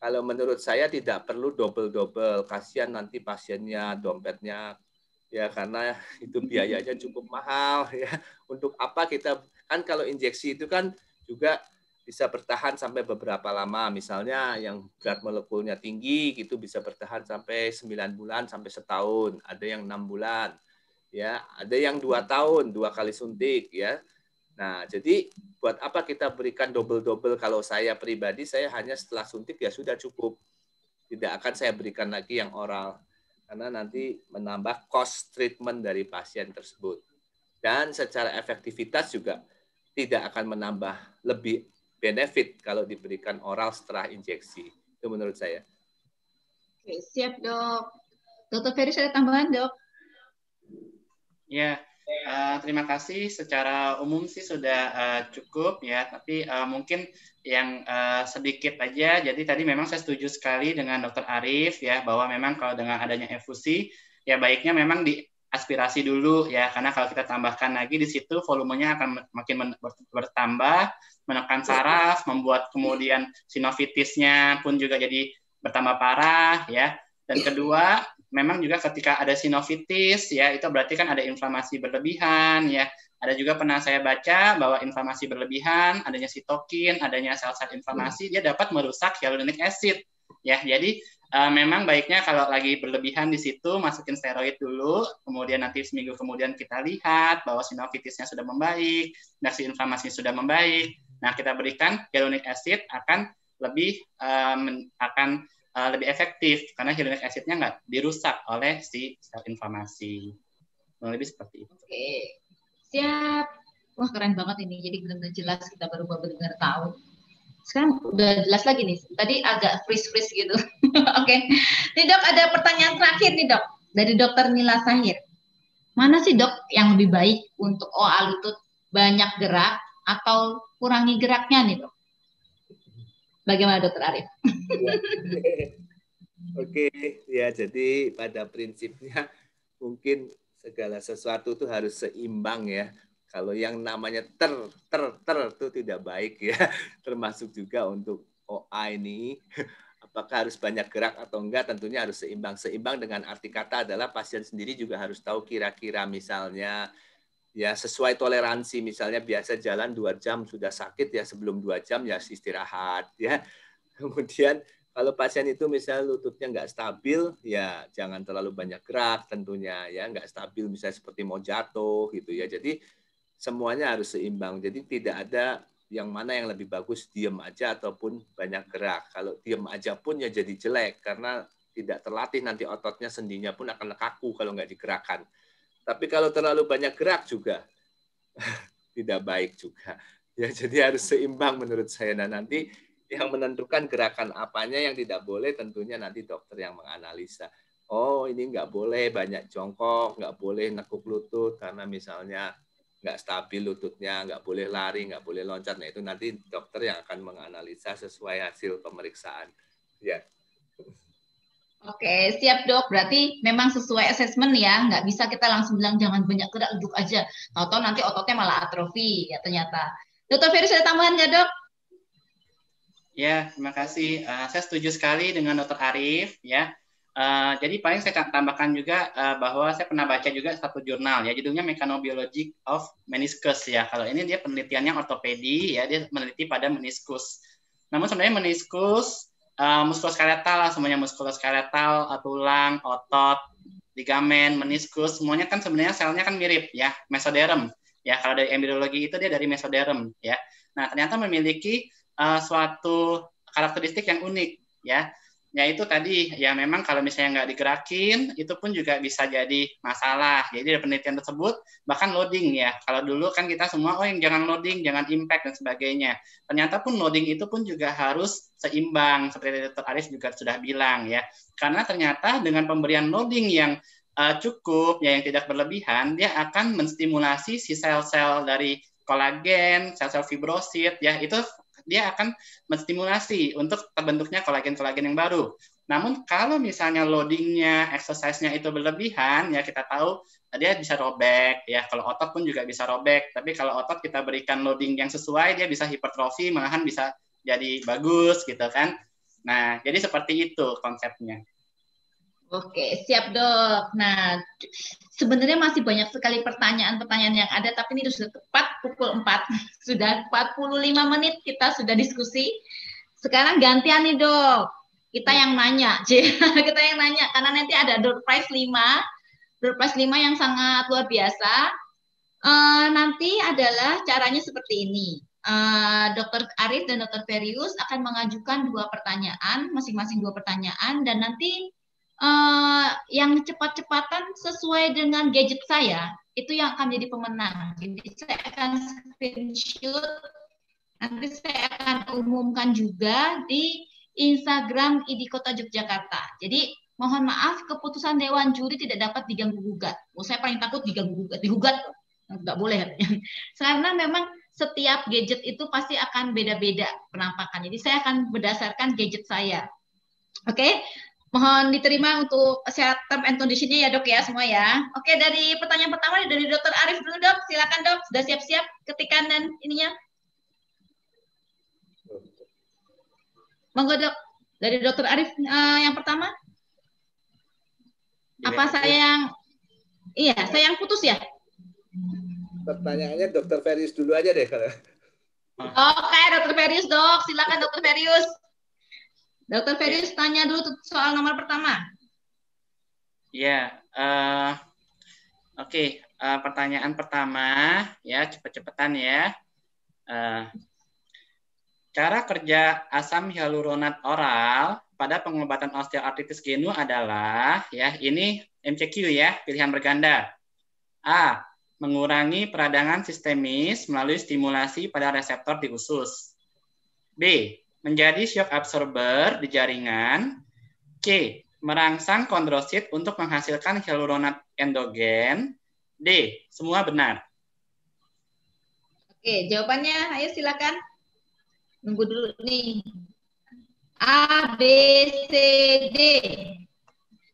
Kalau menurut saya tidak perlu double-double, kasihan nanti pasiennya, dompetnya ya karena itu biayanya cukup mahal ya. Untuk apa kita kan kalau injeksi itu kan juga bisa bertahan sampai beberapa lama. Misalnya yang berat molekulnya tinggi itu bisa bertahan sampai 9 bulan sampai setahun, ada yang enam bulan. Ya, ada yang dua tahun dua kali suntik ya. Nah, jadi buat apa kita berikan double-double kalau saya pribadi, saya hanya setelah suntik ya sudah cukup. Tidak akan saya berikan lagi yang oral. Karena nanti menambah cost treatment dari pasien tersebut. Dan secara efektivitas juga tidak akan menambah lebih benefit kalau diberikan oral setelah injeksi. Itu menurut saya. Oke, siap dok. Dokter Ferry, ada tambahan dok? Ya, Uh, terima kasih. Secara umum sih sudah uh, cukup ya, tapi uh, mungkin yang uh, sedikit aja. Jadi tadi memang saya setuju sekali dengan Dr. Arif ya bahwa memang kalau dengan adanya efusi ya baiknya memang di aspirasi dulu ya karena kalau kita tambahkan lagi di situ volumenya akan makin bertambah menekan saraf membuat kemudian sinovitisnya pun juga jadi bertambah parah ya dan kedua memang juga ketika ada sinovitis ya itu berarti kan ada inflamasi berlebihan ya. Ada juga pernah saya baca bahwa inflamasi berlebihan, adanya sitokin, adanya sel-sel inflamasi dia dapat merusak hyaluronic acid ya. Jadi uh, memang baiknya kalau lagi berlebihan di situ masukin steroid dulu, kemudian nanti seminggu kemudian kita lihat bahwa sinovitisnya sudah membaik, reaksi inflamasi sudah membaik. Nah, kita berikan hyaluronic acid akan lebih um, akan uh, lebih efektif karena hyaluronic acidnya nggak dirusak oleh si sel inflamasi. lebih seperti itu. Oke, siap. Wah keren banget ini. Jadi benar-benar jelas kita baru benar-benar tahu. Sekarang udah jelas lagi nih. Tadi agak freeze-freeze gitu. Oke. okay. Nih dok ada pertanyaan terakhir nih dok dari dokter Nila Sahir. Mana sih dok yang lebih baik untuk OA lutut banyak gerak atau kurangi geraknya nih dok? Bagaimana Dokter Arief? Oke, ya jadi pada prinsipnya mungkin segala sesuatu itu harus seimbang ya. Kalau yang namanya ter ter ter itu tidak baik ya. Termasuk juga untuk OA ini apakah harus banyak gerak atau enggak tentunya harus seimbang. Seimbang dengan arti kata adalah pasien sendiri juga harus tahu kira-kira misalnya ya sesuai toleransi misalnya biasa jalan dua jam sudah sakit ya sebelum dua jam ya istirahat ya kemudian kalau pasien itu misalnya lututnya nggak stabil ya jangan terlalu banyak gerak tentunya ya nggak stabil misalnya seperti mau jatuh gitu ya jadi semuanya harus seimbang jadi tidak ada yang mana yang lebih bagus diem aja ataupun banyak gerak kalau diem aja pun ya jadi jelek karena tidak terlatih nanti ototnya sendinya pun akan kaku kalau nggak digerakkan tapi kalau terlalu banyak gerak juga tidak baik juga. Ya jadi harus seimbang menurut saya. Nah nanti yang menentukan gerakan apanya yang tidak boleh tentunya nanti dokter yang menganalisa. Oh ini nggak boleh banyak jongkok, nggak boleh nekuk lutut karena misalnya nggak stabil lututnya, nggak boleh lari, nggak boleh loncat. Nah itu nanti dokter yang akan menganalisa sesuai hasil pemeriksaan. Ya. Oke, siap dok. Berarti memang sesuai assessment ya, nggak bisa kita langsung bilang jangan banyak gerak, duduk aja. Tahu-tahu nanti ototnya malah atrofi ya ternyata. Dokter Ferry ada tambahan nggak dok? Ya, terima kasih. Uh, saya setuju sekali dengan Dokter Arif ya. Uh, jadi paling saya tambahkan juga uh, bahwa saya pernah baca juga satu jurnal ya, judulnya Mechanobiology of Meniscus ya. Kalau ini dia penelitiannya ortopedi ya, dia meneliti pada meniskus. Namun sebenarnya meniskus Eh, muskuloskeletal lah semuanya muskuloskeletal, tulang, otot, ligamen, meniskus, semuanya kan sebenarnya selnya kan mirip ya, mesoderm. Ya, kalau dari embriologi itu dia dari mesoderm ya. Nah, ternyata memiliki uh, suatu karakteristik yang unik ya ya itu tadi ya memang kalau misalnya nggak digerakin itu pun juga bisa jadi masalah jadi dari penelitian tersebut bahkan loading ya kalau dulu kan kita semua oh yang jangan loading jangan impact dan sebagainya ternyata pun loading itu pun juga harus seimbang seperti Dr. Aris juga sudah bilang ya karena ternyata dengan pemberian loading yang uh, cukup ya yang tidak berlebihan dia akan menstimulasi si sel-sel dari kolagen, sel-sel fibrosit ya itu dia akan menstimulasi untuk terbentuknya kolagen-kolagen yang baru. Namun kalau misalnya loadingnya, exercise-nya itu berlebihan, ya kita tahu eh, dia bisa robek, ya kalau otot pun juga bisa robek. Tapi kalau otot kita berikan loading yang sesuai, dia bisa hipertrofi, malahan bisa jadi bagus gitu kan. Nah, jadi seperti itu konsepnya. Oke, siap dok. Nah, sebenarnya masih banyak sekali pertanyaan-pertanyaan yang ada, tapi ini sudah tepat pukul 4. Sudah 45 menit kita sudah diskusi. Sekarang gantian nih dok. Kita ya. yang nanya, kita yang nanya. Karena nanti ada door prize 5. Door prize 5 yang sangat luar biasa. Uh, nanti adalah caranya seperti ini. Uh, Dokter Arif dan Dokter Ferius akan mengajukan dua pertanyaan, masing-masing dua pertanyaan, dan nanti uh, yang cepat-cepatan sesuai dengan gadget saya itu yang akan jadi pemenang. Jadi saya akan screenshot nanti saya akan umumkan juga di Instagram ID Kota Yogyakarta. Jadi mohon maaf keputusan dewan juri tidak dapat diganggu gugat. Oh, saya paling takut diganggu gugat, digugat nggak boleh. Karena memang setiap gadget itu pasti akan beda-beda penampakan. Jadi saya akan berdasarkan gadget saya. Oke, Mohon diterima untuk syarat term and conditionnya ya dok ya semua ya. Oke dari pertanyaan pertama dari dokter Arif dulu dok. Silakan dok sudah siap-siap ketikan dan ininya. Monggo dok dari dokter Arif uh, yang pertama. Ini iya, Apa aku... saya yang iya saya yang putus ya? Pertanyaannya dokter Ferius dulu aja deh kalau. Oke, dokter Ferius dok, silakan dokter Ferius. Dokter Ferry, ya. tanya dulu soal nomor pertama. Ya, uh, oke. Okay. Uh, eh, pertanyaan pertama, ya cepet-cepetan ya. Uh, cara kerja asam hyaluronat oral pada pengobatan osteoartritis genu adalah, ya ini MCQ ya, pilihan berganda. A. Mengurangi peradangan sistemis melalui stimulasi pada reseptor di usus. B menjadi shock absorber di jaringan. C. Merangsang kondrosit untuk menghasilkan hyaluronat endogen. D. Semua benar. Oke, jawabannya ayo silakan. Nunggu dulu nih. A, B, C, D.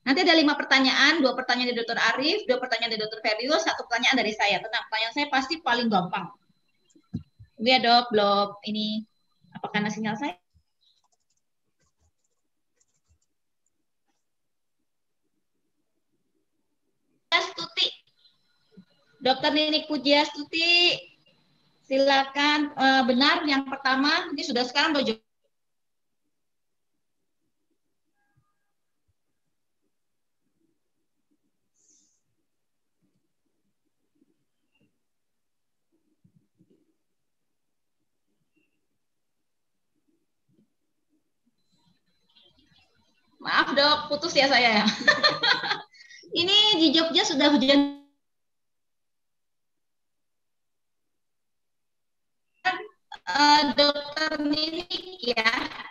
Nanti ada lima pertanyaan, dua pertanyaan dari Dr. Arif, dua pertanyaan dari Dr. Ferio, satu pertanyaan dari saya. Tenang, pertanyaan saya pasti paling gampang. Iya, ini ada blog ini apa karena sinyal saya? Astuti, Dokter Nini Pujiastuti, silakan eh, benar yang pertama ini sudah sekarang udah putus ya saya ya. ini di Jogja sudah hujan uh, dokter Ninik ya,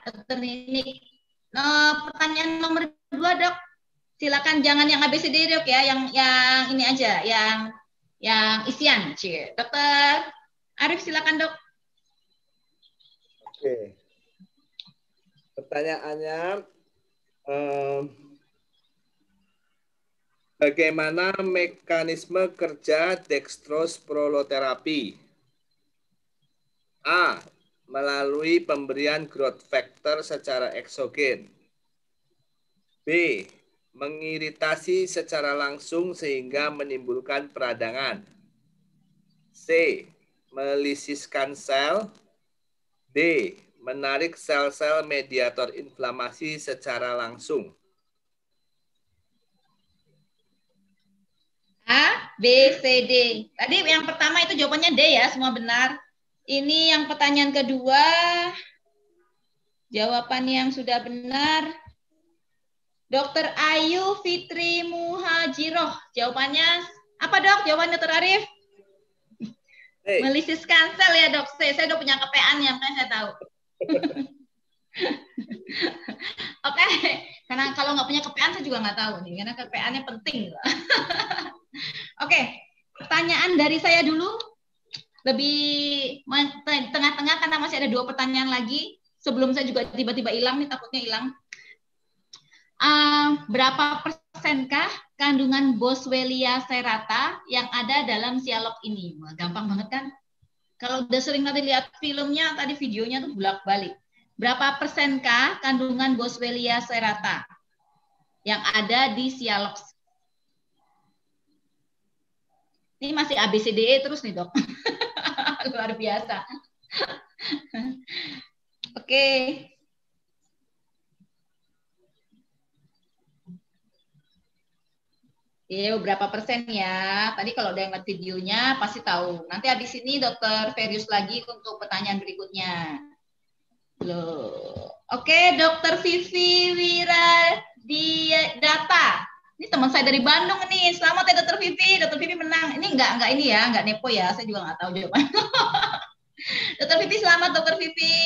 dokter Ninik. Nah, pertanyaan nomor dua dok, silakan jangan yang ABCD dok ya, yang yang ini aja, yang yang isian. Cie. Dokter Arif silakan dok. Oke. Pertanyaannya bagaimana mekanisme kerja dextrose proloterapi? A. Melalui pemberian growth factor secara eksogen. B. Mengiritasi secara langsung sehingga menimbulkan peradangan. C. Melisiskan sel. D menarik sel-sel mediator inflamasi secara langsung? A, B, C, D. Tadi yang pertama itu jawabannya D ya, semua benar. Ini yang pertanyaan kedua, jawaban yang sudah benar. Dokter Ayu Fitri Muhajiroh, jawabannya apa dok? Jawaban dokter Arif? Hey. Melisis kansel ya dok, saya, saya udah punya kepean ya, saya tahu. Oke, okay. karena kalau nggak punya kepean saya juga nggak tahu nih, karena kepeannya penting. Oke, okay. pertanyaan dari saya dulu lebih tengah-tengah karena masih ada dua pertanyaan lagi sebelum saya juga tiba-tiba hilang nih takutnya hilang. Uh, berapa persenkah kandungan Boswellia serrata yang ada dalam sialok ini? gampang banget kan? Kalau udah sering nanti lihat filmnya tadi videonya tuh bolak-balik. Berapa persenkah kandungan Boswellia serata yang ada di Sialox? Ini masih ABCDE terus nih, Dok. Luar biasa. Oke. Okay. Iya ya, berapa persen ya? Tadi kalau udah ngeliat videonya pasti tahu. Nanti habis ini dokter Ferius lagi untuk pertanyaan berikutnya. Loh. Oke, dokter Vivi Wira di data. Ini teman saya dari Bandung nih. Selamat ya dokter Vivi. Dokter Vivi menang. Ini enggak enggak ini ya, enggak nepo ya. Saya juga enggak tahu jawaban. dokter Vivi selamat dokter Vivi.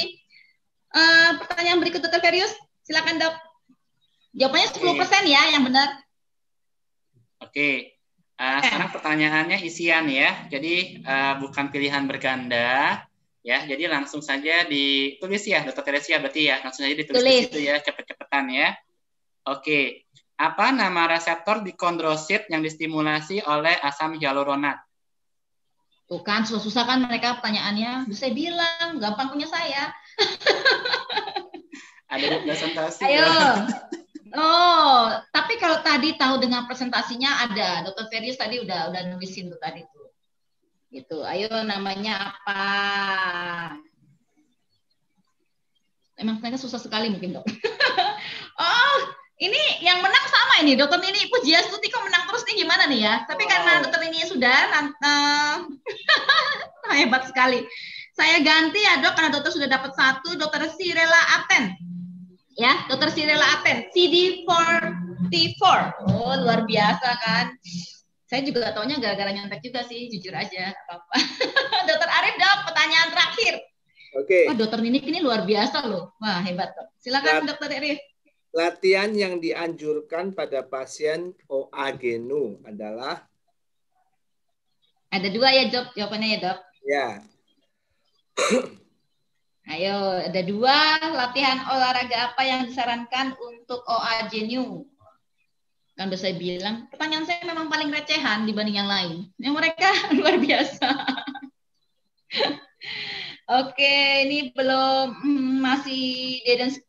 Uh, pertanyaan berikut dokter Ferius. Silakan dok. Jawabannya 10% ya yang benar. Oke. Uh, sekarang pertanyaannya isian ya. Jadi uh, bukan pilihan berganda ya. Jadi langsung saja ditulis ya, Dokter Teresia berarti ya. Langsung saja ditulis itu di situ ya, cepet-cepetan ya. Oke. Apa nama reseptor di kondrosit yang distimulasi oleh asam hyaluronat? Tuh kan susah-susah kan mereka pertanyaannya. Bisa bilang, gampang punya saya. Ada presentasi. Ayo. Ya. Oh, tapi kalau tadi tahu dengan presentasinya ada. Dokter Ferius tadi udah udah nulisin tuh tadi tuh. Gitu. Ayo namanya apa? Emang ternyata susah sekali mungkin dok. oh, ini yang menang sama ini dokter ini Pujias Tuti kok menang terus nih gimana nih ya? Tapi wow. karena dokter ini sudah uh, hebat sekali. Saya ganti ya dok karena dokter sudah dapat satu dokter Sirela Aten ya dokter Sirela Aten CD44 oh luar biasa kan saya juga taunya gara-gara nyontek juga sih jujur aja apa-apa dokter Arif dok pertanyaan terakhir oke okay. oh, dokter Ninik ini luar biasa loh wah hebat dok silakan Lat dokter Arif latihan yang dianjurkan pada pasien OA genu adalah ada dua ya dok jawabannya ya dok ya Ayo, ada dua latihan olahraga apa yang disarankan untuk OA New? Kan udah saya bilang, pertanyaan saya memang paling recehan dibanding yang lain. Yang mereka luar biasa. Oke, ini belum hmm, masih dia dan 10.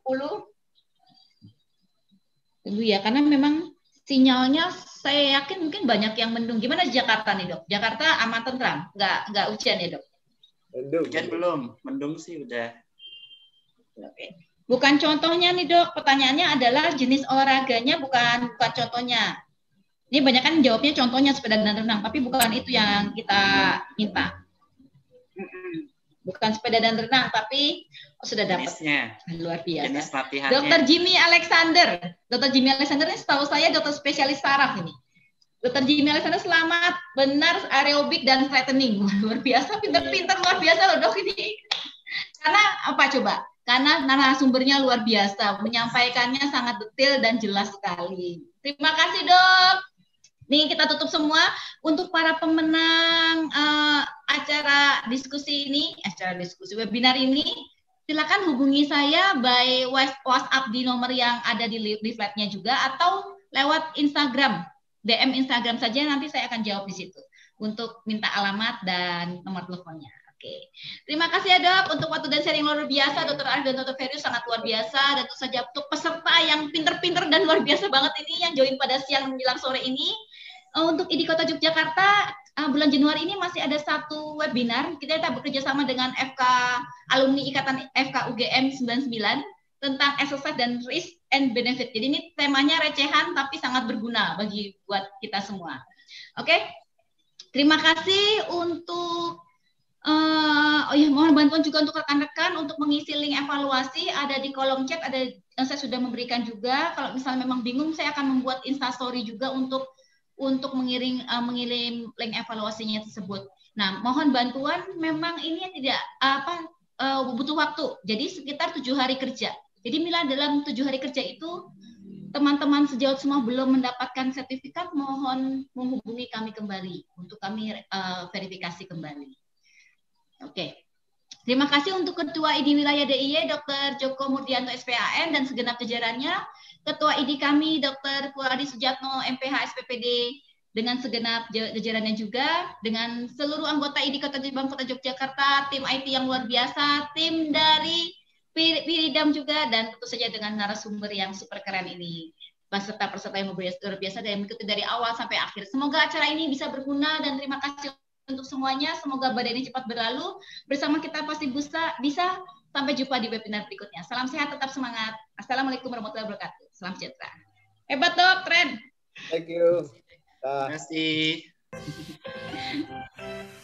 Tunggu ya, karena memang sinyalnya saya yakin mungkin banyak yang mendung. Gimana Jakarta nih dok? Jakarta aman tentram, nggak nggak hujan ya dok? Mendung. Hujan belum, mendung sih udah. Oke. Bukan contohnya nih dok, pertanyaannya adalah jenis olahraganya bukan bukan contohnya. Ini banyak kan jawabnya contohnya sepeda dan renang, tapi bukan itu yang kita minta. Bukan sepeda dan renang, tapi oh, sudah dapat. Jenisnya. Luar biasa. Jenis Dokter Jimmy Alexander. Dokter Jimmy Alexander ini setahu saya dokter spesialis saraf ini. Dokter Jimmy Alexander selamat, benar aerobik dan flattening. Luar biasa, pinter-pinter luar biasa loh dok ini. Karena apa coba? Karena narasumbernya luar biasa, menyampaikannya sangat detail dan jelas sekali. Terima kasih dok. Nih kita tutup semua untuk para pemenang uh, acara diskusi ini, acara diskusi webinar ini. Silakan hubungi saya by WhatsApp di nomor yang ada di leafletnya juga atau lewat Instagram DM Instagram saja nanti saya akan jawab di situ untuk minta alamat dan nomor teleponnya. Oke. Terima kasih ya dok untuk waktu dan sharing luar biasa Dokter Arif dan Dokter Ferry sangat luar biasa dan tentu saja untuk peserta yang pinter-pinter dan luar biasa banget ini yang join pada siang menjelang sore ini. Eh, untuk IDI Kota Yogyakarta eh, bulan Januari ini masih ada satu webinar kita bekerja sama dengan FK alumni Ikatan FK UGM 99 tentang exercise dan risk and benefit. Jadi ini temanya recehan tapi sangat berguna bagi buat kita semua. Oke, okay? terima kasih untuk Uh, oh ya, mohon bantuan juga untuk rekan-rekan untuk mengisi link evaluasi ada di kolom chat ada yang eh, saya sudah memberikan juga. Kalau misalnya memang bingung, saya akan membuat instastory juga untuk untuk mengiring uh, mengirim link evaluasinya tersebut. Nah, mohon bantuan memang ini tidak apa uh, butuh waktu. Jadi sekitar tujuh hari kerja. Jadi Mila dalam tujuh hari kerja itu teman-teman sejauh semua belum mendapatkan sertifikat, mohon menghubungi kami kembali untuk kami uh, verifikasi kembali. Oke. Okay. Terima kasih untuk Ketua ID Wilayah DIY Dr. Joko Murdianto SPAM dan segenap jajarannya, Ketua ID kami Dr. Kualdi Sujatno MPH SPPD dengan segenap jajarannya juga, dengan seluruh anggota ID Kota jombang Kota Yogyakarta, tim IT yang luar biasa, tim dari Piridam juga dan tentu saja dengan narasumber yang super keren ini peserta-peserta yang luar biasa dan mengikuti dari awal sampai akhir. Semoga acara ini bisa berguna dan terima kasih untuk semuanya. Semoga badai ini cepat berlalu. Bersama kita pasti bisa, bisa. Sampai jumpa di webinar berikutnya. Salam sehat, tetap semangat. Assalamualaikum warahmatullahi wabarakatuh. Salam sejahtera. Hebat dok, keren. Thank you. Terima kasih.